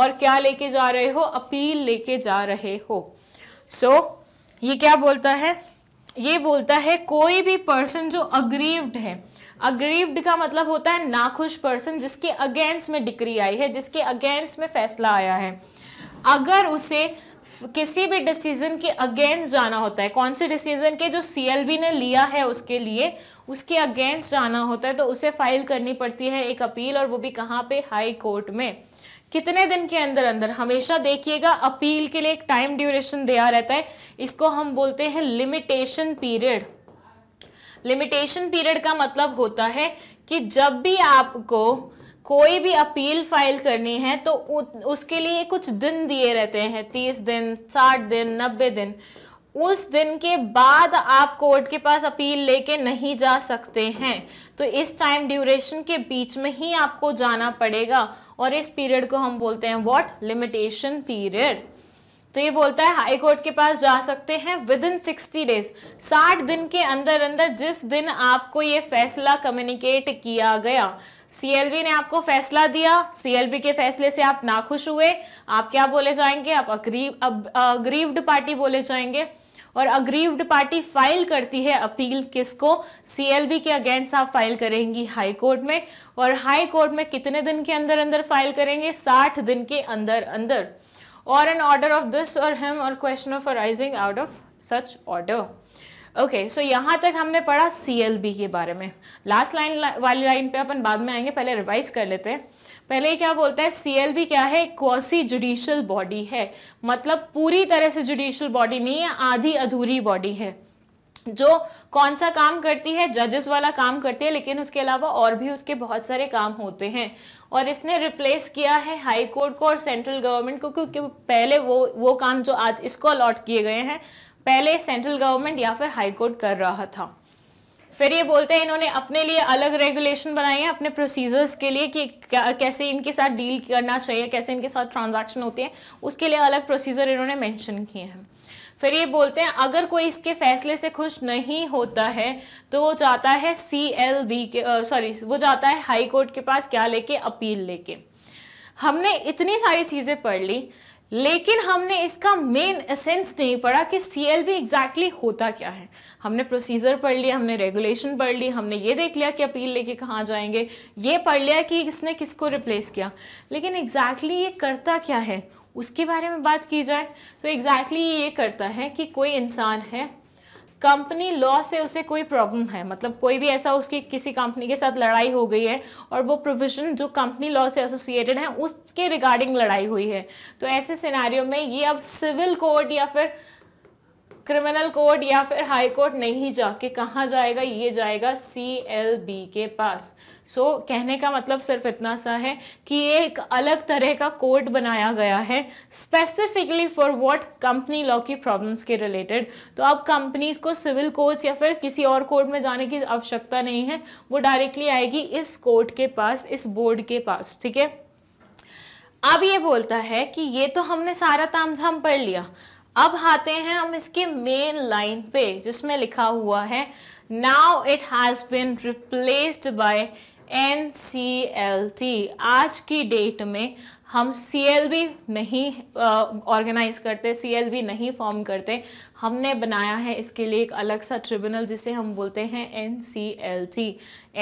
और क्या लेके जा रहे हो अपील लेके जा रहे हो सो so, ये क्या बोलता है ये बोलता है कोई भी पर्सन जो अग्रीव्ड है अग्रीव्ड का मतलब होता है नाखुश पर्सन जिसके अगेंस्ट में डिक्री आई है जिसके अगेंस्ट में फैसला आया है अगर उसे किसी भी डिसीजन के अगेंस्ट जाना होता है कौन से डिसीजन के जो सी ने लिया है उसके लिए उसके अगेंस्ट जाना होता है तो उसे फाइल करनी पड़ती है एक अपील और वो भी कहाँ पे हाई कोर्ट में कितने दिन के अंदर अंदर हमेशा देखिएगा अपील के लिए एक टाइम ड्यूरेशन दिया रहता है इसको हम बोलते हैं लिमिटेशन पीरियड लिमिटेशन पीरियड का मतलब होता है कि जब भी आपको कोई भी अपील फाइल करनी है तो उसके लिए कुछ दिन दिए रहते हैं तीस दिन साठ दिन नब्बे दिन उस दिन के बाद आप कोर्ट के पास अपील लेके नहीं जा सकते हैं तो इस टाइम ड्यूरेशन के बीच में ही आपको जाना पड़ेगा और इस पीरियड को हम बोलते हैं व्हाट लिमिटेशन पीरियड तो ये बोलता है हाई कोर्ट के पास जा सकते हैं विद इन सिक्सटी डेज साठ दिन के अंदर अंदर जिस दिन आपको ये फैसला कम्युनिकेट किया गया सीएलबी ने आपको फैसला दिया सीएलबी के फैसले से आप नाखुश हुए आप क्या बोले जाएंगे आप अग्रीव अग्रीव्ड पार्टी बोले जाएंगे और अग्रीव्ड पार्टी फाइल करती है अपील किसको सीएलबी के अगेंस्ट आप फाइल करेंगी हाई कोर्ट में और हाई कोर्ट में कितने दिन के अंदर अंदर फाइल करेंगे साठ दिन के अंदर अंदर or an order of this or him or question of arising out of such order okay so यहाँ तक हमने पढ़ा सी एल बी के बारे में लास्ट लाइन वाली लाइन पे अपन बाद में आएंगे पहले रिवाइज कर लेते हैं पहले क्या बोलता है सी एल बी क्या है क्वासी जुडिशियल बॉडी है मतलब पूरी तरह से जुडिशियल बॉडी नहीं है आधी अधूरी बॉडी है जो कौन सा काम करती है जजेस वाला काम करती है लेकिन उसके अलावा और भी उसके बहुत सारे काम होते हैं और इसने रिप्लेस किया है हाई कोर्ट को और सेंट्रल गवर्नमेंट को क्योंकि पहले वो वो काम जो आज इसको अलॉट किए गए हैं पहले सेंट्रल गवर्नमेंट या फिर हाई कोर्ट कर रहा था फिर ये बोलते हैं इन्होंने अपने लिए अलग रेगुलेशन बनाए हैं अपने प्रोसीजर्स के लिए कि कैसे इनके साथ डील करना चाहिए कैसे इनके साथ ट्रांजैक्शन होती है उसके लिए अलग प्रोसीजर इन्होंने मेंशन किए हैं फिर ये बोलते हैं अगर कोई इसके फैसले से खुश नहीं होता है तो वो जाता है सी एल बी के सॉरी वो जाता है हाई कोर्ट के पास क्या लेके अपील लेके हमने इतनी सारी चीज़ें पढ़ ली लेकिन हमने इसका मेन एसेंस नहीं पढ़ा कि सी एल बी एग्जैक्टली होता क्या है हमने प्रोसीजर पढ़ लिया हमने रेगुलेशन पढ़ ली हमने ये देख लिया कि अपील लेके कहाँ जाएंगे ये पढ़ लिया कि इसने किसको रिप्लेस किया लेकिन एग्जैक्टली exactly ये करता क्या है उसके बारे में बात की जाए तो एग्जैक्टली exactly ये करता है कि कोई इंसान है कंपनी लॉ से उसे कोई प्रॉब्लम है मतलब कोई भी ऐसा उसकी किसी कंपनी के साथ लड़ाई हो गई है और वो प्रोविजन जो कंपनी लॉ से एसोसिएटेड है उसके रिगार्डिंग लड़ाई हुई है तो ऐसे सिनेरियो में ये अब सिविल कोर्ट या फिर क्रिमिनल कोर्ट या फिर हाई कोर्ट नहीं जाके कहाँ जाएगा ये जाएगा सी एल बी के पास सो so, कहने का मतलब सिर्फ इतना सा है कि एक अलग तरह का कोर्ट बनाया गया है specifically for what company law की प्रॉब्लम्स के रिलेटेड तो अब कंपनीज को सिविल कोर्ट या फिर किसी और कोर्ट में जाने की आवश्यकता नहीं है वो डायरेक्टली आएगी इस कोर्ट के पास इस बोर्ड के पास ठीक है अब ये बोलता है कि ये तो हमने सारा झाम पढ़ लिया अब आते हैं हम इसके मेन लाइन पे जिसमें लिखा हुआ है now it has been replaced by N C L T आज की डेट में हम सी एल बी नहीं ऑर्गेनाइज करते सी एल बी नहीं फॉर्म करते हमने बनाया है इसके लिए एक अलग सा ट्रिब्यूनल जिसे हम बोलते हैं N C L T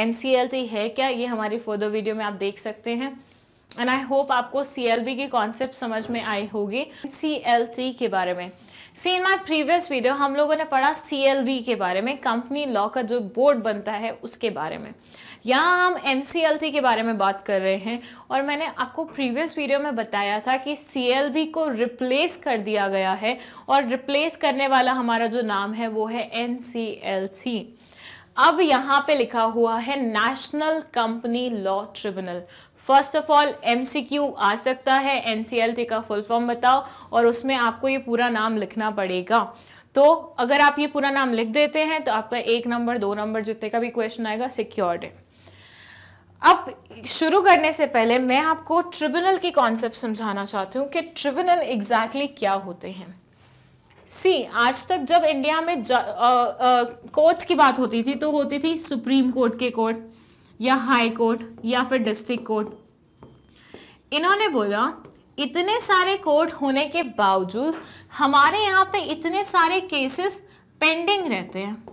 N C L T है क्या ये हमारी फोदो वीडियो में आप देख सकते हैं एंड आई होप आपको सी एल बी की कॉन्सेप्ट समझ में आई होगी सी एल टी के बारे में सी इन माई प्रीवियस वीडियो हम लोगों ने पढ़ा सी एल बी के बारे में कंपनी लॉ का जो बोर्ड बनता है उसके बारे में यहाँ हम एन सी एल टी के बारे में बात कर रहे हैं और मैंने आपको प्रीवियस वीडियो में बताया था कि सी एल बी को रिप्लेस कर दिया गया है और रिप्लेस करने वाला हमारा जो नाम है वो है एन सी एल टी अब यहाँ पे लिखा हुआ है National company law Tribunal first of all MCQ आ सकता है एनसीएलटी का फुल फॉर्म बताओ और उसमें आपको ये पूरा नाम लिखना पड़ेगा तो अगर आप ये पूरा नाम लिख देते हैं तो आपका एक नंबर दो नंबर जितने का भी क्वेश्चन आएगा सिक्योर्ड है अब शुरू करने से पहले मैं आपको ट्रिब्यूनल के कॉन्सेप्ट समझाना चाहती हूँ कि ट्रिब्यूनल एग्जैक्टली exactly क्या होते हैं सी आज तक जब इंडिया में कोर्ट्स की बात होती थी तो होती थी सुप्रीम कोर्ट के कोर्ट या हाई कोर्ट या फिर डिस्ट्रिक्ट कोर्ट इन्होंने बोला इतने सारे कोर्ट होने के बावजूद हमारे यहाँ पे इतने सारे केसेस पेंडिंग रहते हैं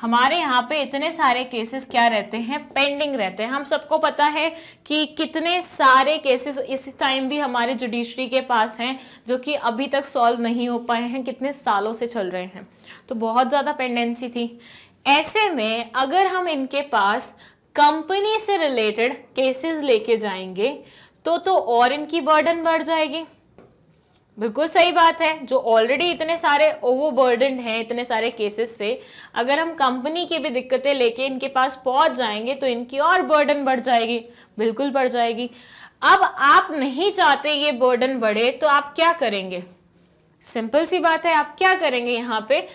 हमारे यहाँ पे इतने सारे केसेस क्या रहते हैं पेंडिंग रहते हैं हम सबको पता है कि कितने सारे केसेस इस टाइम भी हमारे जुडिशरी के पास हैं जो कि अभी तक सॉल्व नहीं हो पाए हैं कितने सालों से चल रहे हैं तो बहुत ज़्यादा पेंडेंसी थी ऐसे में अगर हम इनके पास कंपनी से रिलेटेड केसेस लेके जाएंगे तो तो और इनकी बर्डन बढ़ जाएगी बिल्कुल सही बात है जो ऑलरेडी इतने सारे ओवरबर्डन हैं इतने सारे केसेस से अगर हम कंपनी की भी दिक्कतें लेके इनके पास पहुंच जाएंगे तो इनकी और बर्डन बढ़ जाएगी बिल्कुल बढ़ जाएगी अब आप नहीं चाहते ये बर्डन बढ़े तो आप क्या करेंगे सिंपल सी बात है आप क्या करेंगे यहाँ पे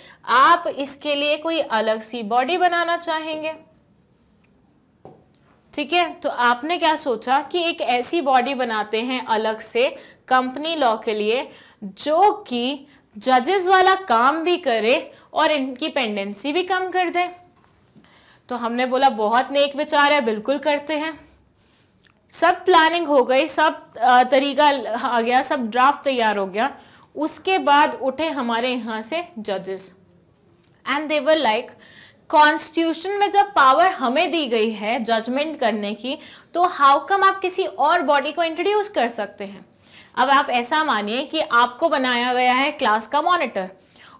आप इसके लिए कोई अलग सी बॉडी बनाना चाहेंगे ठीक है तो आपने क्या सोचा कि एक ऐसी बॉडी बनाते हैं अलग से कंपनी लॉ के लिए जो कि जजेस वाला काम भी करे और इनकी पेंडेंसी भी कम कर दे तो हमने बोला बहुत नेक विचार है बिल्कुल करते हैं सब प्लानिंग हो गई सब तरीका आ गया सब ड्राफ्ट तैयार हो गया उसके बाद उठे हमारे यहाँ से जजेस एंड देवर लाइक कॉन्स्टिट्यूशन में जब पावर हमें दी गई है जजमेंट करने की तो हाउ कम आप किसी और बॉडी को इंट्रोड्यूस कर सकते हैं अब आप ऐसा मानिए कि आपको बनाया गया है क्लास का मॉनिटर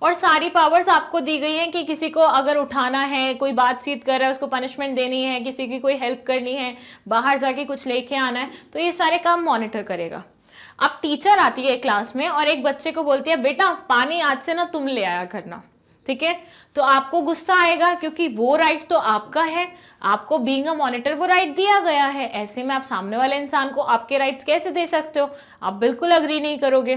और सारी पावर्स आपको दी गई हैं कि किसी को अगर उठाना है कोई बातचीत कर रहा है उसको पनिशमेंट देनी है किसी की कोई हेल्प करनी है बाहर जाके कुछ लेके आना है तो ये सारे काम मॉनिटर करेगा अब टीचर आती है क्लास में और एक बच्चे को बोलती है बेटा पानी आज से ना तुम ले आया करना ठीक है तो आपको गुस्सा आएगा क्योंकि वो राइट तो आपका है आपको बीइंग अ मॉनिटर वो राइट दिया गया है ऐसे में आप सामने वाले इंसान को आपके राइट्स कैसे दे सकते हो आप बिल्कुल अग्री नहीं करोगे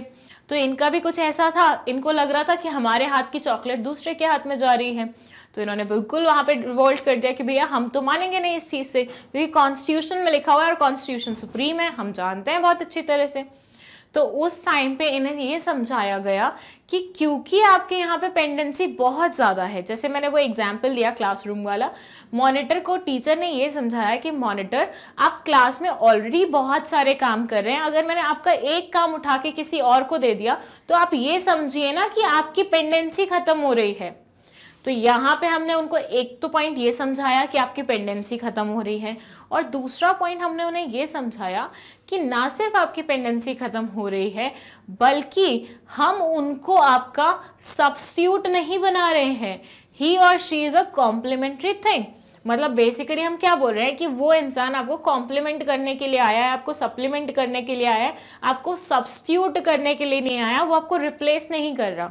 तो इनका भी कुछ ऐसा था इनको लग रहा था कि हमारे हाथ की चॉकलेट दूसरे के हाथ में जा रही है तो इन्होंने बिल्कुल वहाँ पे रिवोल्ट कर दिया कि भैया हम तो मानेंगे नहीं इस चीज़ से क्योंकि कॉन्स्टिट्यूशन में लिखा हुआ है और कॉन्स्टिट्यूशन सुप्रीम है हम जानते हैं बहुत अच्छी तरह से तो उस टाइम पे इन्हें ये समझाया गया कि क्योंकि आपके यहाँ पे पेंडेंसी बहुत ज़्यादा है जैसे मैंने वो एग्जाम्पल दिया क्लासरूम वाला मॉनिटर को टीचर ने ये समझाया कि मॉनिटर आप क्लास में ऑलरेडी बहुत सारे काम कर रहे हैं अगर मैंने आपका एक काम उठा के किसी और को दे दिया तो आप ये समझिए ना कि आपकी पेंडेंसी ख़त्म हो रही है तो यहाँ पे हमने उनको एक तो पॉइंट ये समझाया कि आपकी पेंडेंसी ख़त्म हो रही है और दूसरा पॉइंट हमने उन्हें ये समझाया कि ना सिर्फ आपकी पेंडेंसी ख़त्म हो रही है बल्कि हम उनको आपका सब्स्यूट नहीं बना रहे हैं ही और she is a complimentary thing मतलब बेसिकली हम क्या बोल रहे हैं कि वो इंसान आपको कॉम्प्लीमेंट करने के लिए आया है आपको सप्लीमेंट करने के लिए आया है आपको सब्सट्यूट करने के लिए नहीं आया वो आपको रिप्लेस नहीं कर रहा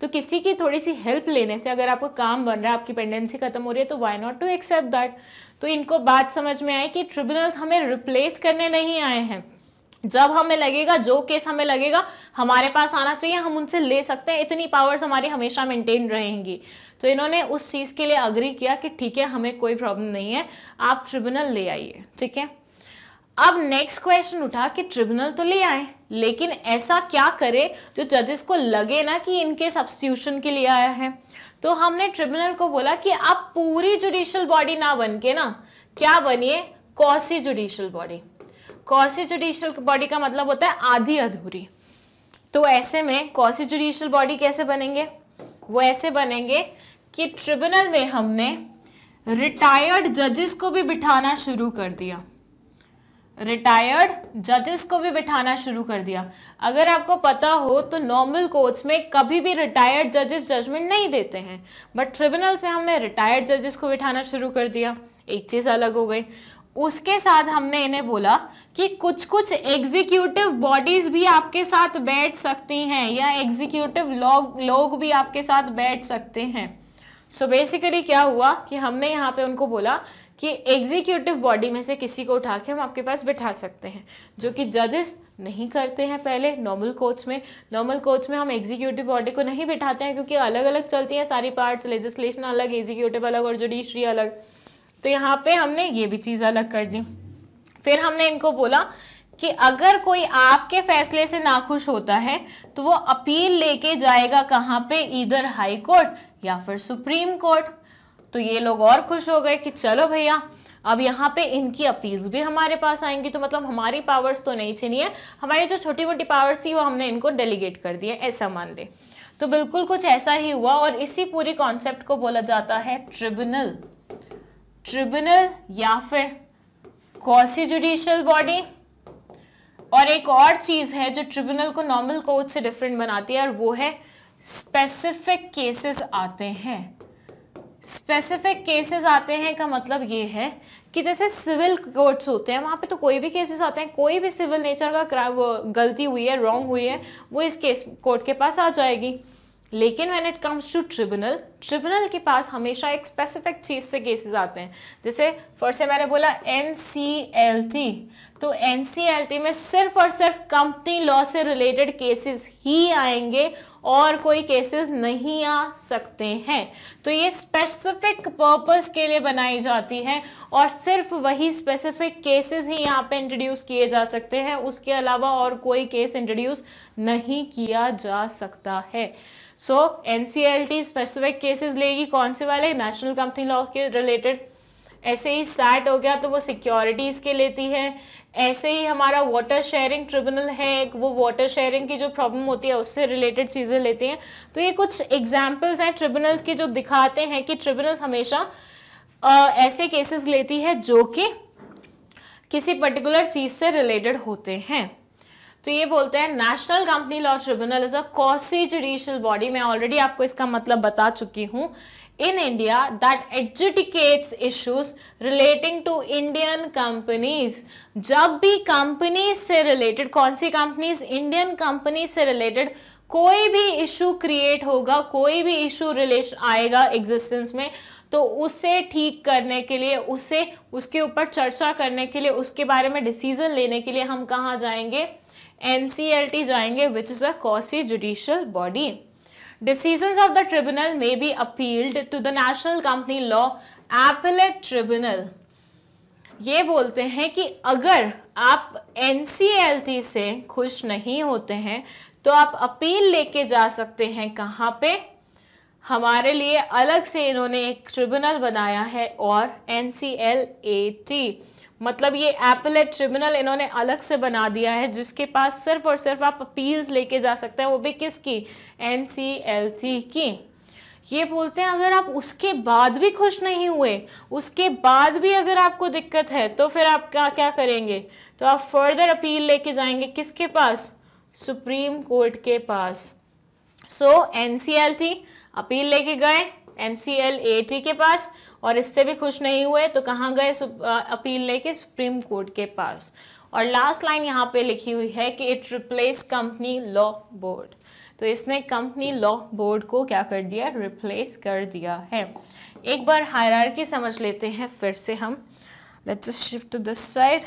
तो किसी की थोड़ी सी हेल्प लेने से अगर आपको काम बन रहा है आपकी पेंडेंसी खत्म हो रही है तो why not to accept that तो इनको बात समझ में आई कि ट्रिब्यूनल्स हमें रिप्लेस करने नहीं आए हैं जब हमें लगेगा जो केस हमें लगेगा हमारे पास आना चाहिए हम उनसे ले सकते हैं इतनी पावर्स हमारी हमेशा मेंटेन रहेंगी तो इन्होंने उस चीज़ के लिए अग्री किया कि ठीक है हमें कोई प्रॉब्लम नहीं है आप ट्रिब्यूनल ले आइए ठीक है अब नेक्स्ट क्वेश्चन उठा कि ट्रिब्यूनल तो ले आए लेकिन ऐसा क्या करे जो जजेस को लगे ना कि इनके सब्सटीट्यूशन के लिए आया है तो हमने ट्रिब्यूनल को बोला कि आप पूरी जुडिशियल बॉडी ना बन के ना क्या बनिए quasi judicial body quasi judicial body का मतलब होता है आधी अधूरी तो ऐसे में कौसी जुडिशियल बॉडी कैसे बनेंगे वो ऐसे बनेंगे कि ट्रिब्यूनल में हमने रिटायर्ड जजेस को भी बिठाना शुरू कर दिया रिटायर्ड जजेस को भी बिठाना शुरू कर दिया अगर आपको पता हो तो नॉर्मल कोर्ट्स में कभी भी रिटायर्ड जजेस जजमेंट नहीं देते हैं बट ट्रिब्यूनल्स में हमने रिटायर्ड जजेस को बिठाना शुरू कर दिया एक चीज़ अलग हो गई उसके साथ हमने इन्हें बोला कि कुछ कुछ एग्जीक्यूटिव बॉडीज़ भी आपके साथ बैठ सकती हैं या एग्जीक्यूटिव लोग लोग भी आपके साथ बैठ सकते हैं सो so बेसिकली क्या हुआ कि हमने यहाँ पे उनको बोला कि एग्जीक्यूटिव बॉडी में से किसी को उठा के हम आपके पास बिठा सकते हैं जो कि जजेस नहीं करते हैं पहले नॉर्मल कोर्ट्स में नॉर्मल कोर्ट्स में हम एग्जीक्यूटिव बॉडी को नहीं बिठाते हैं क्योंकि अलग अलग चलती हैं सारी पार्ट्स लेजिस्लेशन अलग एग्जीक्यूटिव अलग और जुडिशरी अलग तो यहाँ पे हमने ये भी चीज़ अलग कर दी फिर हमने इनको बोला कि अगर कोई आपके फैसले से नाखुश होता है तो वो अपील लेके जाएगा कहाँ पे इधर हाई कोर्ट या फिर सुप्रीम कोर्ट तो ये लोग और खुश हो गए कि चलो भैया अब यहाँ पे इनकी अपील्स भी हमारे पास आएंगी तो मतलब हमारी पावर्स तो नहीं छीनी है हमारी जो छोटी मोटी पावर्स थी वो हमने इनको डेलीगेट कर दिया ऐसा मान ले तो बिल्कुल कुछ ऐसा ही हुआ और इसी पूरी कॉन्सेप्ट को बोला जाता है ट्रिब्यूनल ट्रिब्यूनल या फिर कौसी जुडिशियल बॉडी और एक और चीज़ है जो ट्रिब्यूनल को नॉर्मल कोर्ट से डिफरेंट बनाती है और वो है स्पेसिफिक केसेस आते हैं स्पेसिफिक केसेस आते हैं का मतलब ये है कि जैसे सिविल कोर्ट्स होते हैं वहाँ पे तो कोई भी केसेस आते हैं कोई भी सिविल नेचर का गलती हुई है रॉन्ग हुई है वो इस केस कोर्ट के पास आ जाएगी लेकिन when it comes to tribunal tribunal के पास हमेशा एक स्पेसिफिक चीज़ से केसेस आते हैं जैसे फर्स्ट से मैंने बोला एन तो एन में सिर्फ और सिर्फ कंपनी लॉ से रिलेटेड केसेस ही आएंगे और कोई केसेस नहीं आ सकते हैं तो ये स्पेसिफिक पर्पस के लिए बनाई जाती है और सिर्फ वही स्पेसिफिक केसेस ही यहाँ पे इंट्रोड्यूस किए जा सकते हैं उसके अलावा और कोई केस इंट्रोड्यूस नहीं किया जा सकता है सो एन स्पेसिफिक केसेस लेगी कौन से वाले नेशनल कंपनी लॉ के रिलेटेड ऐसे ही सैट हो गया तो वो सिक्योरिटीज़ के लेती है ऐसे ही हमारा वाटर शेयरिंग ट्रिब्यूनल है वो वाटर शेयरिंग की जो प्रॉब्लम होती है उससे रिलेटेड चीज़ें लेती हैं तो ये कुछ एग्जाम्पल्स हैं ट्रिब्यूनल्स के जो दिखाते हैं कि ट्रिब्यूनल्स हमेशा आ, ऐसे केसेस लेती है जो कि किसी पर्टिकुलर चीज़ से रिलेटेड होते हैं तो ये बोलते हैं national company law tribunal is a quasi judicial body मैं ऑलरेडी आपको इसका मतलब बता चुकी हूँ in India that adjudicates issues relating to Indian companies जब भी कंपनी से रिलेटेड कौन सी कंपनीज इंडियन कंपनी से रिलेटेड कोई भी इशू क्रिएट होगा कोई भी इशू रिलेशन आएगा एग्जिस्टेंस में तो उसे ठीक करने के लिए उसे उसके ऊपर चर्चा करने के लिए उसके बारे में डिसीजन लेने के लिए हम कहाँ जाएंगे एन सी एल टी जाएंगे which is a quasi judicial body decision of the tribunal may be appealed to the national company law appellate tribunal ये बोलते हैं कि अगर आप एनसीएलटी से खुश नहीं होते हैं तो आप अपील लेके जा सकते हैं कहाँ पे हमारे लिए अलग से इन्होंने एक ट्रिब्यूनल बनाया है और N C L A T मतलब ये एपलेट ट्रिब्यूनल इन्होंने अलग से बना दिया है जिसके पास सिर्फ और सिर्फ आप अपील्स लेके जा सकते हैं वो भी किसकी एन की ये बोलते हैं अगर आप उसके बाद भी खुश नहीं हुए उसके बाद भी अगर आपको दिक्कत है तो फिर आप क्या क्या करेंगे तो आप फर्दर अपील लेके जाएंगे किसके पास सुप्रीम कोर्ट के पास सो एल एन अपील लेके गए N C L A T के पास और इससे भी खुश नहीं हुए तो कहाँ गए अपील लेके सुप्रीम कोर्ट के पास और लास्ट लाइन यहाँ पे लिखी हुई है कि it replace company law board तो इसने कंपनी लॉ बोर्ड को क्या कर दिया रिप्लेस कर दिया है एक बार हायर समझ लेते हैं फिर से हम let's shift to this side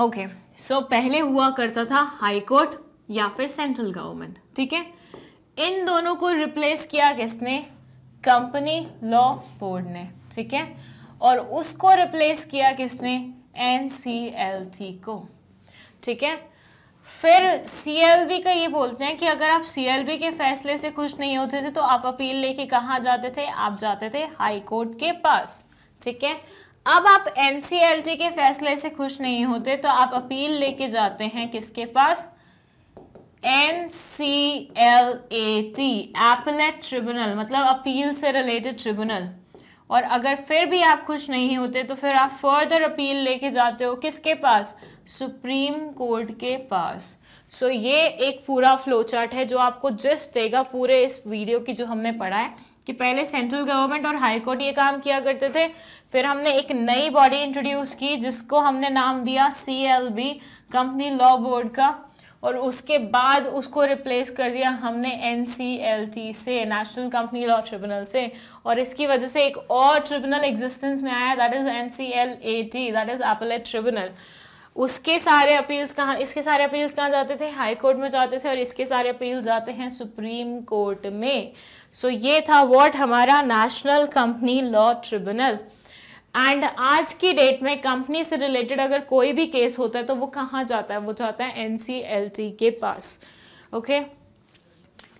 okay so पहले हुआ करता था हाई कोर्ट या फिर सेंट्रल गवर्नमेंट ठीक है इन दोनों को रिप्लेस किया किसने कंपनी लॉ बोर्ड ने ठीक है और उसको रिप्लेस किया किसने एन को ठीक है फिर सी का ये बोलते हैं कि अगर आप सी के फैसले से खुश नहीं होते थे तो आप अपील लेके कहाँ जाते थे आप जाते थे हाई कोर्ट के पास ठीक है अब आप एन के फैसले से खुश नहीं होते तो आप अपील लेके जाते हैं किसके पास N C L A T appellate tribunal मतलब अपील से रिलेटेड ट्रिब्यूनल और अगर फिर भी आप खुश नहीं होते तो फिर आप फर्दर अपील लेके जाते हो किसके पास सुप्रीम कोर्ट के पास सो so, ये एक पूरा फ्लो चार्ट है जो आपको जस्ट देगा पूरे इस वीडियो की जो हमने पढ़ा है कि पहले सेंट्रल गवर्नमेंट और हाई कोर्ट ये काम किया करते थे फिर हमने एक नई बॉडी इंट्रोड्यूस की जिसको हमने नाम दिया सी कंपनी लॉ बोर्ड का और उसके बाद उसको रिप्लेस कर दिया हमने एन से नेशनल कंपनी लॉ ट्रिब्यूनल से और इसकी वजह से एक और ट्रिब्यूनल एग्जिस्टेंस में आया that is N C L A T that is appellate tribunal उसके सारे अपील्स कहाँ इसके सारे अपील्स कहाँ जाते थे हाई कोर्ट में जाते थे और इसके सारे अपील्स जाते हैं सुप्रीम कोर्ट में सो so, ये था वॉट हमारा national company law tribunal and आज की डेट में कंपनी से रिलेटेड अगर कोई भी केस होता है तो वो कहाँ जाता है वो जाता है एन के पास ओके okay?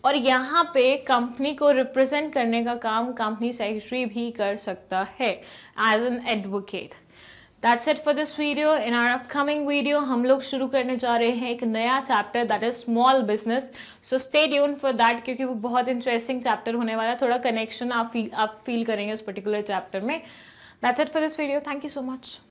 और यहाँ पे कंपनी को रिप्रेजेंट करने का काम कंपनी सेक्रेटरी भी कर सकता है as an advocate that's it for this video in our upcoming video हम लोग शुरू करने जा रहे हैं एक नया chapter that is small business so stay tuned for that क्योंकि वो बहुत इंटरेस्टिंग चैप्टर होने वाला है थोड़ा कनेक्शन आप फील आप फील करेंगे उस पर्टिकुलर चैप्टर में That's it for this video. Thank you so much.